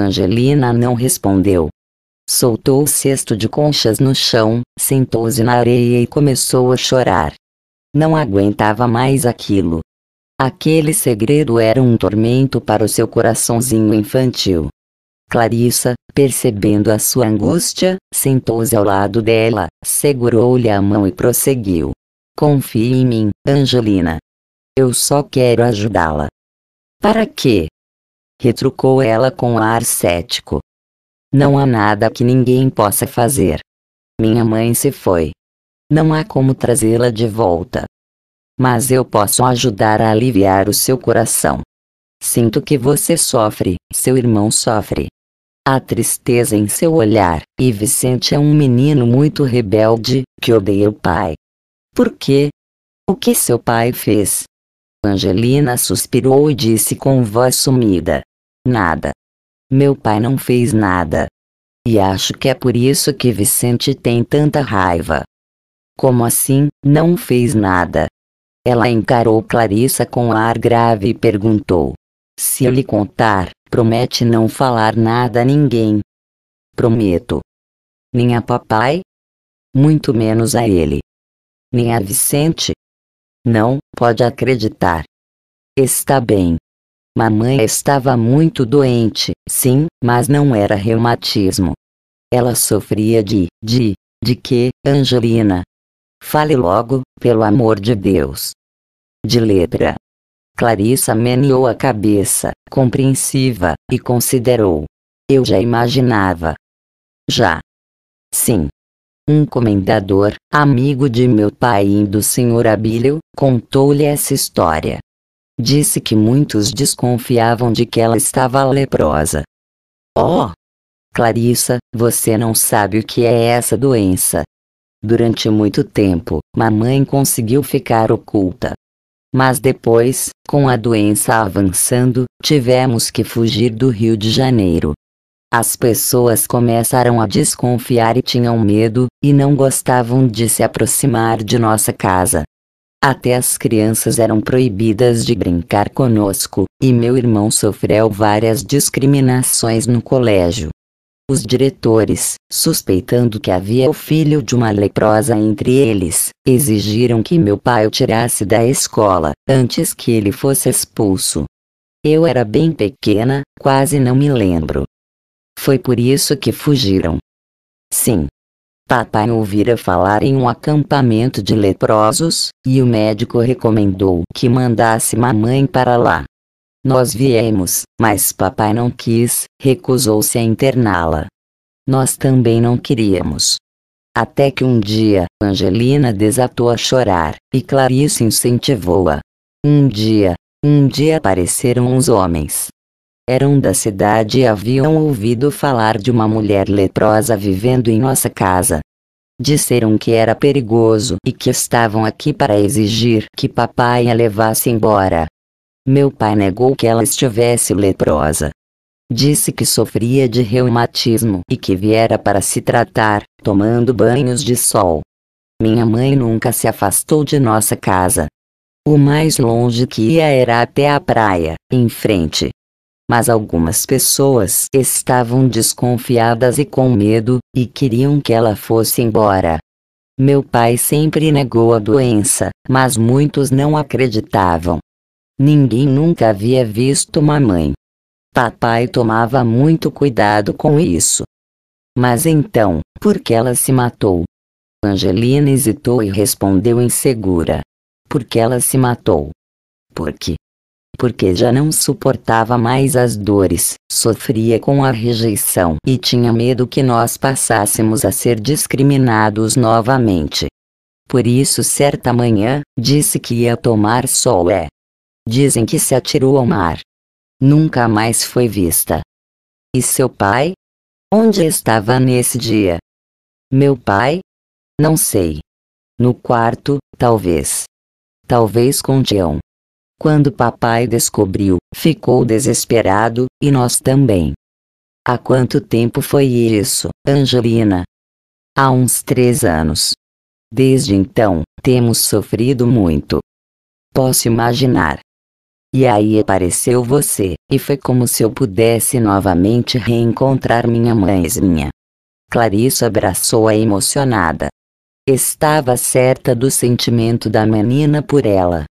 Angelina não respondeu. Soltou o cesto de conchas no chão, sentou-se na areia e começou a chorar. Não aguentava mais aquilo. Aquele segredo era um tormento para o seu coraçãozinho infantil. Clarissa, percebendo a sua angústia, sentou-se ao lado dela, segurou-lhe a mão e prosseguiu. Confie em mim, Angelina. Eu só quero ajudá-la. Para quê? retrucou ela com ar cético. Não há nada que ninguém possa fazer. Minha mãe se foi. Não há como trazê-la de volta. Mas eu posso ajudar a aliviar o seu coração. Sinto que você sofre, seu irmão sofre. Há tristeza em seu olhar, e Vicente é um menino muito rebelde, que odeia o pai. Por quê? O que seu pai fez? Angelina suspirou e disse com voz sumida. Nada. Meu pai não fez nada. E acho que é por isso que Vicente tem tanta raiva. Como assim, não fez nada? Ela encarou Clarissa com ar grave e perguntou: Se eu lhe contar, promete não falar nada a ninguém. Prometo. Nem a papai? Muito menos a ele. Nem a Vicente? Não, pode acreditar. Está bem, Mamãe estava muito doente, sim, mas não era reumatismo. Ela sofria de, de, de que, Angelina? Fale logo, pelo amor de Deus. De letra. Clarissa meneou a cabeça, compreensiva, e considerou. Eu já imaginava. Já. Sim. Um comendador, amigo de meu pai e do senhor Abílio, contou-lhe essa história. Disse que muitos desconfiavam de que ela estava leprosa. Oh! Clarissa, você não sabe o que é essa doença. Durante muito tempo, mamãe conseguiu ficar oculta. Mas depois, com a doença avançando, tivemos que fugir do Rio de Janeiro. As pessoas começaram a desconfiar e tinham medo, e não gostavam de se aproximar de nossa casa. Até as crianças eram proibidas de brincar conosco, e meu irmão sofreu várias discriminações no colégio. Os diretores, suspeitando que havia o filho de uma leprosa entre eles, exigiram que meu pai o tirasse da escola, antes que ele fosse expulso. Eu era bem pequena, quase não me lembro. Foi por isso que fugiram. Sim, Papai ouvira falar em um acampamento de leprosos, e o médico recomendou que mandasse mamãe para lá. Nós viemos, mas papai não quis, recusou-se a interná-la. Nós também não queríamos. Até que um dia, Angelina desatou a chorar, e Clarice incentivou-a. Um dia, um dia apareceram uns homens eram da cidade e haviam ouvido falar de uma mulher leprosa vivendo em nossa casa. Disseram que era perigoso e que estavam aqui para exigir que papai a levasse embora. Meu pai negou que ela estivesse leprosa. Disse que sofria de reumatismo e que viera para se tratar, tomando banhos de sol. Minha mãe nunca se afastou de nossa casa. O mais longe que ia era até a praia, em frente, mas algumas pessoas estavam desconfiadas e com medo, e queriam que ela fosse embora. Meu pai sempre negou a doença, mas muitos não acreditavam. Ninguém nunca havia visto mamãe. Papai tomava muito cuidado com isso. Mas então, por que ela se matou? Angelina hesitou e respondeu insegura. por que ela se matou. Porque, porque já não suportava mais as dores, sofria com a rejeição e tinha medo que nós passássemos a ser discriminados novamente. Por isso, certa manhã, disse que ia tomar sol. É. Dizem que se atirou ao mar. Nunca mais foi vista. E seu pai? Onde estava nesse dia? Meu pai? Não sei. No quarto, talvez. Talvez com Tião. Quando papai descobriu, ficou desesperado, e nós também. Há quanto tempo foi isso, Angelina? Há uns três anos. Desde então, temos sofrido muito. Posso imaginar. E aí apareceu você, e foi como se eu pudesse novamente reencontrar minha mãezinha. Clarissa abraçou-a emocionada. Estava certa do sentimento da menina por ela,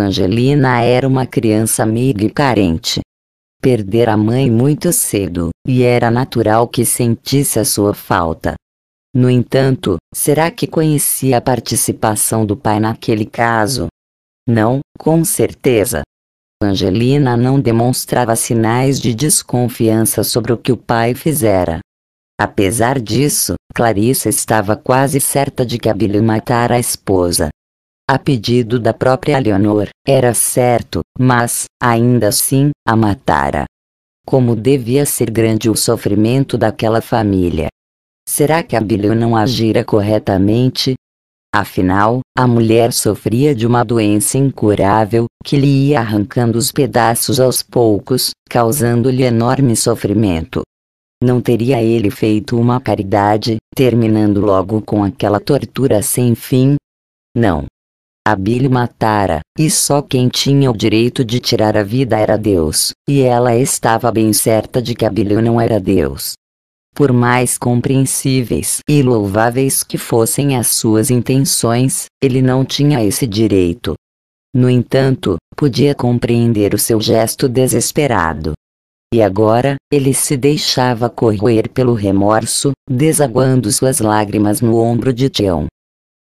Angelina era uma criança amiga e carente. Perdera a mãe muito cedo, e era natural que sentisse a sua falta. No entanto, será que conhecia a participação do pai naquele caso? Não, com certeza. Angelina não demonstrava sinais de desconfiança sobre o que o pai fizera. Apesar disso, Clarissa estava quase certa de que Abílio matara a esposa, a pedido da própria Leonor, era certo, mas, ainda assim, a matara. Como devia ser grande o sofrimento daquela família. Será que Abílio não agira corretamente? Afinal, a mulher sofria de uma doença incurável, que lhe ia arrancando os pedaços aos poucos, causando-lhe enorme sofrimento. Não teria ele feito uma caridade, terminando logo com aquela tortura sem fim? Não. Abílio matara, e só quem tinha o direito de tirar a vida era Deus, e ela estava bem certa de que Abílio não era Deus. Por mais compreensíveis e louváveis que fossem as suas intenções, ele não tinha esse direito. No entanto, podia compreender o seu gesto desesperado. E agora, ele se deixava corroer pelo remorso, desaguando suas lágrimas no ombro de Tião.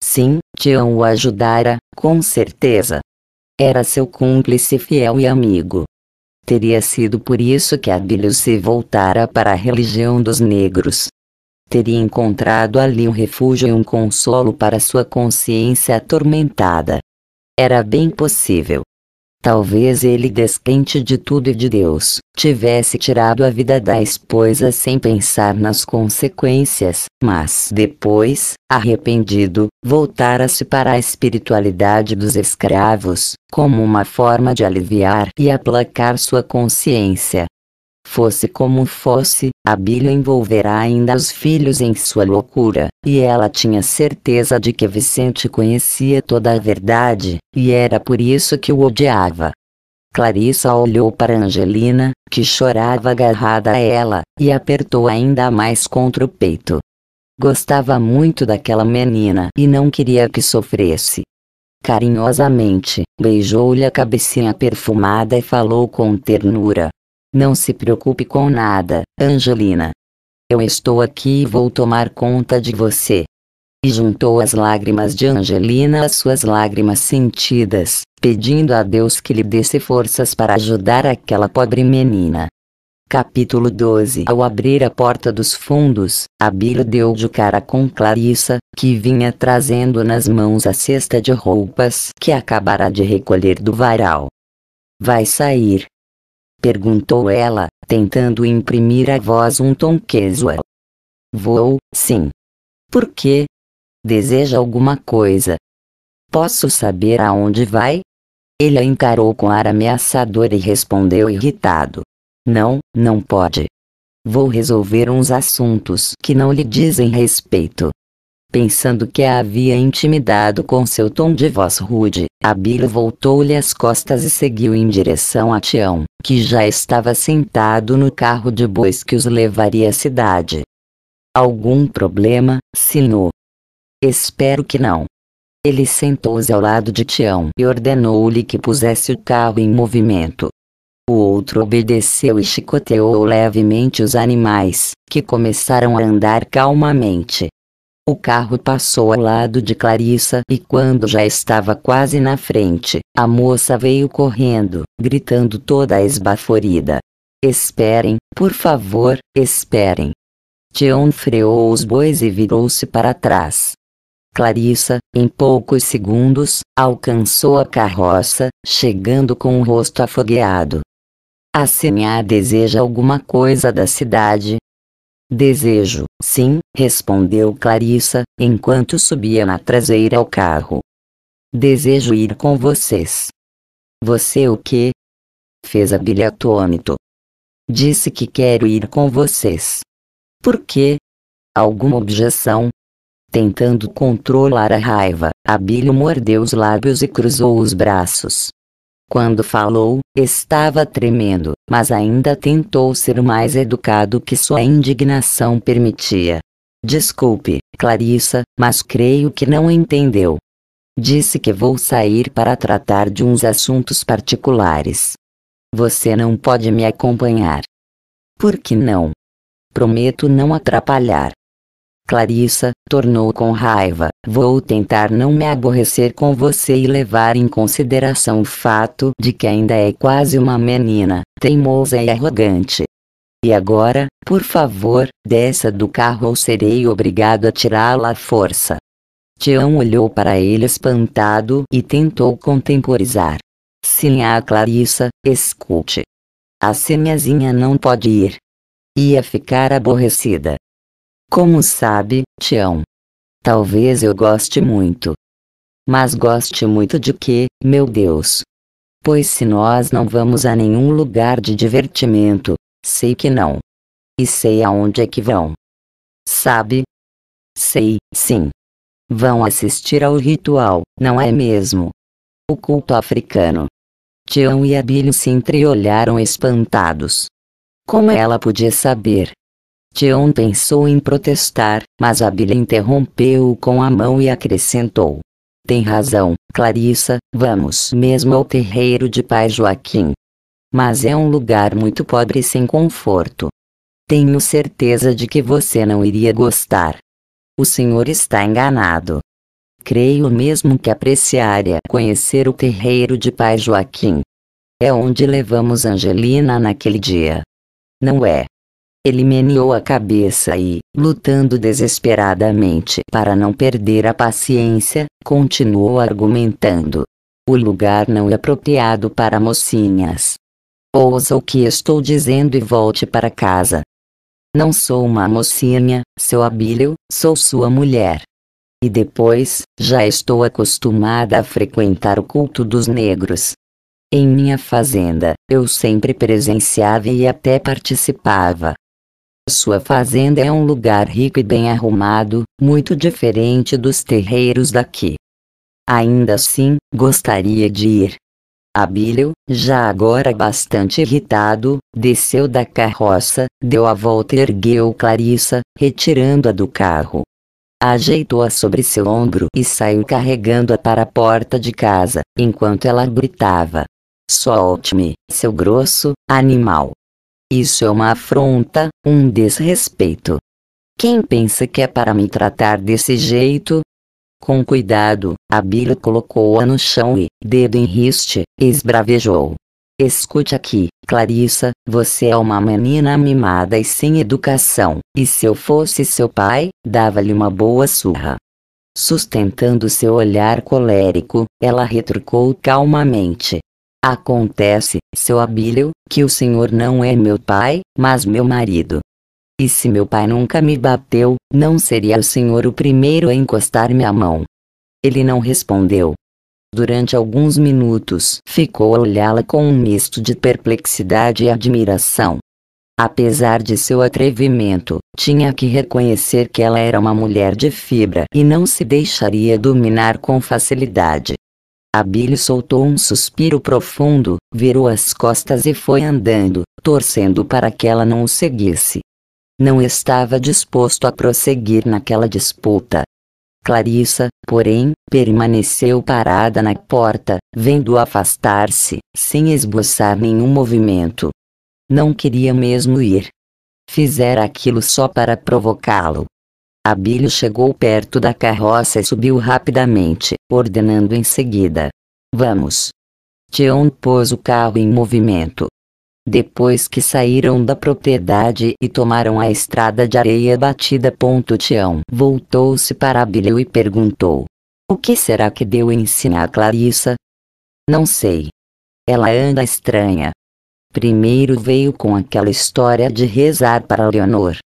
Sim, Tião o ajudara, com certeza. Era seu cúmplice fiel e amigo. Teria sido por isso que Abílio se voltara para a religião dos negros. Teria encontrado ali um refúgio e um consolo para sua consciência atormentada. Era bem possível. Talvez ele, descrente de tudo e de Deus, tivesse tirado a vida da esposa sem pensar nas consequências, mas depois, arrependido, voltara-se para a espiritualidade dos escravos, como uma forma de aliviar e aplacar sua consciência. Fosse como fosse, a Bíblia envolverá ainda os filhos em sua loucura, e ela tinha certeza de que Vicente conhecia toda a verdade, e era por isso que o odiava. Clarissa olhou para Angelina, que chorava agarrada a ela, e apertou ainda mais contra o peito. Gostava muito daquela menina e não queria que sofresse. Carinhosamente, beijou-lhe a cabecinha perfumada e falou com ternura: não se preocupe com nada, Angelina. Eu estou aqui e vou tomar conta de você. E juntou as lágrimas de Angelina às suas lágrimas sentidas, pedindo a Deus que lhe desse forças para ajudar aquela pobre menina. Capítulo 12 Ao abrir a porta dos fundos, Abílio deu de cara com Clarissa, que vinha trazendo nas mãos a cesta de roupas que acabará de recolher do varal. Vai sair, Perguntou ela, tentando imprimir à voz um tom casual. Vou, sim. Por quê? Deseja alguma coisa? Posso saber aonde vai? Ele a encarou com ar ameaçador e respondeu irritado. Não, não pode. Vou resolver uns assuntos que não lhe dizem respeito. Pensando que a havia intimidado com seu tom de voz rude, Abílio voltou-lhe as costas e seguiu em direção a Tião, que já estava sentado no carro de bois que os levaria à cidade. Algum problema, Sinu? Espero que não. Ele sentou-se ao lado de Tião e ordenou-lhe que pusesse o carro em movimento. O outro obedeceu e chicoteou levemente os animais, que começaram a andar calmamente. O carro passou ao lado de Clarissa e quando já estava quase na frente, a moça veio correndo, gritando toda esbaforida. Esperem, por favor, esperem. Tion freou os bois e virou-se para trás. Clarissa, em poucos segundos, alcançou a carroça, chegando com o rosto afogueado. A CNA deseja alguma coisa da cidade, Desejo, sim, respondeu Clarissa, enquanto subia na traseira ao carro. Desejo ir com vocês. Você o quê? Fez a atônito. Disse que quero ir com vocês. Por quê? Alguma objeção? Tentando controlar a raiva, Abílio mordeu os lábios e cruzou os braços. Quando falou, estava tremendo, mas ainda tentou ser mais educado que sua indignação permitia. Desculpe, Clarissa, mas creio que não entendeu. Disse que vou sair para tratar de uns assuntos particulares. Você não pode me acompanhar. Por que não? Prometo não atrapalhar. Clarissa, tornou com raiva. Vou tentar não me aborrecer com você e levar em consideração o fato de que ainda é quase uma menina, teimosa e arrogante. E agora, por favor, desça do carro ou serei obrigado a tirá-la à força. Tião olhou para ele espantado e tentou contemporizar. Sim, a ah, Clarissa, escute. A semeazinha não pode ir. Ia ficar aborrecida. Como sabe, Tião? Talvez eu goste muito. Mas goste muito de quê, meu Deus? Pois se nós não vamos a nenhum lugar de divertimento, sei que não. E sei aonde é que vão. Sabe? Sei, sim. Vão assistir ao ritual, não é mesmo? O culto africano. Tião e Abílio se entreolharam espantados. Como ela podia saber? Tion pensou em protestar, mas Abília interrompeu-o com a mão e acrescentou. Tem razão, Clarissa, vamos mesmo ao terreiro de Pai Joaquim. Mas é um lugar muito pobre e sem conforto. Tenho certeza de que você não iria gostar. O senhor está enganado. Creio mesmo que apreciaria conhecer o terreiro de Pai Joaquim. É onde levamos Angelina naquele dia. Não é? Ele meneou a cabeça e, lutando desesperadamente para não perder a paciência, continuou argumentando. O lugar não é apropriado para mocinhas. Ouça o que estou dizendo e volte para casa. Não sou uma mocinha, seu abílio, sou sua mulher. E depois, já estou acostumada a frequentar o culto dos negros. Em minha fazenda, eu sempre presenciava e até participava, sua fazenda é um lugar rico e bem arrumado, muito diferente dos terreiros daqui. Ainda assim, gostaria de ir. Abílio, já agora bastante irritado, desceu da carroça, deu a volta e ergueu Clarissa, retirando-a do carro. Ajeitou-a sobre seu ombro e saiu carregando-a para a porta de casa, enquanto ela gritava: Solte-me, seu grosso, animal! Isso é uma afronta, um desrespeito. Quem pensa que é para me tratar desse jeito? Com cuidado, a Bíblia colocou-a no chão e, dedo em riste, esbravejou. Escute aqui, Clarissa, você é uma menina mimada e sem educação, e se eu fosse seu pai, dava-lhe uma boa surra. Sustentando seu olhar colérico, ela retrucou calmamente: Acontece, seu Abílio, que o senhor não é meu pai, mas meu marido. E se meu pai nunca me bateu, não seria o senhor o primeiro a encostar-me a mão. Ele não respondeu. Durante alguns minutos, ficou a olhá-la com um misto de perplexidade e admiração. Apesar de seu atrevimento, tinha que reconhecer que ela era uma mulher de fibra e não se deixaria dominar com facilidade. Abílio soltou um suspiro profundo, virou as costas e foi andando, torcendo para que ela não o seguisse. Não estava disposto a prosseguir naquela disputa. Clarissa, porém, permaneceu parada na porta, vendo-o afastar-se, sem esboçar nenhum movimento. Não queria mesmo ir. Fizera aquilo só para provocá-lo, Abílio chegou perto da carroça e subiu rapidamente, ordenando em seguida: Vamos! Tion pôs o carro em movimento. Depois que saíram da propriedade e tomaram a estrada de areia batida. Tião voltou-se para Abílio e perguntou: O que será que deu em ensinar a Clarissa? Não sei. Ela anda estranha. Primeiro veio com aquela história de rezar para Leonor.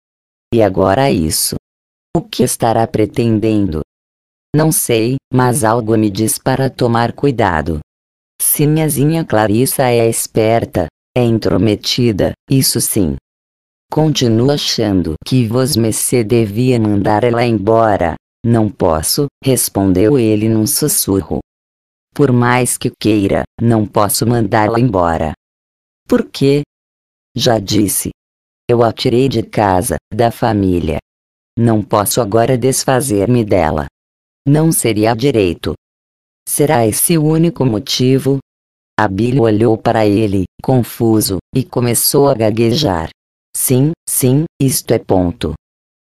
E agora é isso. O que estará pretendendo? Não sei, mas algo me diz para tomar cuidado. Se minhazinha Clarissa é esperta, é intrometida, isso sim. Continuo achando que vosmecê devia mandar ela embora. Não posso, respondeu ele num sussurro. Por mais que queira, não posso mandá-la embora. Por quê? Já disse. Eu a tirei de casa, da família, não posso agora desfazer-me dela. Não seria direito. Será esse o único motivo? Abílio olhou para ele, confuso, e começou a gaguejar. Sim, sim, isto é ponto.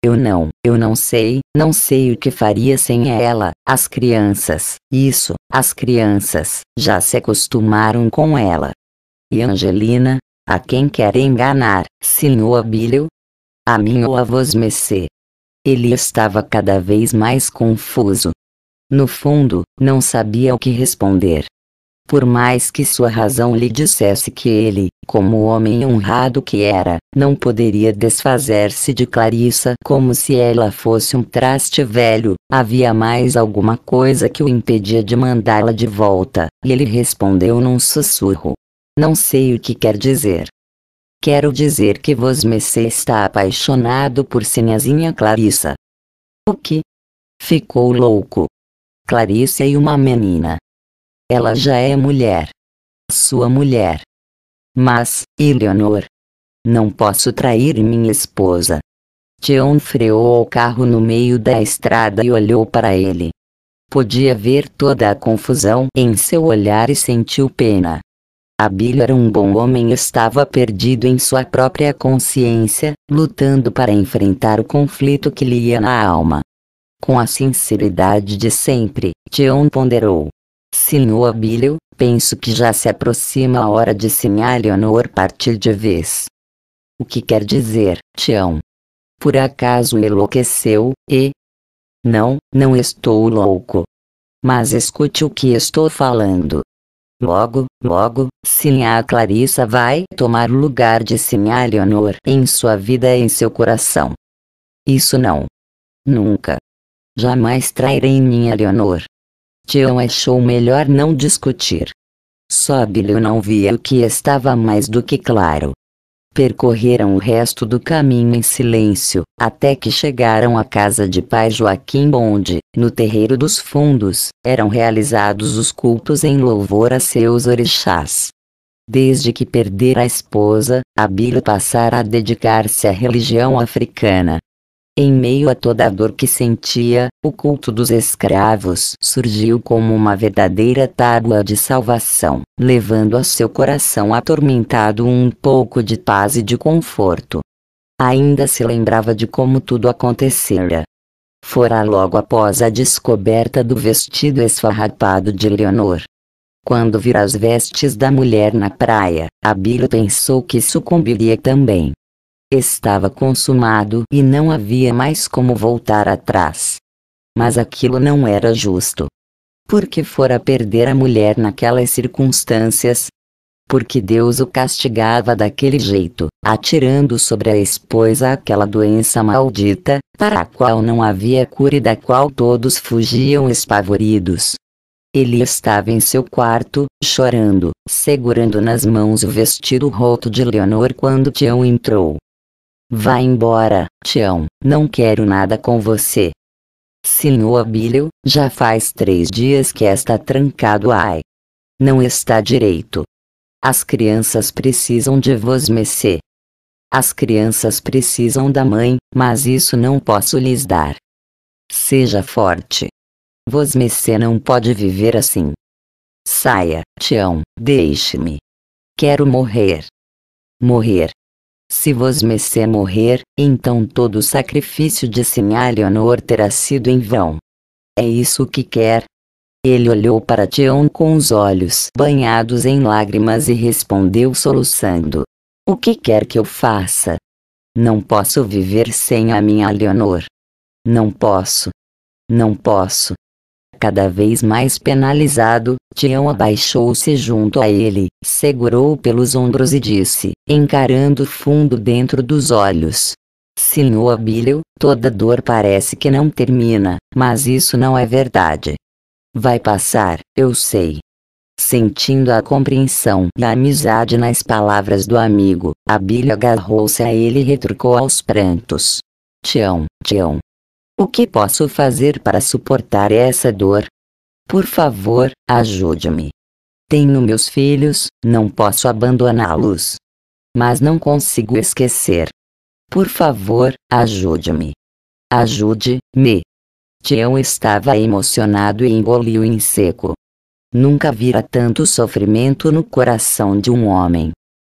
Eu não, eu não sei, não sei o que faria sem ela, as crianças, isso, as crianças, já se acostumaram com ela. E Angelina, a quem quer enganar, senhor Abílio? A mim ou a vos mercê? Ele estava cada vez mais confuso. No fundo, não sabia o que responder. Por mais que sua razão lhe dissesse que ele, como homem honrado que era, não poderia desfazer-se de Clarissa como se ela fosse um traste velho, havia mais alguma coisa que o impedia de mandá-la de volta, e ele respondeu num sussurro. Não sei o que quer dizer. Quero dizer que vosmecê está apaixonado por Sinhazinha Clarissa. O que? Ficou louco. Clarissa é uma menina. Ela já é mulher. Sua mulher. Mas, Eleonor. Não posso trair minha esposa. Tion freou o carro no meio da estrada e olhou para ele. Podia ver toda a confusão em seu olhar e sentiu pena. Abílio era um bom homem e estava perdido em sua própria consciência, lutando para enfrentar o conflito que lhe ia na alma. Com a sinceridade de sempre, Tion ponderou. Senhor Abílio, penso que já se aproxima a hora de sinhar Leonor partir de vez. O que quer dizer, Tião? Por acaso enlouqueceu, e? Não, não estou louco. Mas escute o que estou falando, Logo, logo, Sinha Clarissa vai tomar o lugar de Sinha Leonor em sua vida e em seu coração. Isso não. Nunca. Jamais trairei minha Leonor. Tião achou melhor não discutir. Só Billy não via o que estava mais do que claro. Percorreram o resto do caminho em silêncio, até que chegaram à casa de pai Joaquim onde, no terreiro dos fundos, eram realizados os cultos em louvor a seus orixás. Desde que perdera a esposa, Abílio passara a dedicar-se à religião africana. Em meio a toda a dor que sentia, o culto dos escravos surgiu como uma verdadeira tábua de salvação, levando a seu coração atormentado um pouco de paz e de conforto. Ainda se lembrava de como tudo acontecera. Fora logo após a descoberta do vestido esfarrapado de Leonor. Quando vira as vestes da mulher na praia, Abílio pensou que sucumbiria também. Estava consumado e não havia mais como voltar atrás. Mas aquilo não era justo. Por que fora perder a mulher naquelas circunstâncias? Porque Deus o castigava daquele jeito, atirando sobre a esposa aquela doença maldita, para a qual não havia cura e da qual todos fugiam espavoridos. Ele estava em seu quarto, chorando, segurando nas mãos o vestido roto de Leonor quando Tião entrou. Vá embora, Tião, não quero nada com você. Senhor Abílio, já faz três dias que está trancado ai. Não está direito. As crianças precisam de vos mecê. As crianças precisam da mãe, mas isso não posso lhes dar. Seja forte. Vos mecê não pode viver assim. Saia, Tião, deixe-me. Quero morrer. Morrer, se Vosmecê morrer, então todo o sacrifício de Leonor terá sido em vão. É isso que quer? Ele olhou para Tion com os olhos banhados em lágrimas e respondeu soluçando. O que quer que eu faça? Não posso viver sem a minha Leonor. Não posso. Não posso cada vez mais penalizado, Tião abaixou-se junto a ele, segurou pelos ombros e disse, encarando fundo dentro dos olhos. Senhor Abílio, toda dor parece que não termina, mas isso não é verdade. Vai passar, eu sei. Sentindo a compreensão e a amizade nas palavras do amigo, Abílio agarrou-se a ele e retrucou aos prantos. Tião, Tião, o que posso fazer para suportar essa dor? Por favor, ajude-me. Tenho meus filhos, não posso abandoná-los. Mas não consigo esquecer. Por favor, ajude-me. Ajude-me. Tião estava emocionado e engoliu em seco. Nunca vira tanto sofrimento no coração de um homem.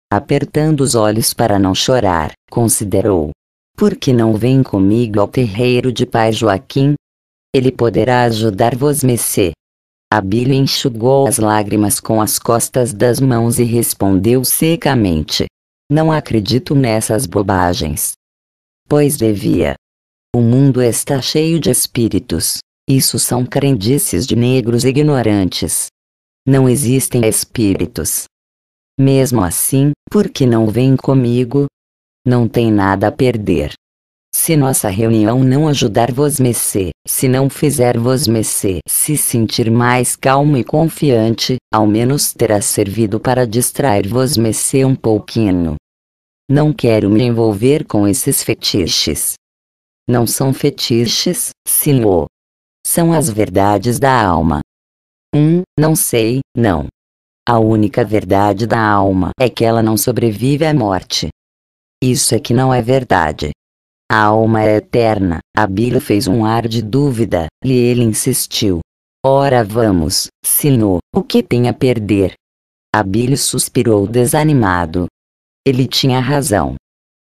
Apertando os olhos para não chorar, considerou: por que não vem comigo ao terreiro de pai Joaquim? Ele poderá ajudar-vos, Messê. Abílio enxugou as lágrimas com as costas das mãos e respondeu secamente: Não acredito nessas bobagens. Pois devia. O mundo está cheio de espíritos. Isso são crendices de negros ignorantes. Não existem espíritos. Mesmo assim, por que não vem comigo? não tem nada a perder. Se nossa reunião não ajudar vos mecê, se não fizer vos se sentir mais calmo e confiante, ao menos terá servido para distrair vos mecê um pouquinho. Não quero me envolver com esses fetiches. Não são fetiches, senhor. São as verdades da alma. Hum, não sei, não. A única verdade da alma é que ela não sobrevive à morte, isso é que não é verdade. A alma é eterna. Abílio fez um ar de dúvida, e ele insistiu. Ora vamos, Sinô, o que tem a perder? Abílio suspirou desanimado. Ele tinha razão.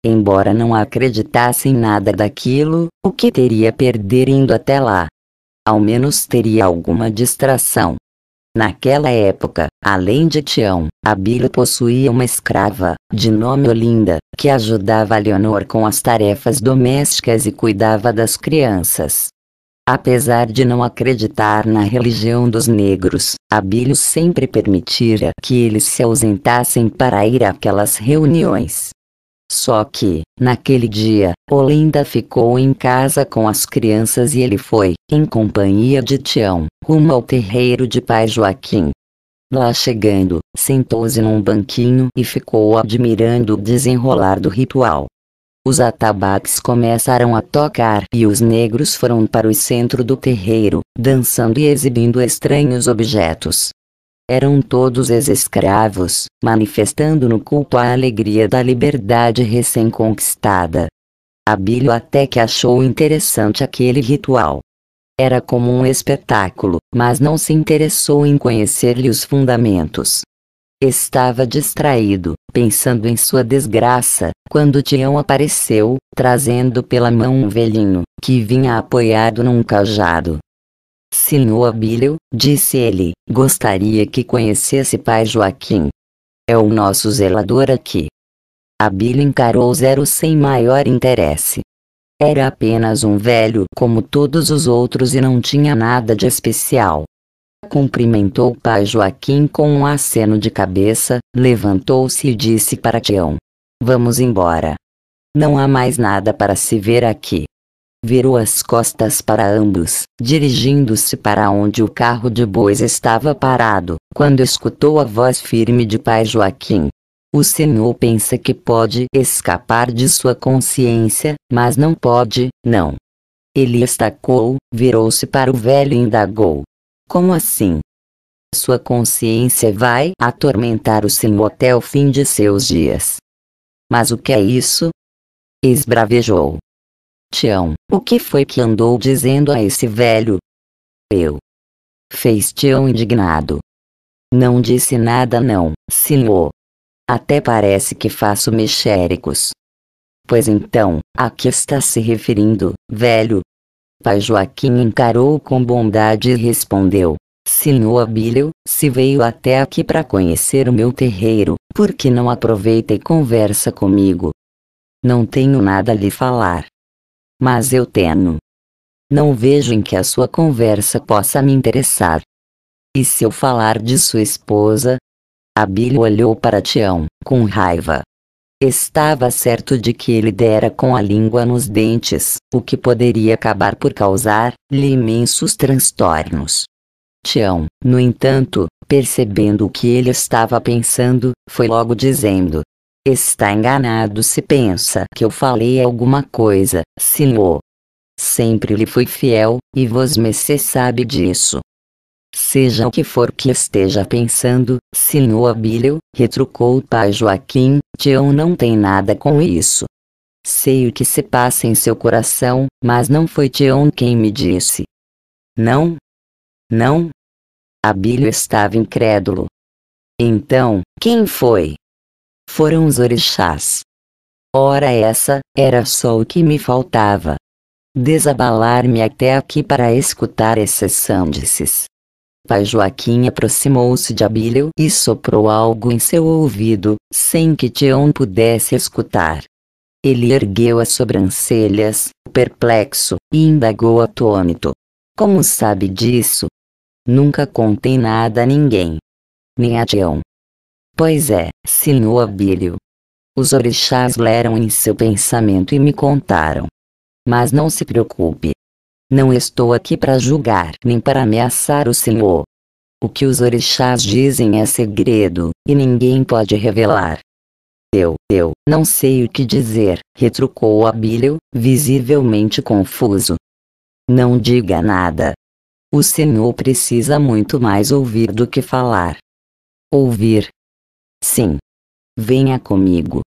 Embora não acreditasse em nada daquilo, o que teria a perder indo até lá? Ao menos teria alguma distração. Naquela época, além de Tião, Abílio possuía uma escrava, de nome Olinda, que ajudava Leonor com as tarefas domésticas e cuidava das crianças. Apesar de não acreditar na religião dos negros, Abílio sempre permitira que eles se ausentassem para ir àquelas reuniões. Só que, naquele dia, Olinda ficou em casa com as crianças e ele foi, em companhia de Tião, rumo ao terreiro de pai Joaquim. Lá chegando, sentou-se num banquinho e ficou admirando o desenrolar do ritual. Os atabaques começaram a tocar e os negros foram para o centro do terreiro, dançando e exibindo estranhos objetos. Eram todos ex-escravos, manifestando no culto a alegria da liberdade recém-conquistada. Abílio até que achou interessante aquele ritual. Era como um espetáculo, mas não se interessou em conhecer-lhe os fundamentos. Estava distraído, pensando em sua desgraça, quando Tião apareceu, trazendo pela mão um velhinho, que vinha apoiado num cajado, Senhor Abílio, disse ele, gostaria que conhecesse Pai Joaquim. É o nosso zelador aqui. Abílio encarou Zero sem maior interesse. Era apenas um velho como todos os outros e não tinha nada de especial. Cumprimentou Pai Joaquim com um aceno de cabeça, levantou-se e disse para Tião: Vamos embora. Não há mais nada para se ver aqui virou as costas para ambos, dirigindo-se para onde o carro de bois estava parado, quando escutou a voz firme de pai Joaquim. O senhor pensa que pode escapar de sua consciência, mas não pode, não. Ele estacou, virou-se para o velho e indagou. Como assim? Sua consciência vai atormentar o senhor até o fim de seus dias. Mas o que é isso? Esbravejou. Tião, o que foi que andou dizendo a esse velho? Eu. Fez Tião indignado. Não disse nada não, senhor. Até parece que faço mexéricos. Pois então, a que está se referindo, velho? Pai Joaquim encarou com bondade e respondeu: Senhor Abílio, se veio até aqui para conhecer o meu terreiro, por que não aproveita e conversa comigo? Não tenho nada a lhe falar, mas eu teno. Não vejo em que a sua conversa possa me interessar. E se eu falar de sua esposa? Abílio olhou para Tião, com raiva. Estava certo de que ele dera com a língua nos dentes, o que poderia acabar por causar-lhe imensos transtornos. Tião, no entanto, percebendo o que ele estava pensando, foi logo dizendo: Está enganado se pensa que eu falei alguma coisa, Simô. Sempre lhe fui fiel, e vosmecê sabe disso. Seja o que for que esteja pensando, Simô Abílio, retrucou o pai Joaquim, Tião não tem nada com isso. Sei o que se passa em seu coração, mas não foi Tião quem me disse. Não? Não? Abílio estava incrédulo. Então, quem foi? foram os orixás. Ora essa, era só o que me faltava. Desabalar-me até aqui para escutar esses sandices. Pai Joaquim aproximou-se de Abílio e soprou algo em seu ouvido, sem que Tião pudesse escutar. Ele ergueu as sobrancelhas, perplexo, e indagou atônito. Como sabe disso? Nunca contei nada a ninguém. Nem a Tião. Pois é, senhor abílio. Os orixás leram em seu pensamento e me contaram. Mas não se preocupe. Não estou aqui para julgar nem para ameaçar o senhor. O que os orixás dizem é segredo, e ninguém pode revelar. Eu, eu, não sei o que dizer, retrucou Abílio, visivelmente confuso. Não diga nada. O senhor precisa muito mais ouvir do que falar. Ouvir, Sim. Venha comigo.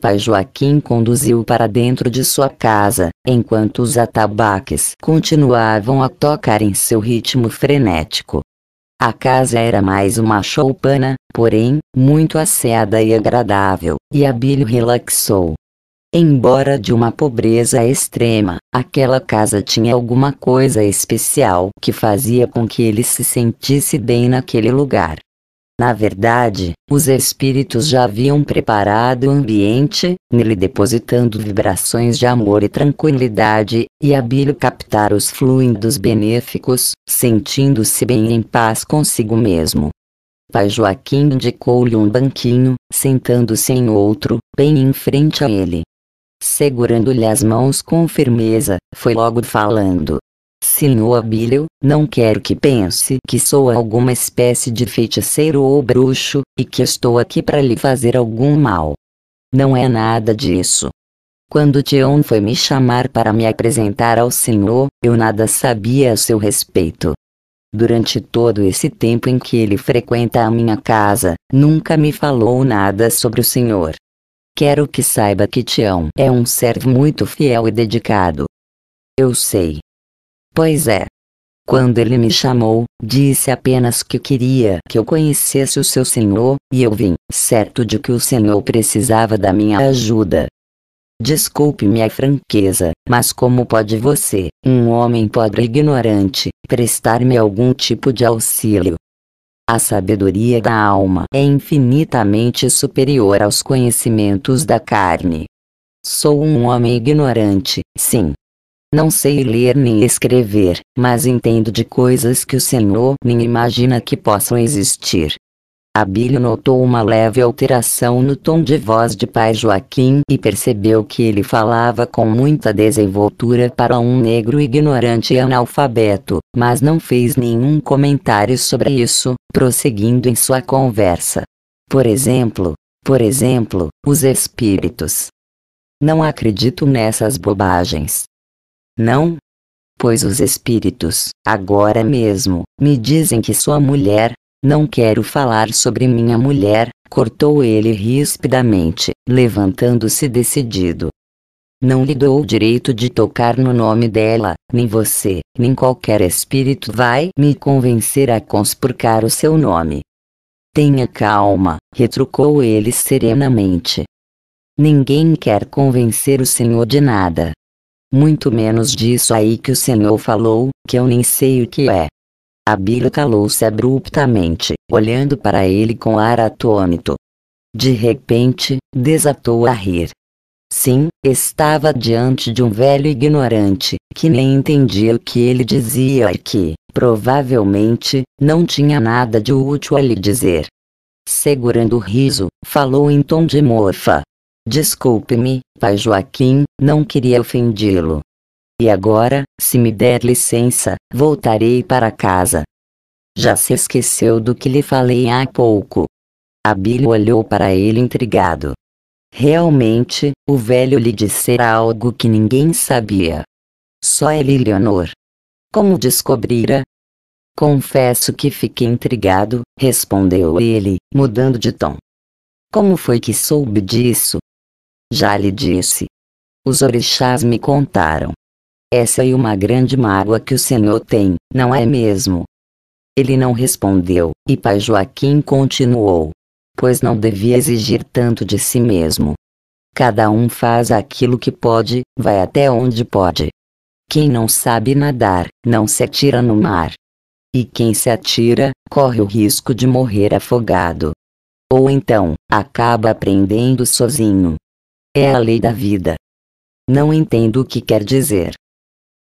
Pai Joaquim conduziu para dentro de sua casa, enquanto os atabaques continuavam a tocar em seu ritmo frenético. A casa era mais uma choupana, porém, muito asseada e agradável, e Abílio relaxou. Embora de uma pobreza extrema, aquela casa tinha alguma coisa especial que fazia com que ele se sentisse bem naquele lugar. Na verdade, os espíritos já haviam preparado o ambiente, nele depositando vibrações de amor e tranquilidade, e habilo captar os fluidos benéficos, sentindo-se bem em paz consigo mesmo. Pai Joaquim indicou-lhe um banquinho, sentando-se em outro, bem em frente a ele. Segurando-lhe as mãos com firmeza, foi logo falando: Senhor Abílio, não quero que pense que sou alguma espécie de feiticeiro ou bruxo, e que estou aqui para lhe fazer algum mal. Não é nada disso. Quando Tion foi me chamar para me apresentar ao Senhor, eu nada sabia a seu respeito. Durante todo esse tempo em que ele frequenta a minha casa, nunca me falou nada sobre o Senhor. Quero que saiba que Tião é um servo muito fiel e dedicado. Eu sei Pois é. Quando ele me chamou, disse apenas que queria que eu conhecesse o seu senhor, e eu vim, certo de que o senhor precisava da minha ajuda. Desculpe-me a franqueza, mas como pode você, um homem pobre e ignorante, prestar-me algum tipo de auxílio? A sabedoria da alma é infinitamente superior aos conhecimentos da carne. Sou um homem ignorante, sim, não sei ler nem escrever, mas entendo de coisas que o Senhor nem imagina que possam existir. Abílio notou uma leve alteração no tom de voz de pai Joaquim e percebeu que ele falava com muita desenvoltura para um negro ignorante e analfabeto, mas não fez nenhum comentário sobre isso, prosseguindo em sua conversa. Por exemplo, por exemplo, os espíritos. Não acredito nessas bobagens. Não. Pois os espíritos, agora mesmo, me dizem que sua mulher, não quero falar sobre minha mulher, cortou ele rispidamente, levantando-se decidido. Não lhe dou o direito de tocar no nome dela, nem você, nem qualquer espírito vai me convencer a conspurcar o seu nome. Tenha calma, retrucou ele serenamente. Ninguém quer convencer o senhor de nada. Muito menos disso aí que o Senhor falou, que eu nem sei o que é. Abílio calou-se abruptamente, olhando para ele com ar atônito. De repente, desatou a rir. Sim, estava diante de um velho ignorante, que nem entendia o que ele dizia e que, provavelmente, não tinha nada de útil a lhe dizer. Segurando o riso, falou em tom de mofa. Desculpe-me, pai Joaquim, não queria ofendi lo E agora, se me der licença, voltarei para casa. Já se esqueceu do que lhe falei há pouco. Abílio olhou para ele intrigado. Realmente, o velho lhe dissera algo que ninguém sabia. Só ele Leonor. Como descobrira? Confesso que fiquei intrigado, respondeu ele, mudando de tom. Como foi que soube disso? Já lhe disse. Os orixás me contaram. Essa é uma grande mágoa que o senhor tem, não é mesmo? Ele não respondeu, e pai Joaquim continuou. Pois não devia exigir tanto de si mesmo. Cada um faz aquilo que pode, vai até onde pode. Quem não sabe nadar, não se atira no mar. E quem se atira, corre o risco de morrer afogado. Ou então, acaba aprendendo sozinho, é a lei da vida. Não entendo o que quer dizer.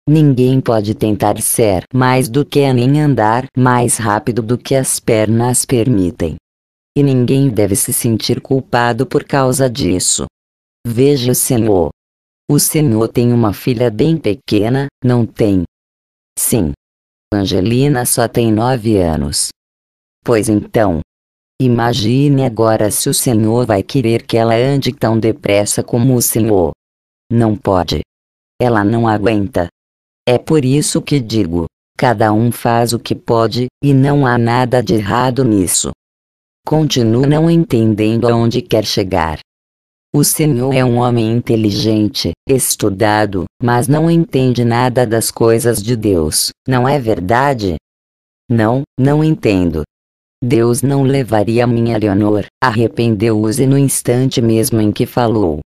Ninguém pode tentar ser mais do que é nem andar mais rápido do que as pernas permitem. E ninguém deve se sentir culpado por causa disso. Veja o Senhor. O Senhor tem uma filha bem pequena, não tem? Sim. Angelina só tem nove anos. Pois então, Imagine agora se o Senhor vai querer que ela ande tão depressa como o Senhor. Não pode. Ela não aguenta. É por isso que digo: cada um faz o que pode, e não há nada de errado nisso. Continuo não entendendo aonde quer chegar. O Senhor é um homem inteligente, estudado, mas não entende nada das coisas de Deus, não é verdade? Não, não entendo, Deus não levaria minha Leonor, arrependeu-se no instante mesmo em que falou.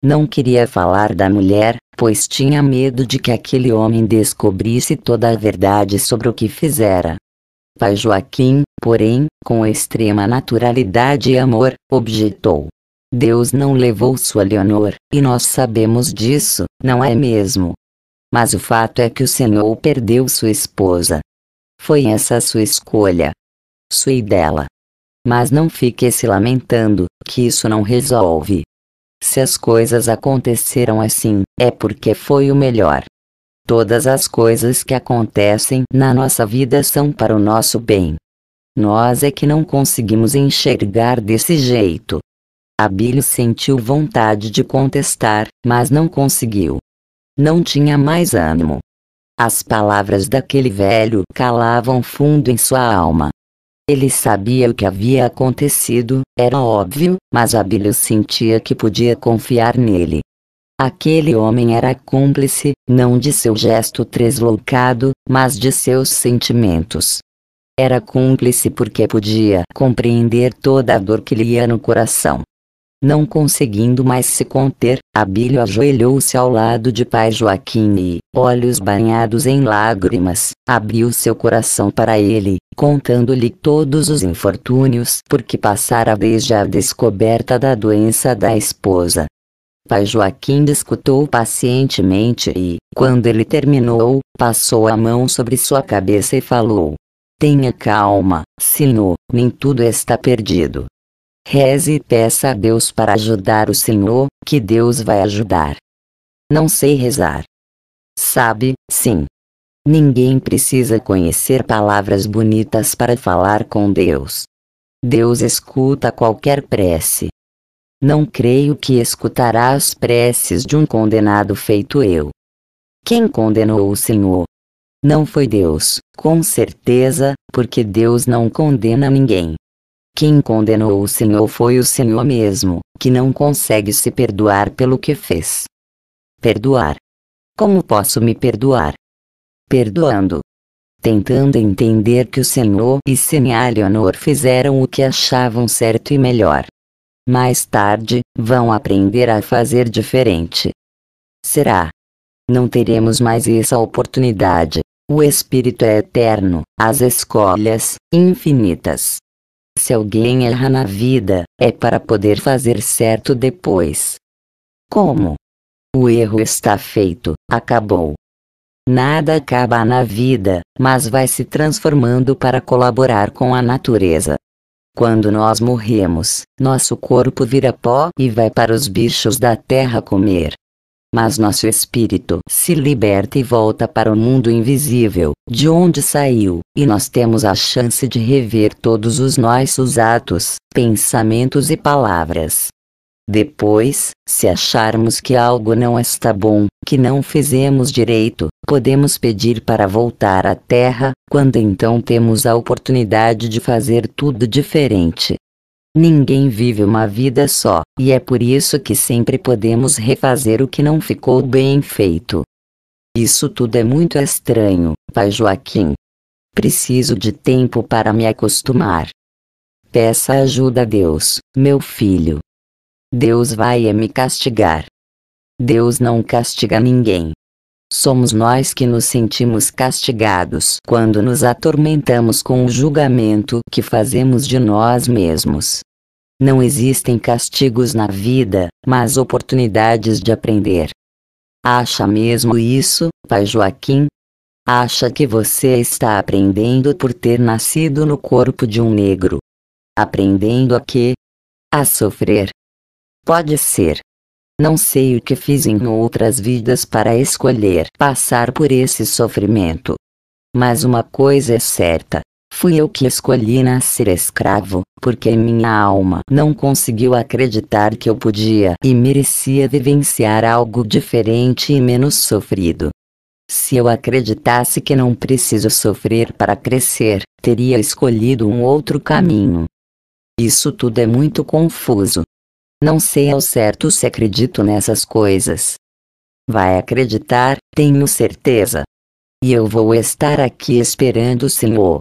Não queria falar da mulher, pois tinha medo de que aquele homem descobrisse toda a verdade sobre o que fizera. Pai Joaquim, porém, com extrema naturalidade e amor, objetou. Deus não levou sua Leonor, e nós sabemos disso, não é mesmo? Mas o fato é que o Senhor perdeu sua esposa. Foi essa sua escolha, sua e dela. Mas não fique se lamentando, que isso não resolve. Se as coisas aconteceram assim, é porque foi o melhor. Todas as coisas que acontecem na nossa vida são para o nosso bem. Nós é que não conseguimos enxergar desse jeito. Abílio sentiu vontade de contestar, mas não conseguiu. Não tinha mais ânimo. As palavras daquele velho calavam fundo em sua alma. Ele sabia o que havia acontecido, era óbvio, mas Abílio sentia que podia confiar nele. Aquele homem era cúmplice, não de seu gesto tresloucado, mas de seus sentimentos. Era cúmplice porque podia compreender toda a dor que lhe ia no coração. Não conseguindo mais se conter, Abílio ajoelhou-se ao lado de pai Joaquim e, olhos banhados em lágrimas, abriu seu coração para ele, contando-lhe todos os infortúnios porque passara desde a descoberta da doença da esposa. Pai Joaquim escutou pacientemente e, quando ele terminou, passou a mão sobre sua cabeça e falou: Tenha calma, Sino, nem tudo está perdido. Reze e peça a Deus para ajudar o Senhor, que Deus vai ajudar. Não sei rezar. Sabe, sim. Ninguém precisa conhecer palavras bonitas para falar com Deus. Deus escuta qualquer prece. Não creio que escutará as preces de um condenado feito eu. Quem condenou o Senhor? Não foi Deus, com certeza, porque Deus não condena ninguém. Quem condenou o Senhor foi o Senhor mesmo, que não consegue se perdoar pelo que fez. Perdoar. Como posso me perdoar? Perdoando. Tentando entender que o Senhor e Senha Leonor fizeram o que achavam certo e melhor. Mais tarde, vão aprender a fazer diferente. Será? Não teremos mais essa oportunidade. O Espírito é eterno, as escolhas, infinitas. Se alguém erra na vida, é para poder fazer certo depois. Como? O erro está feito, acabou. Nada acaba na vida, mas vai se transformando para colaborar com a natureza. Quando nós morremos, nosso corpo vira pó e vai para os bichos da terra comer mas nosso espírito se liberta e volta para o mundo invisível, de onde saiu, e nós temos a chance de rever todos os nossos atos, pensamentos e palavras. Depois, se acharmos que algo não está bom, que não fizemos direito, podemos pedir para voltar à Terra, quando então temos a oportunidade de fazer tudo diferente. Ninguém vive uma vida só, e é por isso que sempre podemos refazer o que não ficou bem feito. Isso tudo é muito estranho, pai Joaquim. Preciso de tempo para me acostumar. Peça ajuda a Deus, meu filho. Deus vai me castigar. Deus não castiga ninguém. Somos nós que nos sentimos castigados quando nos atormentamos com o julgamento que fazemos de nós mesmos. Não existem castigos na vida, mas oportunidades de aprender. Acha mesmo isso, pai Joaquim? Acha que você está aprendendo por ter nascido no corpo de um negro? Aprendendo a quê? A sofrer. Pode ser, não sei o que fiz em outras vidas para escolher passar por esse sofrimento. Mas uma coisa é certa: fui eu que escolhi nascer escravo, porque minha alma não conseguiu acreditar que eu podia e merecia vivenciar algo diferente e menos sofrido. Se eu acreditasse que não preciso sofrer para crescer, teria escolhido um outro caminho. Isso tudo é muito confuso, não sei ao certo se acredito nessas coisas. Vai acreditar, tenho certeza. E eu vou estar aqui esperando o Senhor.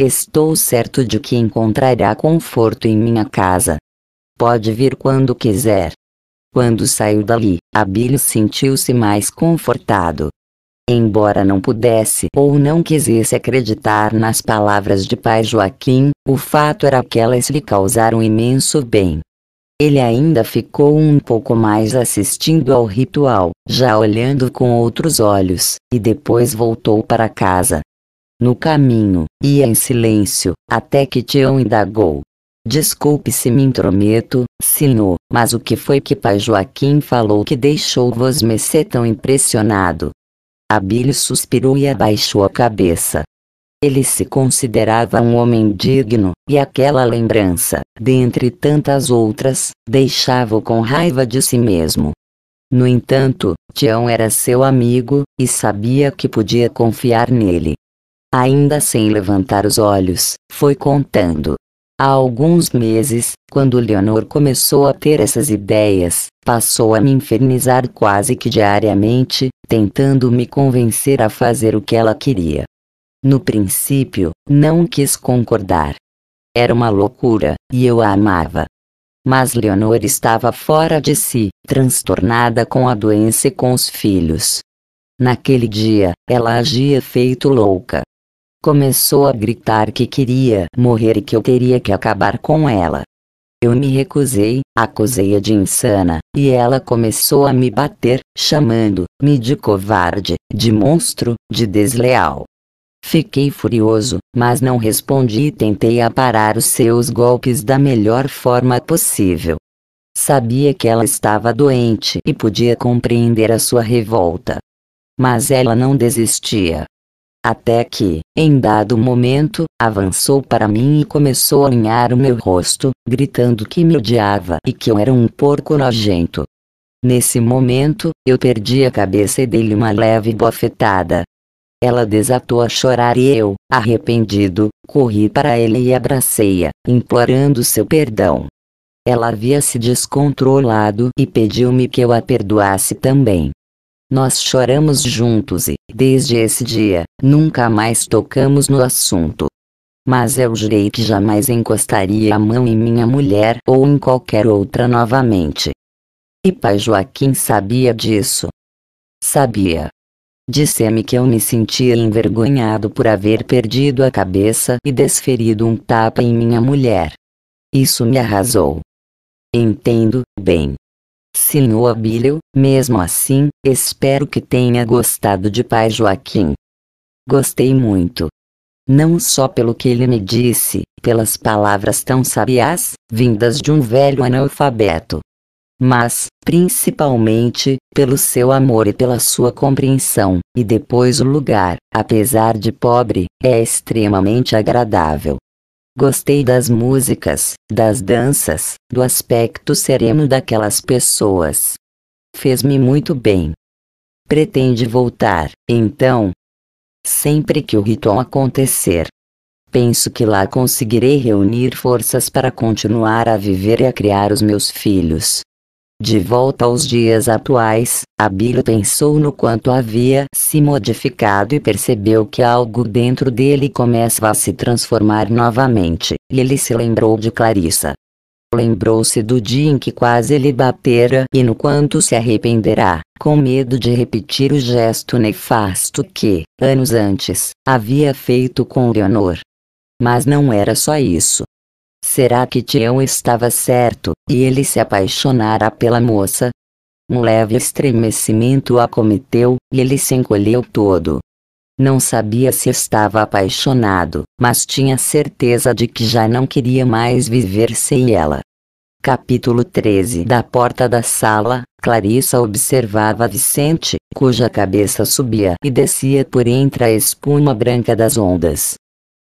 Estou certo de que encontrará conforto em minha casa. Pode vir quando quiser. Quando saiu dali, Abílio sentiu-se mais confortado. Embora não pudesse ou não quisesse acreditar nas palavras de pai Joaquim, o fato era que elas lhe causaram imenso bem. Ele ainda ficou um pouco mais assistindo ao ritual, já olhando com outros olhos, e depois voltou para casa. No caminho, ia em silêncio, até que Tião indagou. Desculpe se me intrometo, Sino, mas o que foi que pai Joaquim falou que deixou vos mecê tão impressionado? Abílio suspirou e abaixou a cabeça. Ele se considerava um homem digno, e aquela lembrança, dentre tantas outras, deixava-o com raiva de si mesmo. No entanto, Tião era seu amigo, e sabia que podia confiar nele. Ainda sem levantar os olhos, foi contando. Há alguns meses, quando Leonor começou a ter essas ideias, passou a me infernizar quase que diariamente, tentando me convencer a fazer o que ela queria. No princípio, não quis concordar. Era uma loucura, e eu a amava. Mas Leonor estava fora de si, transtornada com a doença e com os filhos. Naquele dia, ela agia feito louca. Começou a gritar que queria morrer e que eu teria que acabar com ela. Eu me recusei, acusei-a de insana, e ela começou a me bater, chamando-me de covarde, de monstro, de desleal. Fiquei furioso, mas não respondi e tentei aparar os seus golpes da melhor forma possível. Sabia que ela estava doente e podia compreender a sua revolta. Mas ela não desistia. Até que, em dado momento, avançou para mim e começou a unhar o meu rosto, gritando que me odiava e que eu era um porco nojento. Nesse momento, eu perdi a cabeça e dei-lhe uma leve bofetada, ela desatou a chorar e eu, arrependido, corri para ele e abracei-a, implorando seu perdão. Ela havia se descontrolado e pediu-me que eu a perdoasse também. Nós choramos juntos e, desde esse dia, nunca mais tocamos no assunto. Mas eu jurei que jamais encostaria a mão em minha mulher ou em qualquer outra novamente. E pai Joaquim sabia disso. Sabia. Disse-me que eu me sentia envergonhado por haver perdido a cabeça e desferido um tapa em minha mulher. Isso me arrasou. Entendo, bem. Senhor Abílio, mesmo assim, espero que tenha gostado de Pai Joaquim. Gostei muito. Não só pelo que ele me disse, pelas palavras tão sabias, vindas de um velho analfabeto, mas, principalmente, pelo seu amor e pela sua compreensão, e depois o lugar, apesar de pobre, é extremamente agradável. Gostei das músicas, das danças, do aspecto sereno daquelas pessoas. Fez-me muito bem. Pretende voltar, então? Sempre que o ritual acontecer. Penso que lá conseguirei reunir forças para continuar a viver e a criar os meus filhos. De volta aos dias atuais, Abílio pensou no quanto havia se modificado e percebeu que algo dentro dele começava a se transformar novamente, e ele se lembrou de Clarissa. Lembrou-se do dia em que quase lhe batera e no quanto se arrependerá, com medo de repetir o gesto nefasto que, anos antes, havia feito com Leonor. Mas não era só isso. Será que Tião estava certo, e ele se apaixonara pela moça? Um leve estremecimento o acometeu, e ele se encolheu todo. Não sabia se estava apaixonado, mas tinha certeza de que já não queria mais viver sem ela. Capítulo 13 Da porta da sala, Clarissa observava Vicente, cuja cabeça subia e descia por entre a espuma branca das ondas.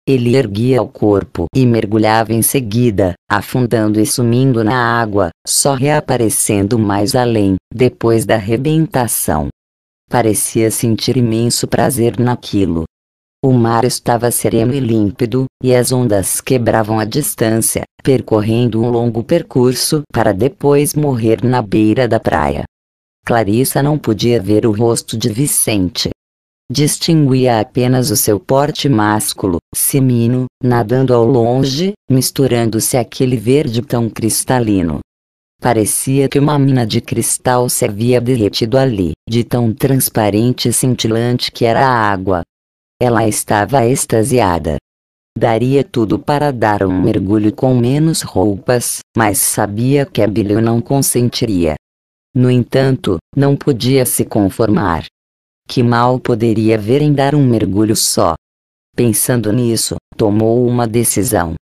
Ele erguia o corpo e mergulhava em seguida, afundando e sumindo na água, só reaparecendo mais além, depois da rebentação. Parecia sentir imenso prazer naquilo. O mar estava sereno e límpido, e as ondas quebravam a distância, percorrendo um longo percurso para depois morrer na beira da praia. Clarissa não podia ver o rosto de Vicente, distinguia apenas o seu porte másculo, semino, nadando ao longe, misturando-se aquele verde tão cristalino. Parecia que uma mina de cristal se havia derretido ali, de tão transparente e cintilante que era a água. Ela estava extasiada. Daria tudo para dar um mergulho com menos roupas, mas sabia que a não consentiria. No entanto, não podia se conformar. Que mal poderia haver em dar um mergulho só. Pensando nisso, tomou uma decisão.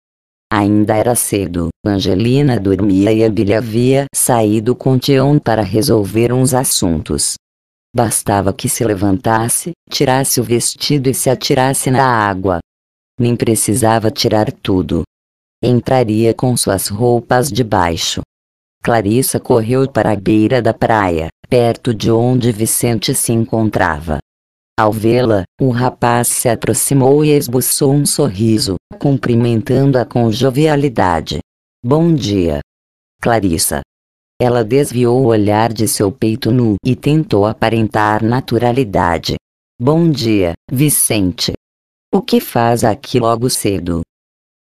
Ainda era cedo, Angelina dormia e a havia saído com Tion para resolver uns assuntos. Bastava que se levantasse, tirasse o vestido e se atirasse na água. Nem precisava tirar tudo. Entraria com suas roupas de baixo. Clarissa correu para a beira da praia, perto de onde Vicente se encontrava. Ao vê-la, o rapaz se aproximou e esboçou um sorriso, cumprimentando-a com jovialidade. Bom dia. Clarissa. Ela desviou o olhar de seu peito nu e tentou aparentar naturalidade. Bom dia, Vicente. O que faz aqui logo cedo?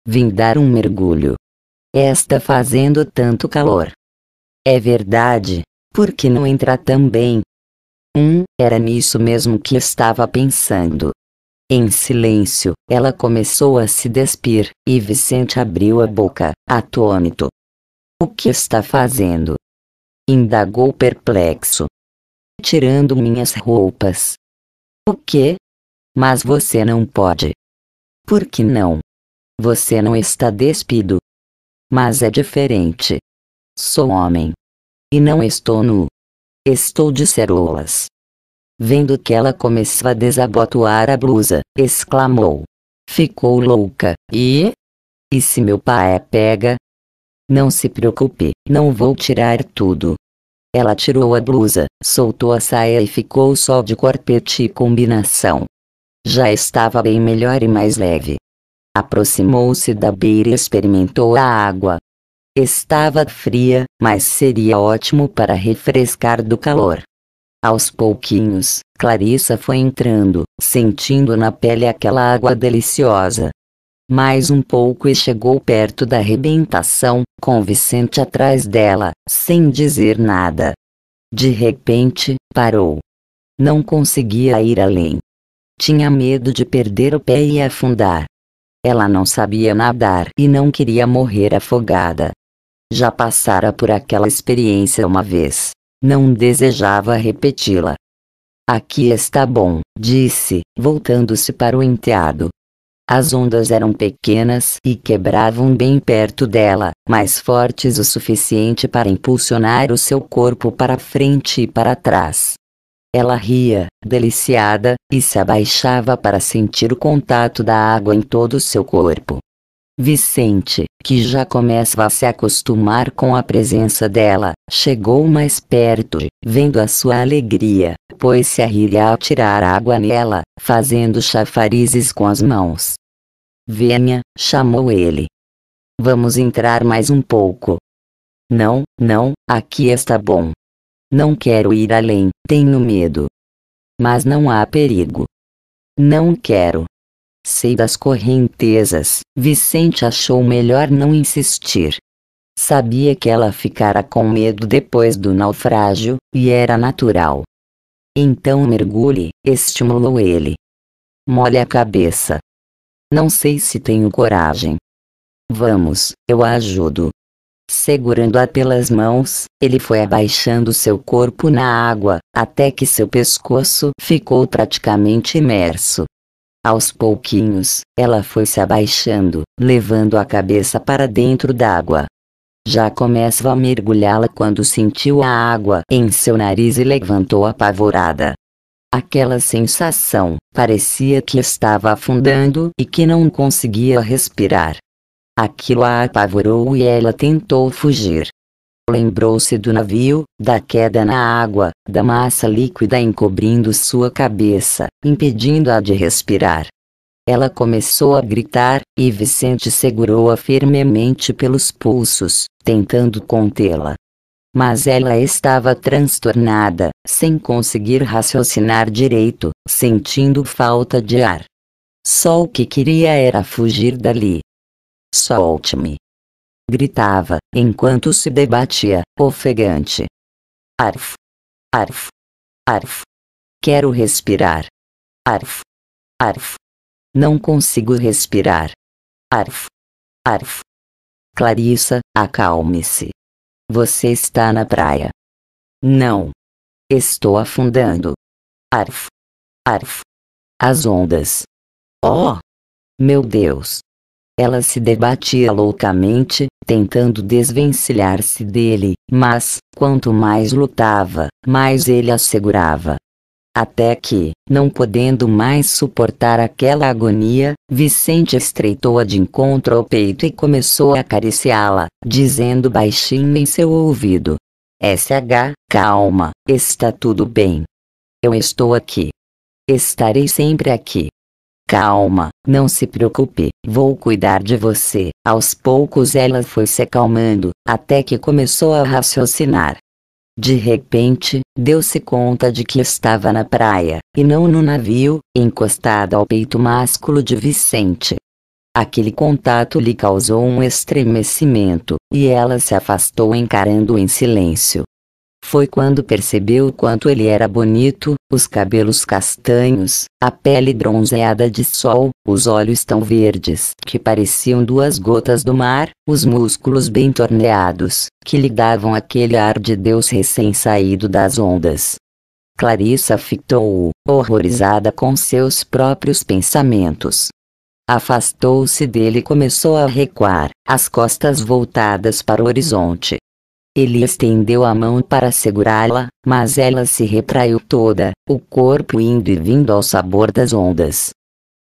Vim dar um mergulho. Está fazendo tanto calor. É verdade, por que não entra também. Hum, era nisso mesmo que estava pensando. Em silêncio, ela começou a se despir, e Vicente abriu a boca, atônito. O que está fazendo? Indagou perplexo. Tirando minhas roupas. O quê? Mas você não pode. Por que não? Você não está despido. Mas é diferente. Sou homem. E não estou nu. Estou de ceroulas. Vendo que ela começava a desabotoar a blusa, exclamou. Ficou louca, e? E se meu pai é pega? Não se preocupe, não vou tirar tudo. Ela tirou a blusa, soltou a saia e ficou só de corpete e combinação. Já estava bem melhor e mais leve. Aproximou-se da beira e experimentou a água, Estava fria, mas seria ótimo para refrescar do calor. Aos pouquinhos, Clarissa foi entrando, sentindo na pele aquela água deliciosa. Mais um pouco e chegou perto da arrebentação, com Vicente atrás dela, sem dizer nada. De repente, parou. Não conseguia ir além. Tinha medo de perder o pé e afundar. Ela não sabia nadar e não queria morrer afogada. Já passara por aquela experiência uma vez. Não desejava repeti-la. Aqui está bom, disse, voltando-se para o enteado. As ondas eram pequenas e quebravam bem perto dela, mas fortes o suficiente para impulsionar o seu corpo para frente e para trás. Ela ria, deliciada, e se abaixava para sentir o contato da água em todo o seu corpo. Vicente, que já começa a se acostumar com a presença dela, chegou mais perto, vendo a sua alegria, pôs-se a rir e a atirar água nela, fazendo chafarizes com as mãos. Venha, chamou ele. Vamos entrar mais um pouco. Não, não, aqui está bom. Não quero ir além, tenho medo. Mas não há perigo. Não quero. Sei das correntezas. Vicente achou melhor não insistir. Sabia que ela ficara com medo depois do naufrágio, e era natural. Então mergulhe, estimulou ele. Mole a cabeça. Não sei se tenho coragem. Vamos, eu a ajudo. Segurando-a pelas mãos, ele foi abaixando seu corpo na água, até que seu pescoço ficou praticamente imerso. Aos pouquinhos, ela foi se abaixando, levando a cabeça para dentro d'água. Já começava a mergulhá-la quando sentiu a água em seu nariz e levantou apavorada. Aquela sensação, parecia que estava afundando e que não conseguia respirar. Aquilo a apavorou e ela tentou fugir, Lembrou-se do navio, da queda na água, da massa líquida encobrindo sua cabeça, impedindo-a de respirar. Ela começou a gritar, e Vicente segurou-a firmemente pelos pulsos, tentando contê-la. Mas ela estava transtornada, sem conseguir raciocinar direito, sentindo falta de ar. Só o que queria era fugir dali. Solte-me gritava, enquanto se debatia, ofegante. Arf! Arf! Arf! Quero respirar. Arf! Arf! Não consigo respirar. Arf! Arf! Clarissa, acalme-se. Você está na praia. Não. Estou afundando. Arf! Arf! As ondas. Oh! Meu Deus! Ela se debatia loucamente, tentando desvencilhar-se dele, mas, quanto mais lutava, mais ele assegurava. Até que, não podendo mais suportar aquela agonia, Vicente estreitou-a de encontro ao peito e começou a acariciá-la, dizendo baixinho em seu ouvido: SH, calma, está tudo bem. Eu estou aqui. Estarei sempre aqui. Calma, não se preocupe, vou cuidar de você. Aos poucos ela foi se acalmando, até que começou a raciocinar. De repente, deu-se conta de que estava na praia, e não no navio, encostada ao peito másculo de Vicente. Aquele contato lhe causou um estremecimento, e ela se afastou encarando em silêncio, foi quando percebeu o quanto ele era bonito, os cabelos castanhos, a pele bronzeada de sol, os olhos tão verdes que pareciam duas gotas do mar, os músculos bem torneados, que lhe davam aquele ar de Deus recém-saído das ondas. Clarissa fitou-o, horrorizada com seus próprios pensamentos. Afastou-se dele e começou a recuar, as costas voltadas para o horizonte. Ele estendeu a mão para segurá-la, mas ela se retraiu toda, o corpo indo e vindo ao sabor das ondas.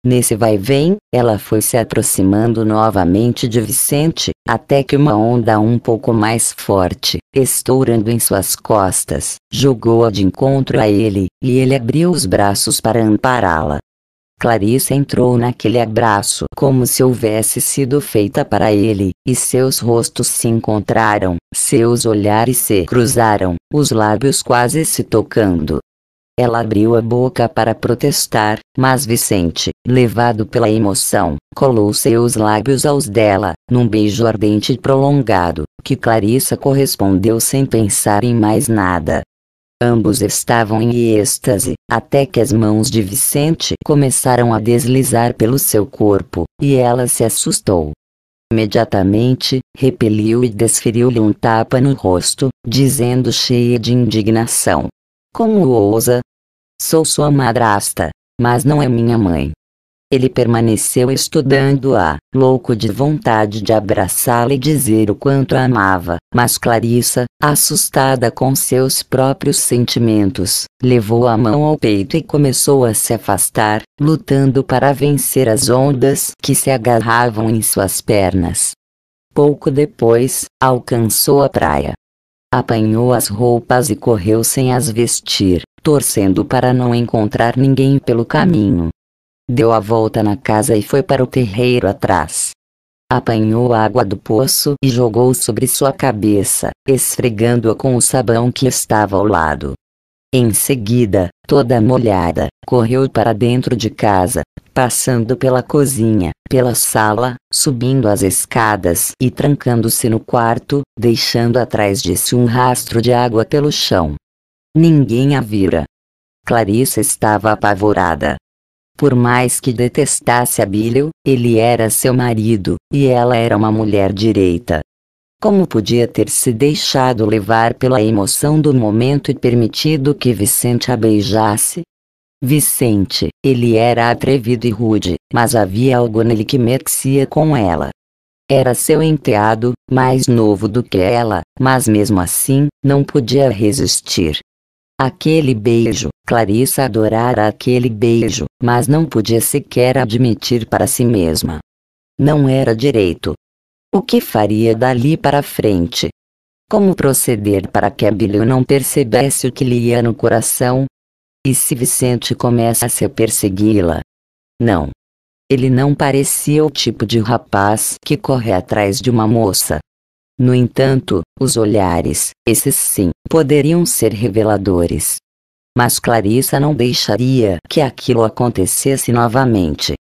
Nesse vai-vem, ela foi se aproximando novamente de Vicente, até que uma onda um pouco mais forte, estourando em suas costas, jogou-a de encontro a ele, e ele abriu os braços para ampará-la. Clarice entrou naquele abraço como se houvesse sido feita para ele, e seus rostos se encontraram, seus olhares se cruzaram, os lábios quase se tocando. Ela abriu a boca para protestar, mas Vicente, levado pela emoção, colou seus lábios aos dela, num beijo ardente e prolongado, que Clarissa correspondeu sem pensar em mais nada. Ambos estavam em êxtase, até que as mãos de Vicente começaram a deslizar pelo seu corpo, e ela se assustou, Imediatamente, repeliu e desferiu-lhe um tapa no rosto, dizendo cheia de indignação: Como ousa? Sou sua madrasta, mas não é minha mãe. Ele permaneceu estudando-a, louco de vontade de abraçá-la e dizer o quanto a amava, mas Clarissa, assustada com seus próprios sentimentos, levou a mão ao peito e começou a se afastar, lutando para vencer as ondas que se agarravam em suas pernas. Pouco depois, alcançou a praia. Apanhou as roupas e correu sem as vestir, torcendo para não encontrar ninguém pelo caminho. Deu a volta na casa e foi para o terreiro atrás. Apanhou a água do poço e jogou sobre sua cabeça, esfregando-a com o sabão que estava ao lado. Em seguida, toda molhada, correu para dentro de casa, passando pela cozinha, pela sala, subindo as escadas e trancando-se no quarto, deixando atrás de si um rastro de água pelo chão. Ninguém a vira. Clarissa estava apavorada. Por mais que detestasse Abílio, ele era seu marido, e ela era uma mulher direita. Como podia ter se deixado levar pela emoção do momento e permitido que Vicente a beijasse? Vicente, ele era atrevido e rude, mas havia algo nele que mexia com ela. Era seu enteado, mais novo do que ela, mas mesmo assim, não podia resistir. Aquele beijo, Clarissa adorara aquele beijo, mas não podia sequer admitir para si mesma. Não era direito. O que faria dali para frente? Como proceder para que Abílio não percebesse o que lhe ia no coração? E se Vicente começasse a persegui-la? Não. Ele não parecia o tipo de rapaz que corre atrás de uma moça. No entanto, os olhares, esses sim, poderiam ser reveladores. Mas Clarissa não deixaria que aquilo acontecesse novamente.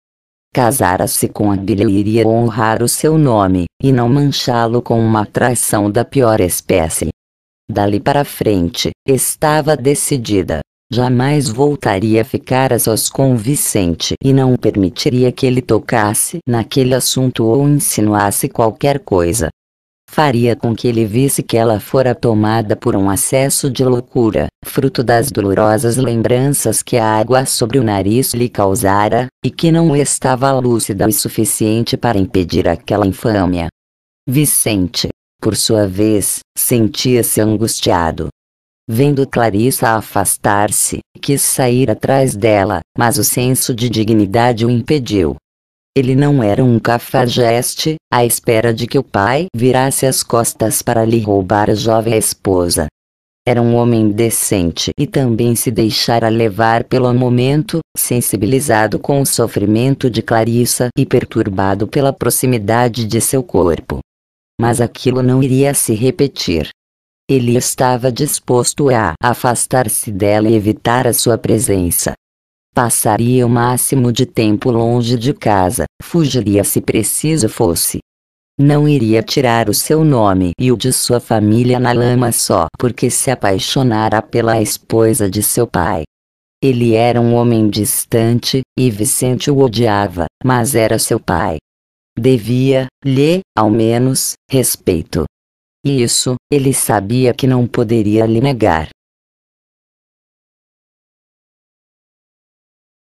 Casara-se com Abílio e iria honrar o seu nome, e não manchá-lo com uma traição da pior espécie. Dali para frente, estava decidida. Jamais voltaria a ficar a sós com Vicente e não permitiria que ele tocasse naquele assunto ou insinuasse qualquer coisa faria com que ele visse que ela fora tomada por um acesso de loucura, fruto das dolorosas lembranças que a água sobre o nariz lhe causara, e que não estava lúcida o suficiente para impedir aquela infâmia. Vicente, por sua vez, sentia-se angustiado. Vendo Clarissa afastar-se, quis sair atrás dela, mas o senso de dignidade o impediu. Ele não era um cafajeste, à espera de que o pai virasse as costas para lhe roubar a jovem esposa. Era um homem decente e também se deixara levar pelo momento, sensibilizado com o sofrimento de Clarissa e perturbado pela proximidade de seu corpo. Mas aquilo não iria se repetir. Ele estava disposto a afastar-se dela e evitar a sua presença. Passaria o máximo de tempo longe de casa, fugiria se preciso fosse. Não iria tirar o seu nome e o de sua família na lama só porque se apaixonara pela esposa de seu pai. Ele era um homem distante, e Vicente o odiava, mas era seu pai. Devia, lhe, ao menos, respeito. E isso, ele sabia que não poderia lhe negar.